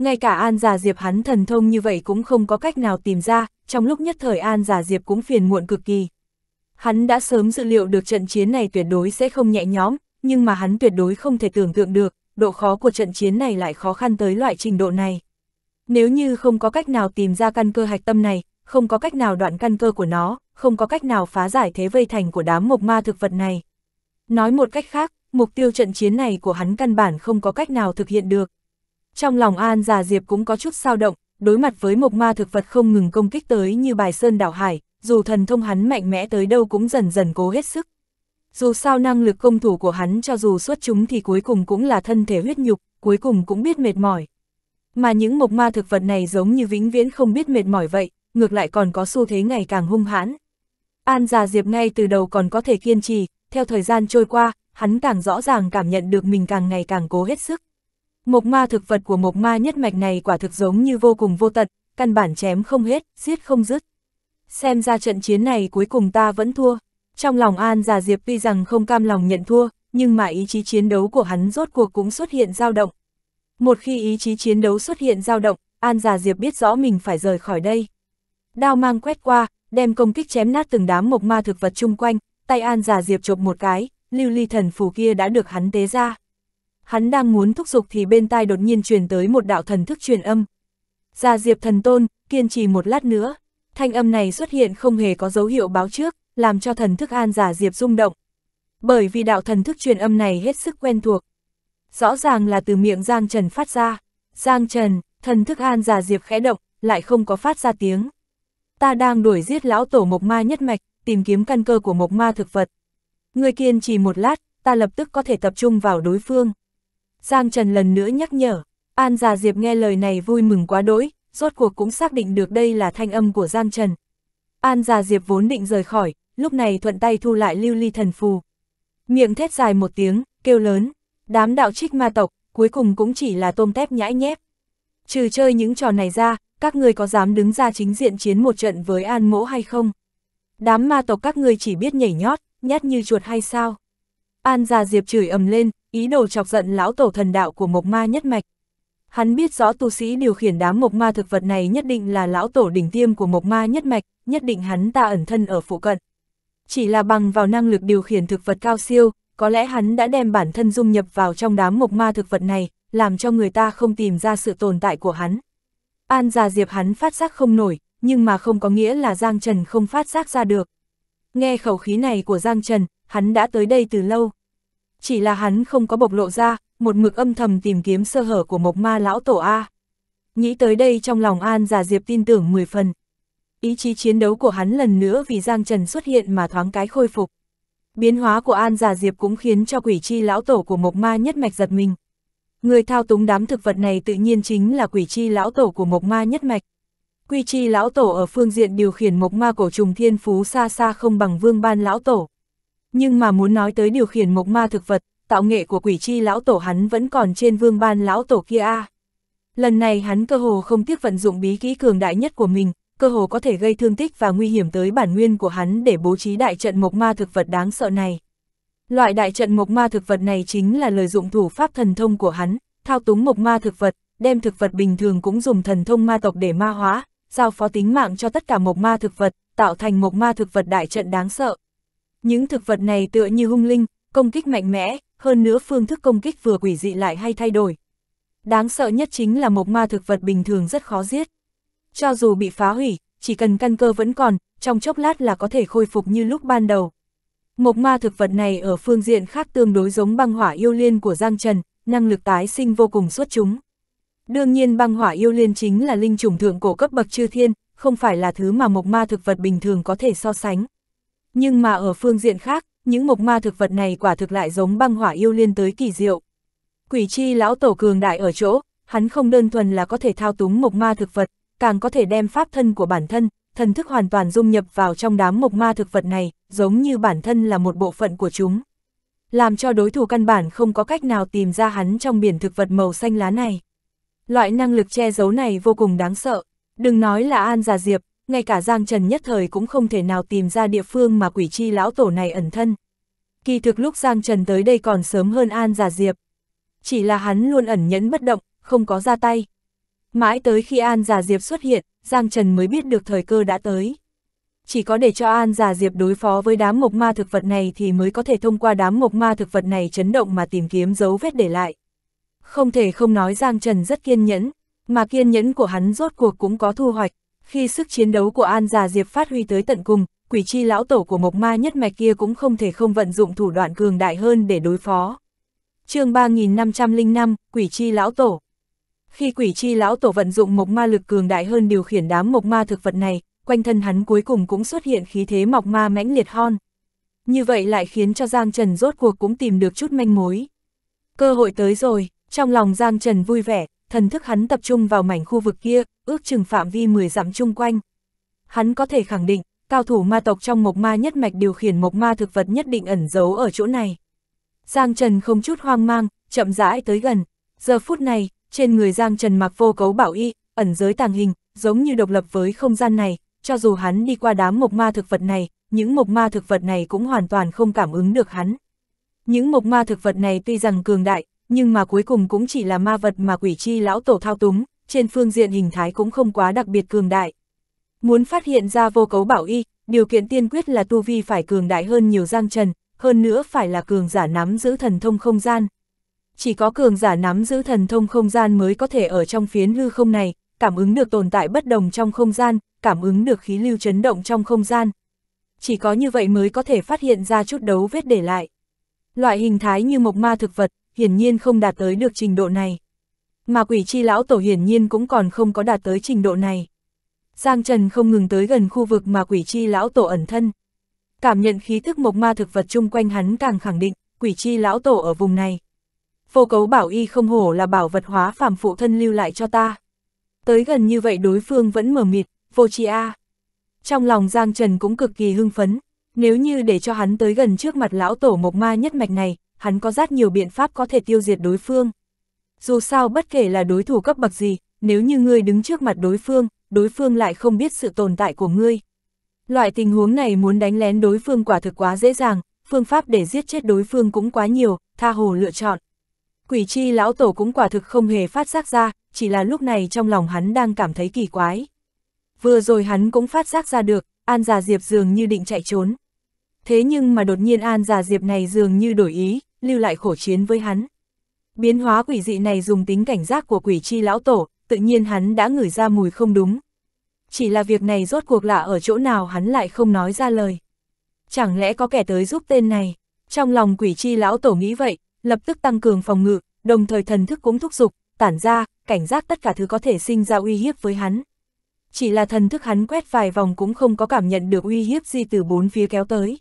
ngay cả An Già Diệp hắn thần thông như vậy cũng không có cách nào tìm ra, trong lúc nhất thời An Già Diệp cũng phiền muộn cực kỳ. Hắn đã sớm dự liệu được trận chiến này tuyệt đối sẽ không nhẹ nhõm, nhưng mà hắn tuyệt đối không thể tưởng tượng được, độ khó của trận chiến này lại khó khăn tới loại trình độ này. Nếu như không có cách nào tìm ra căn cơ hạch tâm này, không có cách nào đoạn căn cơ của nó, không có cách nào phá giải thế vây thành của đám mộc ma thực vật này. Nói một cách khác, mục tiêu trận chiến này của hắn căn bản không có cách nào thực hiện được. Trong lòng An già Diệp cũng có chút sao động, đối mặt với một ma thực vật không ngừng công kích tới như bài sơn đảo hải, dù thần thông hắn mạnh mẽ tới đâu cũng dần dần cố hết sức. Dù sao năng lực công thủ của hắn cho dù xuất chúng thì cuối cùng cũng là thân thể huyết nhục, cuối cùng cũng biết mệt mỏi. Mà những mộc ma thực vật này giống như vĩnh viễn không biết mệt mỏi vậy, ngược lại còn có xu thế ngày càng hung hãn. An già Diệp ngay từ đầu còn có thể kiên trì, theo thời gian trôi qua, hắn càng rõ ràng cảm nhận được mình càng ngày càng cố hết sức. Mộc ma thực vật của mộc ma nhất mạch này quả thực giống như vô cùng vô tận, căn bản chém không hết, giết không dứt. Xem ra trận chiến này cuối cùng ta vẫn thua. Trong lòng An Già Diệp tuy rằng không cam lòng nhận thua, nhưng mà ý chí chiến đấu của hắn rốt cuộc cũng xuất hiện dao động. Một khi ý chí chiến đấu xuất hiện dao động, An Già Diệp biết rõ mình phải rời khỏi đây. Đao mang quét qua, đem công kích chém nát từng đám mộc ma thực vật chung quanh, tay An Già Diệp chộp một cái, lưu ly thần phù kia đã được hắn tế ra hắn đang muốn thúc giục thì bên tai đột nhiên truyền tới một đạo thần thức truyền âm. Gia dạ Diệp thần tôn, kiên trì một lát nữa. Thanh âm này xuất hiện không hề có dấu hiệu báo trước, làm cho thần thức an giả dạ Diệp rung động. Bởi vì đạo thần thức truyền âm này hết sức quen thuộc. Rõ ràng là từ miệng Giang Trần phát ra. Giang Trần, thần thức an giả dạ Diệp khẽ động, lại không có phát ra tiếng. Ta đang đuổi giết lão tổ mộc ma nhất mạch, tìm kiếm căn cơ của mộc ma thực vật. Người kiên trì một lát, ta lập tức có thể tập trung vào đối phương. Giang Trần lần nữa nhắc nhở, An Già Diệp nghe lời này vui mừng quá đỗi, rốt cuộc cũng xác định được đây là thanh âm của Giang Trần. An Già Diệp vốn định rời khỏi, lúc này thuận tay thu lại lưu ly thần phù. Miệng thét dài một tiếng, kêu lớn, đám đạo trích ma tộc, cuối cùng cũng chỉ là tôm tép nhãi nhép. Trừ chơi những trò này ra, các người có dám đứng ra chính diện chiến một trận với An Mỗ hay không? Đám ma tộc các người chỉ biết nhảy nhót, nhát như chuột hay sao? An Già Diệp chửi ầm lên, ý đồ chọc giận lão tổ thần đạo của mộc ma nhất mạch. Hắn biết rõ tu sĩ điều khiển đám mộc ma thực vật này nhất định là lão tổ đỉnh tiêm của mộc ma nhất mạch, nhất định hắn ta ẩn thân ở phụ cận. Chỉ là bằng vào năng lực điều khiển thực vật cao siêu, có lẽ hắn đã đem bản thân dung nhập vào trong đám mộc ma thực vật này, làm cho người ta không tìm ra sự tồn tại của hắn. An già diệp hắn phát giác không nổi, nhưng mà không có nghĩa là Giang Trần không phát giác ra được. Nghe khẩu khí này của Giang Trần, hắn đã tới đây từ lâu chỉ là hắn không có bộc lộ ra, một mực âm thầm tìm kiếm sơ hở của mộc ma lão tổ A. Nghĩ tới đây trong lòng An giả Diệp tin tưởng 10 phần. Ý chí chiến đấu của hắn lần nữa vì Giang Trần xuất hiện mà thoáng cái khôi phục. Biến hóa của An giả Diệp cũng khiến cho quỷ chi lão tổ của mộc ma nhất mạch giật mình. Người thao túng đám thực vật này tự nhiên chính là quỷ chi lão tổ của mộc ma nhất mạch. quỷ chi lão tổ ở phương diện điều khiển mộc ma cổ trùng thiên phú xa xa không bằng vương ban lão tổ. Nhưng mà muốn nói tới điều khiển mộc ma thực vật, tạo nghệ của quỷ chi lão tổ hắn vẫn còn trên vương ban lão tổ kia a. Lần này hắn cơ hồ không tiếc vận dụng bí kỹ cường đại nhất của mình, cơ hồ có thể gây thương tích và nguy hiểm tới bản nguyên của hắn để bố trí đại trận mộc ma thực vật đáng sợ này. Loại đại trận mộc ma thực vật này chính là lợi dụng thủ pháp thần thông của hắn, thao túng mộc ma thực vật, đem thực vật bình thường cũng dùng thần thông ma tộc để ma hóa, giao phó tính mạng cho tất cả mộc ma thực vật, tạo thành mộc ma thực vật đại trận đáng sợ, những thực vật này tựa như hung linh, công kích mạnh mẽ, hơn nữa phương thức công kích vừa quỷ dị lại hay thay đổi. Đáng sợ nhất chính là mộc ma thực vật bình thường rất khó giết. Cho dù bị phá hủy, chỉ cần căn cơ vẫn còn, trong chốc lát là có thể khôi phục như lúc ban đầu. Mộc ma thực vật này ở phương diện khác tương đối giống băng hỏa yêu liên của Giang Trần, năng lực tái sinh vô cùng xuất chúng. Đương nhiên băng hỏa yêu liên chính là linh trùng thượng cổ cấp bậc chư thiên, không phải là thứ mà mộc ma thực vật bình thường có thể so sánh. Nhưng mà ở phương diện khác, những mộc ma thực vật này quả thực lại giống băng hỏa yêu liên tới kỳ diệu. Quỷ chi lão tổ cường đại ở chỗ, hắn không đơn thuần là có thể thao túng mộc ma thực vật, càng có thể đem pháp thân của bản thân, thần thức hoàn toàn dung nhập vào trong đám mộc ma thực vật này, giống như bản thân là một bộ phận của chúng. Làm cho đối thủ căn bản không có cách nào tìm ra hắn trong biển thực vật màu xanh lá này. Loại năng lực che giấu này vô cùng đáng sợ. Đừng nói là An Già Diệp, ngay cả Giang Trần nhất thời cũng không thể nào tìm ra địa phương mà quỷ chi lão tổ này ẩn thân. Kỳ thực lúc Giang Trần tới đây còn sớm hơn An Già Diệp. Chỉ là hắn luôn ẩn nhẫn bất động, không có ra tay. Mãi tới khi An Già Diệp xuất hiện, Giang Trần mới biết được thời cơ đã tới. Chỉ có để cho An Già Diệp đối phó với đám mộc ma thực vật này thì mới có thể thông qua đám mộc ma thực vật này chấn động mà tìm kiếm dấu vết để lại. Không thể không nói Giang Trần rất kiên nhẫn, mà kiên nhẫn của hắn rốt cuộc cũng có thu hoạch khi sức chiến đấu của An Già Diệp phát huy tới tận cùng, quỷ chi lão tổ của Mộc Ma nhất mạch kia cũng không thể không vận dụng thủ đoạn cường đại hơn để đối phó. chương 3505, quỷ chi lão tổ Khi quỷ chi lão tổ vận dụng Mộc Ma lực cường đại hơn điều khiển đám Mộc Ma thực vật này, quanh thân hắn cuối cùng cũng xuất hiện khí thế Mộc Ma mãnh liệt hon. Như vậy lại khiến cho Giang Trần rốt cuộc cũng tìm được chút manh mối. Cơ hội tới rồi, trong lòng Giang Trần vui vẻ, thần thức hắn tập trung vào mảnh khu vực kia, ước chừng phạm vi 10 dặm chung quanh. Hắn có thể khẳng định, cao thủ ma tộc trong mộc ma nhất mạch điều khiển mộc ma thực vật nhất định ẩn giấu ở chỗ này. Giang Trần không chút hoang mang, chậm rãi tới gần. Giờ phút này, trên người Giang Trần mặc vô cấu bảo y, ẩn giới tàng hình, giống như độc lập với không gian này, cho dù hắn đi qua đám mộc ma thực vật này, những mộc ma thực vật này cũng hoàn toàn không cảm ứng được hắn. Những mộc ma thực vật này tuy rằng cường đại, nhưng mà cuối cùng cũng chỉ là ma vật mà quỷ chi lão tổ thao túng, trên phương diện hình thái cũng không quá đặc biệt cường đại. Muốn phát hiện ra vô cấu bảo y, điều kiện tiên quyết là tu vi phải cường đại hơn nhiều giang trần, hơn nữa phải là cường giả nắm giữ thần thông không gian. Chỉ có cường giả nắm giữ thần thông không gian mới có thể ở trong phiến lưu không này, cảm ứng được tồn tại bất đồng trong không gian, cảm ứng được khí lưu chấn động trong không gian. Chỉ có như vậy mới có thể phát hiện ra chút đấu vết để lại. Loại hình thái như mộc ma thực vật, hiển nhiên không đạt tới được trình độ này. Mà quỷ chi lão tổ hiển nhiên cũng còn không có đạt tới trình độ này. Giang Trần không ngừng tới gần khu vực mà quỷ chi lão tổ ẩn thân. Cảm nhận khí thức mộc ma thực vật chung quanh hắn càng khẳng định, quỷ chi lão tổ ở vùng này. Vô cấu bảo y không hổ là bảo vật hóa phàm phụ thân lưu lại cho ta. Tới gần như vậy đối phương vẫn mở mịt, vô chi a. Trong lòng Giang Trần cũng cực kỳ hưng phấn, nếu như để cho hắn tới gần trước mặt lão tổ mộc ma nhất mạch này, hắn có rất nhiều biện pháp có thể tiêu diệt đối phương. Dù sao bất kể là đối thủ cấp bậc gì, nếu như ngươi đứng trước mặt đối phương, đối phương lại không biết sự tồn tại của ngươi. Loại tình huống này muốn đánh lén đối phương quả thực quá dễ dàng, phương pháp để giết chết đối phương cũng quá nhiều, tha hồ lựa chọn. Quỷ chi lão tổ cũng quả thực không hề phát giác ra, chỉ là lúc này trong lòng hắn đang cảm thấy kỳ quái. Vừa rồi hắn cũng phát giác ra được, An Già Diệp dường như định chạy trốn. Thế nhưng mà đột nhiên An Già Diệp này dường như đổi ý, lưu lại khổ chiến với hắn. Biến hóa quỷ dị này dùng tính cảnh giác của quỷ chi lão tổ, tự nhiên hắn đã ngửi ra mùi không đúng. Chỉ là việc này rốt cuộc lạ ở chỗ nào hắn lại không nói ra lời. Chẳng lẽ có kẻ tới giúp tên này? Trong lòng quỷ chi lão tổ nghĩ vậy, lập tức tăng cường phòng ngự, đồng thời thần thức cũng thúc giục, tản ra, cảnh giác tất cả thứ có thể sinh ra uy hiếp với hắn. Chỉ là thần thức hắn quét vài vòng cũng không có cảm nhận được uy hiếp gì từ bốn phía kéo tới.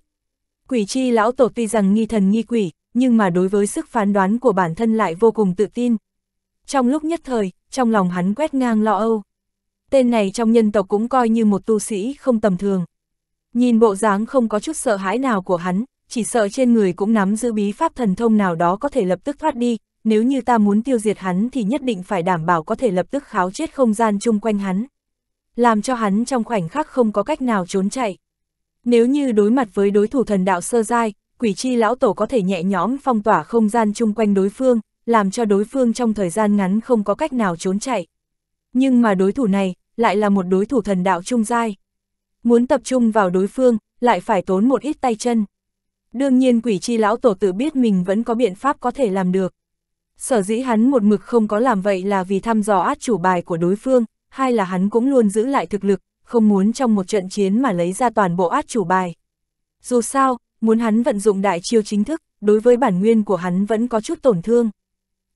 Quỷ chi lão tổ tuy rằng nghi thần nghi quỷ, nhưng mà đối với sức phán đoán của bản thân lại vô cùng tự tin. Trong lúc nhất thời, trong lòng hắn quét ngang lo âu. Tên này trong nhân tộc cũng coi như một tu sĩ không tầm thường. Nhìn bộ dáng không có chút sợ hãi nào của hắn, chỉ sợ trên người cũng nắm giữ bí pháp thần thông nào đó có thể lập tức thoát đi, nếu như ta muốn tiêu diệt hắn thì nhất định phải đảm bảo có thể lập tức kháo chết không gian chung quanh hắn. Làm cho hắn trong khoảnh khắc không có cách nào trốn chạy. Nếu như đối mặt với đối thủ thần đạo sơ giai, quỷ chi lão tổ có thể nhẹ nhõm phong tỏa không gian chung quanh đối phương, làm cho đối phương trong thời gian ngắn không có cách nào trốn chạy. Nhưng mà đối thủ này, lại là một đối thủ thần đạo trung giai. Muốn tập trung vào đối phương, lại phải tốn một ít tay chân. Đương nhiên quỷ chi lão tổ tự biết mình vẫn có biện pháp có thể làm được. Sở dĩ hắn một mực không có làm vậy là vì thăm dò át chủ bài của đối phương, hay là hắn cũng luôn giữ lại thực lực, không muốn trong một trận chiến mà lấy ra toàn bộ át chủ bài. Dù sao, muốn hắn vận dụng đại chiêu chính thức, đối với bản nguyên của hắn vẫn có chút tổn thương.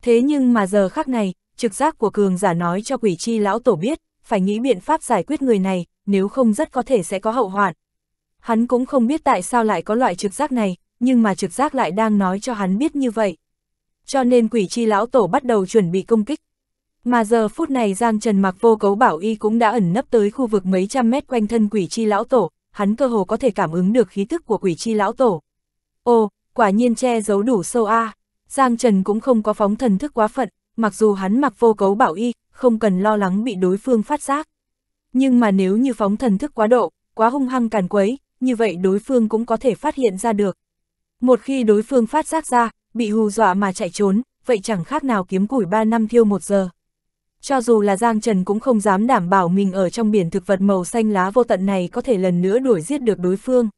Thế nhưng mà giờ khắc này, trực giác của cường giả nói cho quỷ chi lão tổ biết, phải nghĩ biện pháp giải quyết người này, nếu không rất có thể sẽ có hậu hoạn. Hắn cũng không biết tại sao lại có loại trực giác này, nhưng mà trực giác lại đang nói cho hắn biết như vậy. Cho nên quỷ chi lão tổ bắt đầu chuẩn bị công kích. Mà giờ phút này Giang Trần Mặc vô cấu bảo y cũng đã ẩn nấp tới khu vực mấy trăm mét quanh thân quỷ chi lão tổ, hắn cơ hồ có thể cảm ứng được khí thức của quỷ chi lão tổ. Ô, quả nhiên che giấu đủ sâu a à. Giang Trần cũng không có phóng thần thức quá phận, mặc dù hắn mặc vô cấu bảo y, không cần lo lắng bị đối phương phát giác. Nhưng mà nếu như phóng thần thức quá độ, quá hung hăng càn quấy, như vậy đối phương cũng có thể phát hiện ra được. Một khi đối phương phát giác ra, bị hù dọa mà chạy trốn, vậy chẳng khác nào kiếm củi 3 năm thiêu 1 giờ cho dù là Giang Trần cũng không dám đảm bảo mình ở trong biển thực vật màu xanh lá vô tận này có thể lần nữa đuổi giết được đối phương.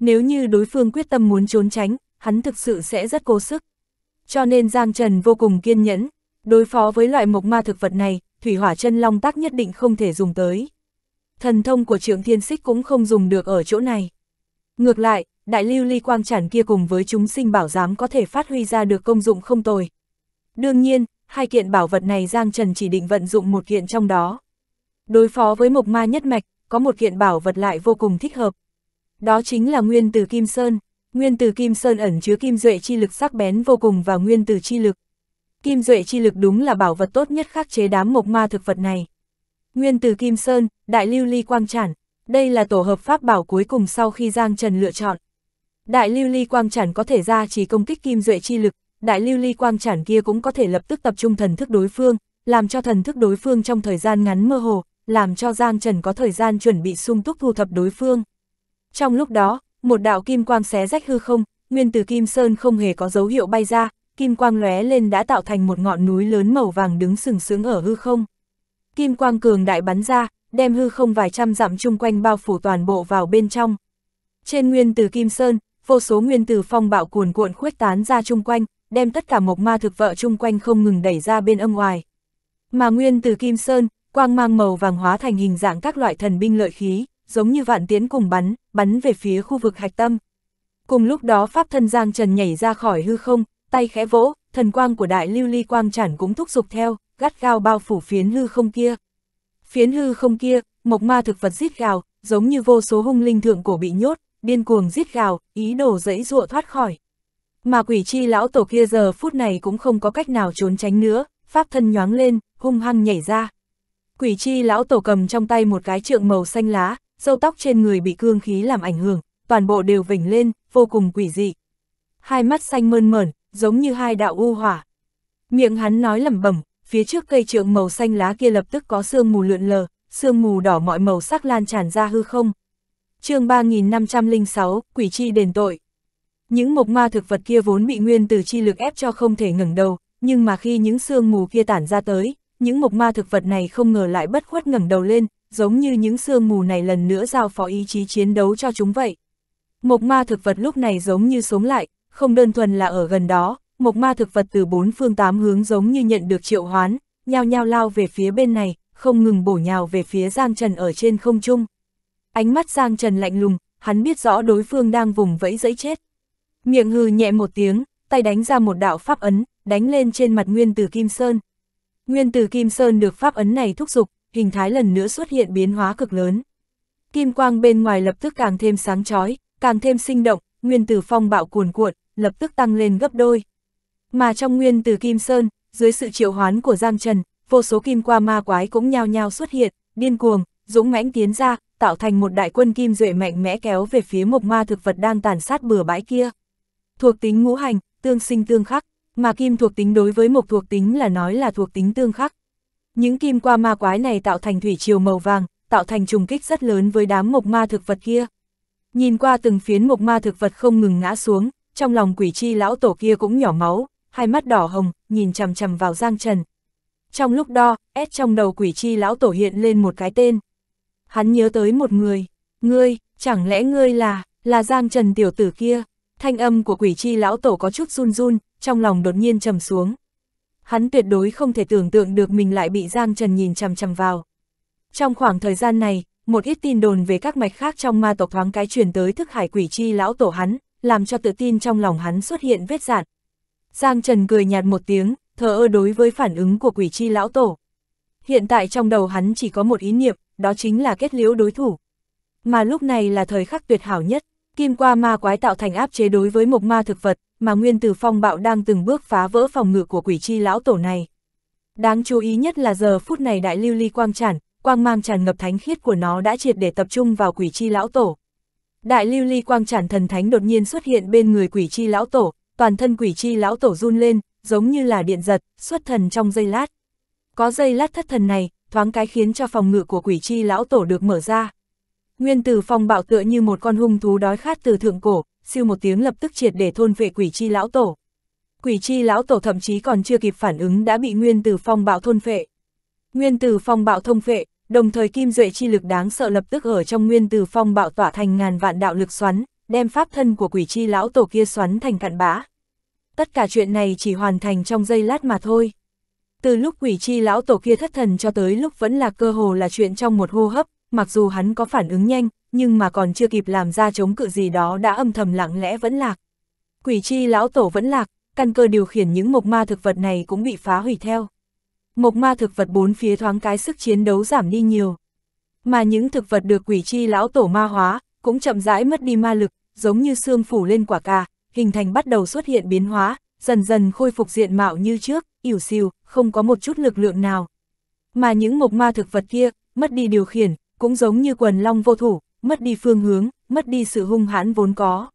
Nếu như đối phương quyết tâm muốn trốn tránh, hắn thực sự sẽ rất cố sức. Cho nên Giang Trần vô cùng kiên nhẫn, đối phó với loại mộc ma thực vật này, thủy hỏa chân long tác nhất định không thể dùng tới. Thần thông của trượng thiên xích cũng không dùng được ở chỗ này. Ngược lại, đại lưu ly quang chản kia cùng với chúng sinh bảo giám có thể phát huy ra được công dụng không tồi. Đương nhiên, hai kiện bảo vật này Giang Trần chỉ định vận dụng một kiện trong đó. Đối phó với mộc ma nhất mạch, có một kiện bảo vật lại vô cùng thích hợp. Đó chính là nguyên từ Kim Sơn. Nguyên từ Kim Sơn ẩn chứa kim duệ chi lực sắc bén vô cùng và nguyên từ chi lực. Kim duệ chi lực đúng là bảo vật tốt nhất khắc chế đám mộc ma thực vật này. Nguyên từ Kim Sơn, Đại Lưu Ly Quang Trản, đây là tổ hợp pháp bảo cuối cùng sau khi Giang Trần lựa chọn. Đại lưu ly quang chản có thể ra chỉ công kích kim duệ chi lực, đại lưu ly quang chản kia cũng có thể lập tức tập trung thần thức đối phương, làm cho thần thức đối phương trong thời gian ngắn mơ hồ, làm cho Giang Trần có thời gian chuẩn bị sung túc thu thập đối phương. Trong lúc đó, một đạo kim quang xé rách hư không, nguyên từ kim sơn không hề có dấu hiệu bay ra, kim quang lóe lên đã tạo thành một ngọn núi lớn màu vàng đứng sừng sững ở hư không. Kim quang cường đại bắn ra, đem hư không vài trăm dặm chung quanh bao phủ toàn bộ vào bên trong. Trên nguyên từ kim sơn, vô số nguyên từ phong bạo cuồn cuộn khuếch tán ra chung quanh, đem tất cả mộc ma thực vợ chung quanh không ngừng đẩy ra bên âm ngoài. Mà nguyên từ Kim Sơn, quang mang màu vàng hóa thành hình dạng các loại thần binh lợi khí, giống như vạn tiến cùng bắn, bắn về phía khu vực hạch tâm. Cùng lúc đó pháp thân Giang Trần nhảy ra khỏi hư không, tay khẽ vỗ, thần quang của đại lưu ly quang chản cũng thúc giục theo, gắt gao bao phủ phiến hư không kia. Phiến hư không kia, mộc ma thực vật giết gào, giống như vô số hung linh thượng cổ bị nhốt, điên cuồng giết gào, ý đồ dẫy dụa thoát khỏi. Mà quỷ chi lão tổ kia giờ phút này cũng không có cách nào trốn tránh nữa, pháp thân nhoáng lên, hung hăng nhảy ra. Quỷ chi lão tổ cầm trong tay một cái trượng màu xanh lá, dâu tóc trên người bị cương khí làm ảnh hưởng, toàn bộ đều vỉnh lên, vô cùng quỷ dị. Hai mắt xanh mơn mởn, giống như hai đạo u hỏa. Miệng hắn nói lẩm bẩm, phía trước cây trượng màu xanh lá kia lập tức có sương mù lượn lờ, sương mù đỏ mọi màu sắc lan tràn ra hư không. Chương 3506, Quỷ chi đền tội. Những mộc ma thực vật kia vốn bị nguyên từ chi lực ép cho không thể ngẩng đầu, nhưng mà khi những sương mù kia tản ra tới, những mộc ma thực vật này không ngờ lại bất khuất ngẩng đầu lên, giống như những sương mù này lần nữa giao phó ý chí chiến đấu cho chúng vậy. Mộc ma thực vật lúc này giống như sống lại, không đơn thuần là ở gần đó, mộc ma thực vật từ bốn phương tám hướng giống như nhận được triệu hoán, nhao nhao lao về phía bên này, không ngừng bổ nhào về phía Giang Trần ở trên không trung. Ánh mắt Giang Trần lạnh lùng, hắn biết rõ đối phương đang vùng vẫy dẫy chết, miệng hừ nhẹ một tiếng, tay đánh ra một đạo pháp ấn, đánh lên trên mặt Nguyên Tử Kim Sơn. Nguyên Tử Kim Sơn được pháp ấn này thúc giục, hình thái lần nữa xuất hiện biến hóa cực lớn. Kim quang bên ngoài lập tức càng thêm sáng chói, càng thêm sinh động, Nguyên Tử Phong bạo cuồn cuộn, lập tức tăng lên gấp đôi. Mà trong Nguyên Tử Kim Sơn, dưới sự triệu hoán của Giang Trần, vô số kim qua ma quái cũng nhao nhao xuất hiện, điên cuồng, dũng mãnh tiến ra, tạo thành một đại quân kim duệ mạnh mẽ kéo về phía mộc ma thực vật đang tàn sát bừa bãi kia thuộc tính ngũ hành, tương sinh tương khắc, mà kim thuộc tính đối với mộc thuộc tính là nói là thuộc tính tương khắc. Những kim qua ma quái này tạo thành thủy triều màu vàng, tạo thành trùng kích rất lớn với đám mộc ma thực vật kia. Nhìn qua từng phiến mộc ma thực vật không ngừng ngã xuống, trong lòng quỷ chi lão tổ kia cũng nhỏ máu, hai mắt đỏ hồng, nhìn chằm chằm vào Giang Trần. Trong lúc đó, ép trong đầu quỷ chi lão tổ hiện lên một cái tên. Hắn nhớ tới một người, ngươi, chẳng lẽ ngươi là, là Giang Trần tiểu tử kia. Thanh âm của quỷ chi lão tổ có chút run run, trong lòng đột nhiên trầm xuống. Hắn tuyệt đối không thể tưởng tượng được mình lại bị Giang Trần nhìn chằm chằm vào. Trong khoảng thời gian này, một ít tin đồn về các mạch khác trong ma tộc thoáng cái truyền tới thức hải quỷ chi lão tổ hắn, làm cho tự tin trong lòng hắn xuất hiện vết dạn. Giang Trần cười nhạt một tiếng, thờ ơ đối với phản ứng của quỷ chi lão tổ. Hiện tại trong đầu hắn chỉ có một ý niệm, đó chính là kết liễu đối thủ. Mà lúc này là thời khắc tuyệt hảo nhất. Kim qua ma quái tạo thành áp chế đối với một ma thực vật, mà nguyên tử phong bạo đang từng bước phá vỡ phòng ngự của quỷ chi lão tổ này. Đáng chú ý nhất là giờ phút này đại lưu ly quang chản, quang mang tràn ngập thánh khiết của nó đã triệt để tập trung vào quỷ chi lão tổ. Đại lưu ly quang chản thần thánh đột nhiên xuất hiện bên người quỷ chi lão tổ, toàn thân quỷ chi lão tổ run lên, giống như là điện giật, xuất thần trong giây lát. Có giây lát thất thần này, thoáng cái khiến cho phòng ngự của quỷ chi lão tổ được mở ra. Nguyên tử phong bạo tựa như một con hung thú đói khát từ thượng cổ, siêu một tiếng lập tức triệt để thôn vệ quỷ chi lão tổ. Quỷ chi lão tổ thậm chí còn chưa kịp phản ứng đã bị nguyên tử phong bạo thôn phệ. Nguyên tử phong bạo thông phệ, đồng thời kim duệ chi lực đáng sợ lập tức ở trong nguyên tử phong bạo tỏa thành ngàn vạn đạo lực xoắn, đem pháp thân của quỷ chi lão tổ kia xoắn thành cặn bã. Tất cả chuyện này chỉ hoàn thành trong giây lát mà thôi. Từ lúc quỷ chi lão tổ kia thất thần cho tới lúc vẫn là cơ hồ là chuyện trong một hô hấp, mặc dù hắn có phản ứng nhanh, nhưng mà còn chưa kịp làm ra chống cự gì đó đã âm thầm lặng lẽ vẫn lạc. Quỷ chi lão tổ vẫn lạc, căn cơ điều khiển những mộc ma thực vật này cũng bị phá hủy theo. Mộc ma thực vật bốn phía thoáng cái sức chiến đấu giảm đi nhiều. Mà những thực vật được quỷ chi lão tổ ma hóa, cũng chậm rãi mất đi ma lực, giống như xương phủ lên quả cà, hình thành bắt đầu xuất hiện biến hóa, dần dần khôi phục diện mạo như trước, ỉu xìu, không có một chút lực lượng nào. Mà những mộc ma thực vật kia, mất đi điều khiển, cũng giống như quần long vô thủ, mất đi phương hướng, mất đi sự hung hãn vốn có.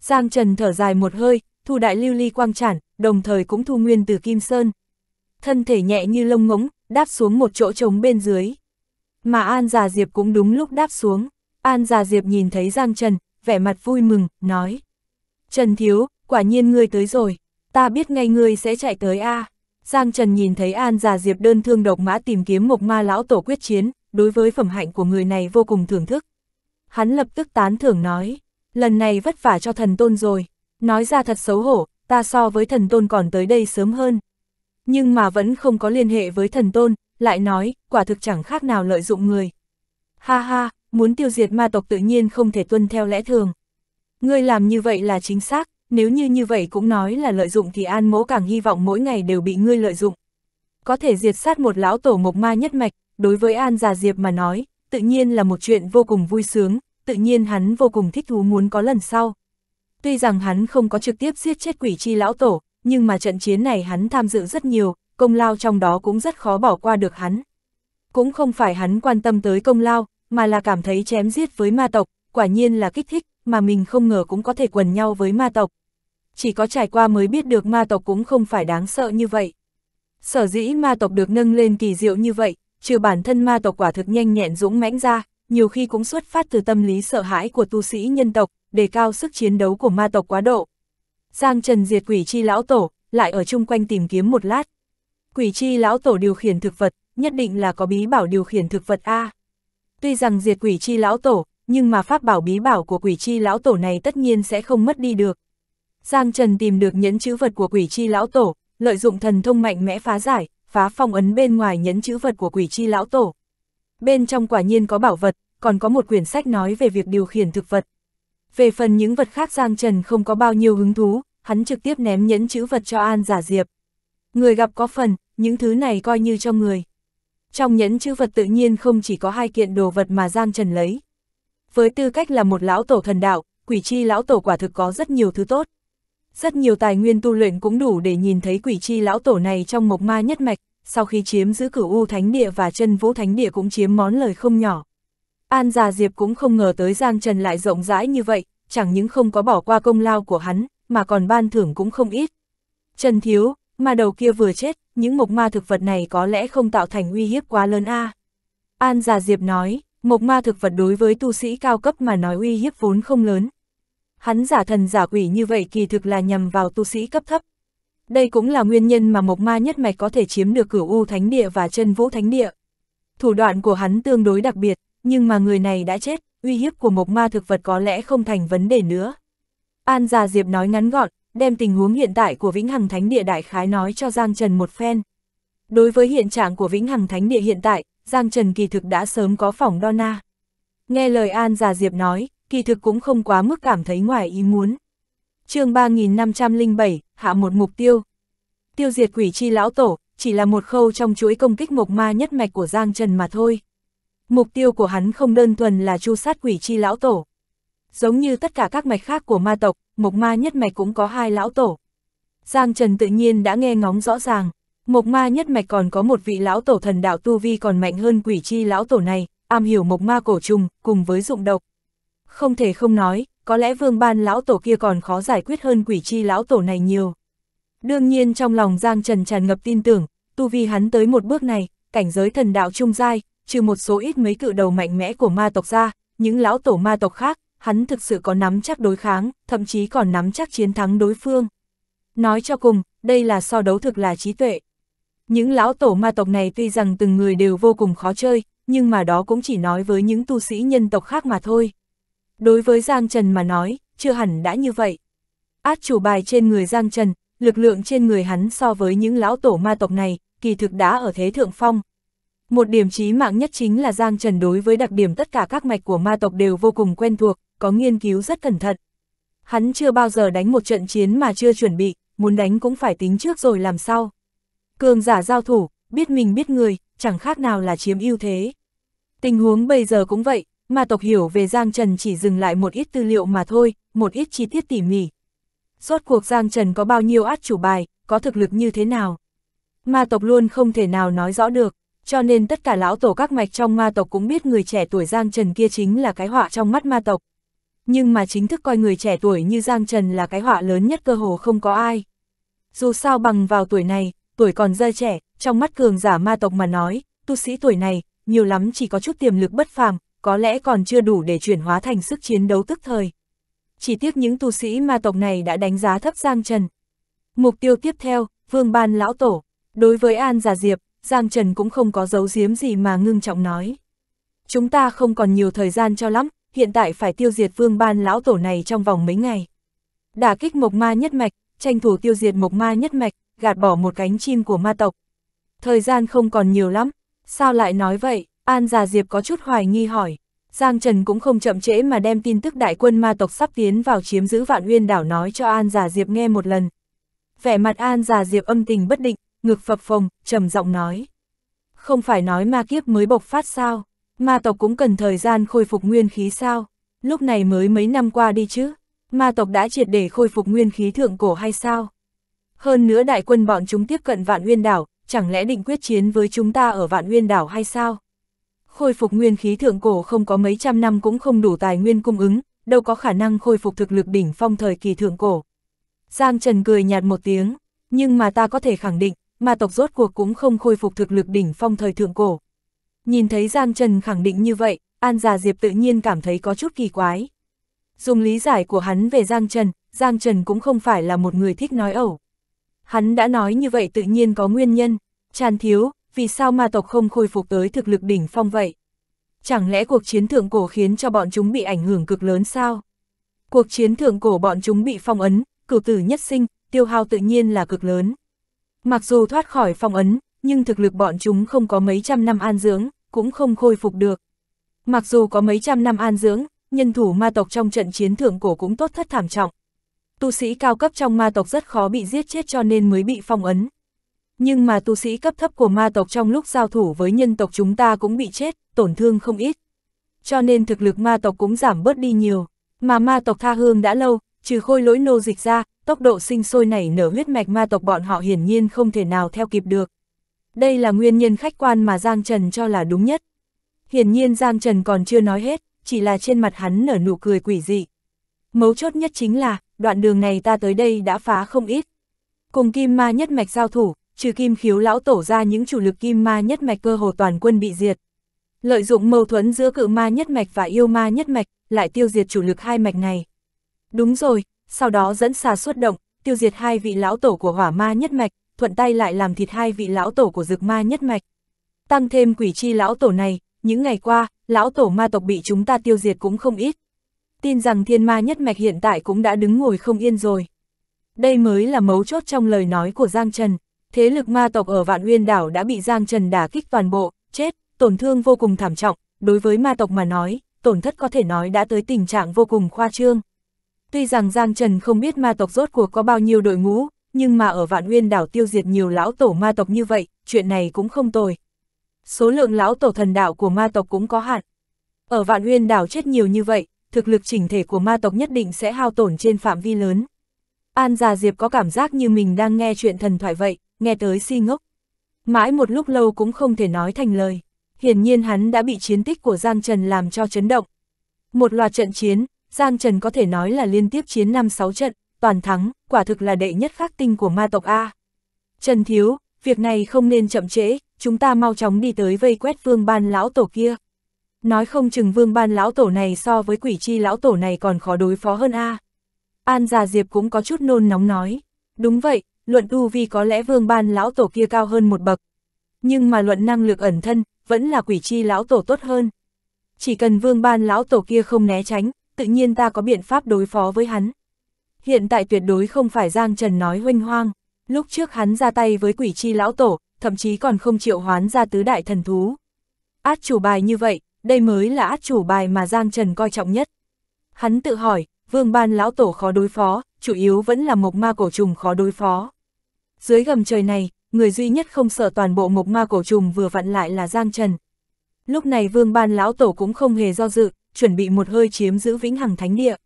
Giang Trần thở dài một hơi, thu đại lưu ly quang chản, đồng thời cũng thu nguyên từ Kim Sơn. Thân thể nhẹ như lông ngỗng, đáp xuống một chỗ trống bên dưới. Mà An Già Diệp cũng đúng lúc đáp xuống. An Già Diệp nhìn thấy Giang Trần, vẻ mặt vui mừng, nói. Trần Thiếu, quả nhiên ngươi tới rồi, ta biết ngay ngươi sẽ chạy tới A. Giang Trần nhìn thấy An Già Diệp đơn thương độc mã tìm kiếm một ma lão tổ quyết chiến, đối với phẩm hạnh của người này vô cùng thưởng thức. Hắn lập tức tán thưởng nói, lần này vất vả cho thần tôn rồi, nói ra thật xấu hổ, ta so với thần tôn còn tới đây sớm hơn. Nhưng mà vẫn không có liên hệ với thần tôn, lại nói, quả thực chẳng khác nào lợi dụng người. Ha ha, muốn tiêu diệt ma tộc tự nhiên không thể tuân theo lẽ thường. Ngươi làm như vậy là chính xác, nếu như như vậy cũng nói là lợi dụng thì an mỗ càng hy vọng mỗi ngày đều bị ngươi lợi dụng. Có thể diệt sát một lão tổ mộc ma nhất mạch, đối với An Già Diệp mà nói, tự nhiên là một chuyện vô cùng vui sướng, tự nhiên hắn vô cùng thích thú muốn có lần sau. Tuy rằng hắn không có trực tiếp giết chết quỷ chi lão tổ, nhưng mà trận chiến này hắn tham dự rất nhiều, công lao trong đó cũng rất khó bỏ qua được hắn. Cũng không phải hắn quan tâm tới công lao, mà là cảm thấy chém giết với ma tộc, quả nhiên là kích thích, mà mình không ngờ cũng có thể quần nhau với ma tộc. Chỉ có trải qua mới biết được ma tộc cũng không phải đáng sợ như vậy. Sở dĩ ma tộc được nâng lên kỳ diệu như vậy, trừ bản thân ma tộc quả thực nhanh nhẹn dũng mãnh ra, nhiều khi cũng xuất phát từ tâm lý sợ hãi của tu sĩ nhân tộc, đề cao sức chiến đấu của ma tộc quá độ. Giang Trần diệt quỷ chi lão tổ, lại ở chung quanh tìm kiếm một lát. Quỷ chi lão tổ điều khiển thực vật, nhất định là có bí bảo điều khiển thực vật A. Tuy rằng diệt quỷ chi lão tổ, nhưng mà pháp bảo bí bảo của quỷ chi lão tổ này tất nhiên sẽ không mất đi được. Giang Trần tìm được nhẫn chữ vật của quỷ chi lão tổ, lợi dụng thần thông mạnh mẽ phá giải, phá phong ấn bên ngoài nhẫn chữ vật của quỷ chi lão tổ. Bên trong quả nhiên có bảo vật, còn có một quyển sách nói về việc điều khiển thực vật. Về phần những vật khác Giang Trần không có bao nhiêu hứng thú, hắn trực tiếp ném nhẫn chữ vật cho An giả diệp. Người gặp có phần, những thứ này coi như cho người. Trong nhẫn chữ vật tự nhiên không chỉ có hai kiện đồ vật mà Giang Trần lấy. Với tư cách là một lão tổ thần đạo, quỷ chi lão tổ quả thực có rất nhiều thứ tốt. Rất nhiều tài nguyên tu luyện cũng đủ để nhìn thấy quỷ chi lão tổ này trong mộc ma nhất mạch, sau khi chiếm giữ cửu U Thánh Địa và chân Vũ Thánh Địa cũng chiếm món lời không nhỏ. An Già Diệp cũng không ngờ tới Giang Trần lại rộng rãi như vậy, chẳng những không có bỏ qua công lao của hắn, mà còn ban thưởng cũng không ít. Trần Thiếu, mà đầu kia vừa chết, những mộc ma thực vật này có lẽ không tạo thành uy hiếp quá lớn a. À. An Già Diệp nói, mộc ma thực vật đối với tu sĩ cao cấp mà nói uy hiếp vốn không lớn. Hắn giả thần giả quỷ như vậy kỳ thực là nhằm vào tu sĩ cấp thấp, đây cũng là nguyên nhân mà Mộc Ma nhất mạch có thể chiếm được cửu U Thánh Địa và chân Vũ Thánh Địa. Thủ đoạn của hắn tương đối đặc biệt, nhưng mà người này đã chết, uy hiếp của Mộc Ma thực vật có lẽ không thành vấn đề nữa. An Già Diệp nói ngắn gọn, đem tình huống hiện tại của Vĩnh Hằng Thánh Địa đại khái nói cho Giang Trần một phen. Đối với hiện trạng của Vĩnh Hằng Thánh Địa hiện tại, Giang Trần kỳ thực đã sớm có phỏng đo na. Nghe lời An Già Diệp nói, kỳ thực cũng không quá mức cảm thấy ngoài ý muốn chương 3507, hạ một mục tiêu. Tiêu diệt quỷ chi lão tổ, chỉ là một khâu trong chuỗi công kích mộc ma nhất mạch của Giang Trần mà thôi. Mục tiêu của hắn không đơn thuần là chu sát quỷ chi lão tổ. Giống như tất cả các mạch khác của ma tộc, mộc ma nhất mạch cũng có hai lão tổ. Giang Trần tự nhiên đã nghe ngóng rõ ràng, mộc ma nhất mạch còn có một vị lão tổ thần đạo tu vi còn mạnh hơn quỷ chi lão tổ này, am hiểu mộc ma cổ trùng, cùng với dụng độc. Không thể không nói, có lẽ vương ban lão tổ kia còn khó giải quyết hơn quỷ chi lão tổ này nhiều. Đương nhiên trong lòng Giang Trần tràn ngập tin tưởng, tu vi hắn tới một bước này, cảnh giới thần đạo trung giai, trừ một số ít mấy cự đầu mạnh mẽ của ma tộc ra, những lão tổ ma tộc khác, hắn thực sự có nắm chắc đối kháng, thậm chí còn nắm chắc chiến thắng đối phương. Nói cho cùng, đây là so đấu thực là trí tuệ. Những lão tổ ma tộc này tuy rằng từng người đều vô cùng khó chơi, nhưng mà đó cũng chỉ nói với những tu sĩ nhân tộc khác mà thôi. Đối với Giang Trần mà nói, chưa hẳn đã như vậy. Át chủ bài trên người Giang Trần, lực lượng trên người hắn so với những lão tổ ma tộc này, kỳ thực đã ở thế thượng phong. Một điểm chí mạng nhất chính là Giang Trần đối với đặc điểm tất cả các mạch của ma tộc đều vô cùng quen thuộc, có nghiên cứu rất cẩn thận. Hắn chưa bao giờ đánh một trận chiến mà chưa chuẩn bị, muốn đánh cũng phải tính trước rồi làm sao. Cường giả giao thủ, biết mình biết người, chẳng khác nào là chiếm ưu thế. Tình huống bây giờ cũng vậy, mà tộc hiểu về Giang Trần chỉ dừng lại một ít tư liệu mà thôi, một ít chi tiết tỉ mỉ. Rốt cuộc Giang Trần có bao nhiêu át chủ bài, có thực lực như thế nào. Ma tộc luôn không thể nào nói rõ được, cho nên tất cả lão tổ các mạch trong ma tộc cũng biết người trẻ tuổi Giang Trần kia chính là cái họa trong mắt ma tộc. Nhưng mà chính thức coi người trẻ tuổi như Giang Trần là cái họa lớn nhất cơ hồ không có ai. Dù sao bằng vào tuổi này, tuổi còn rơi trẻ, trong mắt cường giả ma tộc mà nói, tu sĩ tuổi này, nhiều lắm chỉ có chút tiềm lực bất phàm, có lẽ còn chưa đủ để chuyển hóa thành sức chiến đấu tức thời. Chỉ tiếc những tu sĩ ma tộc này đã đánh giá thấp Giang Trần. Mục tiêu tiếp theo, Vương Ban Lão Tổ. Đối với An Già Diệp, Giang Trần cũng không có giấu giếm gì mà ngưng trọng nói. Chúng ta không còn nhiều thời gian cho lắm, hiện tại phải tiêu diệt Vương Ban Lão Tổ này trong vòng mấy ngày. Đả kích mộc ma nhất mạch, tranh thủ tiêu diệt mộc ma nhất mạch, gạt bỏ một cánh chim của ma tộc. Thời gian không còn nhiều lắm, sao lại nói vậy? An Già Diệp có chút hoài nghi hỏi. Giang Trần cũng không chậm trễ mà đem tin tức đại quân ma tộc sắp tiến vào chiếm giữ vạn uyên đảo nói cho An Già Diệp nghe một lần. Vẻ mặt An Già Diệp âm tình bất định, ngực phập phồng, trầm giọng nói. Không phải nói ma kiếp mới bộc phát sao, ma tộc cũng cần thời gian khôi phục nguyên khí sao, lúc này mới mấy năm qua đi chứ, ma tộc đã triệt để khôi phục nguyên khí thượng cổ hay sao? Hơn nữa đại quân bọn chúng tiếp cận vạn uyên đảo, chẳng lẽ định quyết chiến với chúng ta ở vạn uyên đảo hay sao? khôi phục nguyên khí thượng cổ không có mấy trăm năm cũng không đủ tài nguyên cung ứng, đâu có khả năng khôi phục thực lực đỉnh phong thời kỳ thượng cổ. Giang Trần cười nhạt một tiếng, nhưng mà ta có thể khẳng định, mà tộc rốt cuộc cũng không khôi phục thực lực đỉnh phong thời thượng cổ. Nhìn thấy Giang Trần khẳng định như vậy, An Già Diệp tự nhiên cảm thấy có chút kỳ quái. Dùng lý giải của hắn về Giang Trần, Giang Trần cũng không phải là một người thích nói ẩu. Hắn đã nói như vậy tự nhiên có nguyên nhân, tràn thiếu, vì sao ma tộc không khôi phục tới thực lực đỉnh phong vậy? Chẳng lẽ cuộc chiến thượng cổ khiến cho bọn chúng bị ảnh hưởng cực lớn sao? Cuộc chiến thượng cổ bọn chúng bị phong ấn, cửu tử nhất sinh, tiêu hao tự nhiên là cực lớn. Mặc dù thoát khỏi phong ấn, nhưng thực lực bọn chúng không có mấy trăm năm an dưỡng, cũng không khôi phục được. Mặc dù có mấy trăm năm an dưỡng, nhân thủ ma tộc trong trận chiến thượng cổ cũng tốt thất thảm trọng. Tu sĩ cao cấp trong ma tộc rất khó bị giết chết cho nên mới bị phong ấn. Nhưng mà tu sĩ cấp thấp của ma tộc trong lúc giao thủ với nhân tộc chúng ta cũng bị chết, tổn thương không ít. Cho nên thực lực ma tộc cũng giảm bớt đi nhiều. Mà ma tộc tha hương đã lâu, trừ khôi lỗi nô dịch ra, tốc độ sinh sôi nảy nở huyết mạch ma tộc bọn họ hiển nhiên không thể nào theo kịp được. Đây là nguyên nhân khách quan mà Giang Trần cho là đúng nhất. Hiển nhiên Giang Trần còn chưa nói hết, chỉ là trên mặt hắn nở nụ cười quỷ dị. Mấu chốt nhất chính là, đoạn đường này ta tới đây đã phá không ít. Cùng kim ma nhất mạch giao thủ, trừ kim khiếu lão tổ ra những chủ lực kim ma nhất mạch cơ hồ toàn quân bị diệt. Lợi dụng mâu thuẫn giữa cự ma nhất mạch và yêu ma nhất mạch, lại tiêu diệt chủ lực hai mạch này. Đúng rồi, sau đó dẫn xà xuất động, tiêu diệt hai vị lão tổ của hỏa ma nhất mạch, thuận tay lại làm thịt hai vị lão tổ của dực ma nhất mạch. Tăng thêm quỷ chi lão tổ này, những ngày qua, lão tổ ma tộc bị chúng ta tiêu diệt cũng không ít. Tin rằng thiên ma nhất mạch hiện tại cũng đã đứng ngồi không yên rồi. Đây mới là mấu chốt trong lời nói của Giang Trần thế lực ma tộc ở vạn Nguyên đảo đã bị Giang Trần đả kích toàn bộ, chết, tổn thương vô cùng thảm trọng, đối với ma tộc mà nói, tổn thất có thể nói đã tới tình trạng vô cùng khoa trương. Tuy rằng Giang Trần không biết ma tộc rốt cuộc có bao nhiêu đội ngũ, nhưng mà ở vạn Nguyên đảo tiêu diệt nhiều lão tổ ma tộc như vậy, chuyện này cũng không tồi. Số lượng lão tổ thần đạo của ma tộc cũng có hạn. Ở vạn Nguyên đảo chết nhiều như vậy, thực lực chỉnh thể của ma tộc nhất định sẽ hao tổn trên phạm vi lớn. An Già Diệp có cảm giác như mình đang nghe chuyện thần thoại vậy nghe tới si ngốc. Mãi một lúc lâu cũng không thể nói thành lời, hiển nhiên hắn đã bị chiến tích của Giang Trần làm cho chấn động. Một loạt trận chiến, Giang Trần có thể nói là liên tiếp chiến 5-6 trận, toàn thắng, quả thực là đệ nhất khắc tinh của ma tộc A. Trần Thiếu, việc này không nên chậm trễ, chúng ta mau chóng đi tới vây quét vương ban lão tổ kia. Nói không chừng vương ban lão tổ này so với quỷ chi lão tổ này còn khó đối phó hơn A. An già Diệp cũng có chút nôn nóng nói. Đúng vậy, luận tu vi có lẽ vương ban lão tổ kia cao hơn một bậc. Nhưng mà luận năng lực ẩn thân, vẫn là quỷ chi lão tổ tốt hơn. Chỉ cần vương ban lão tổ kia không né tránh, tự nhiên ta có biện pháp đối phó với hắn. Hiện tại tuyệt đối không phải Giang Trần nói hoanh hoang, lúc trước hắn ra tay với quỷ chi lão tổ, thậm chí còn không chịu hoán ra tứ đại thần thú. Át chủ bài như vậy, đây mới là át chủ bài mà Giang Trần coi trọng nhất. Hắn tự hỏi, vương ban lão tổ khó đối phó, chủ yếu vẫn là mộc ma cổ trùng khó đối phó. Dưới gầm trời này, người duy nhất không sợ toàn bộ mộc ma cổ trùng vừa vặn lại là Giang Trần. Lúc này vương ban lão tổ cũng không hề do dự, chuẩn bị một hơi chiếm giữ vĩnh hằng thánh địa.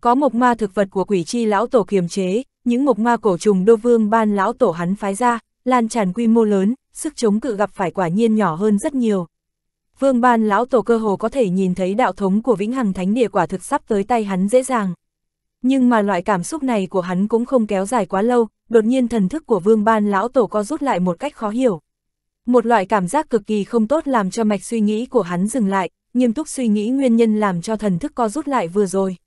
Có mộc ma thực vật của quỷ chi lão tổ kiềm chế, những mộc ma cổ trùng đô vương ban lão tổ hắn phái ra, lan tràn quy mô lớn, sức chống cự gặp phải quả nhiên nhỏ hơn rất nhiều. Vương ban lão tổ cơ hồ có thể nhìn thấy đạo thống của vĩnh hằng thánh địa quả thực sắp tới tay hắn dễ dàng. Nhưng mà loại cảm xúc này của hắn cũng không kéo dài quá lâu, đột nhiên thần thức của vương ban lão tổ co rút lại một cách khó hiểu. Một loại cảm giác cực kỳ không tốt làm cho mạch suy nghĩ của hắn dừng lại, nghiêm túc suy nghĩ nguyên nhân làm cho thần thức co rút lại vừa rồi.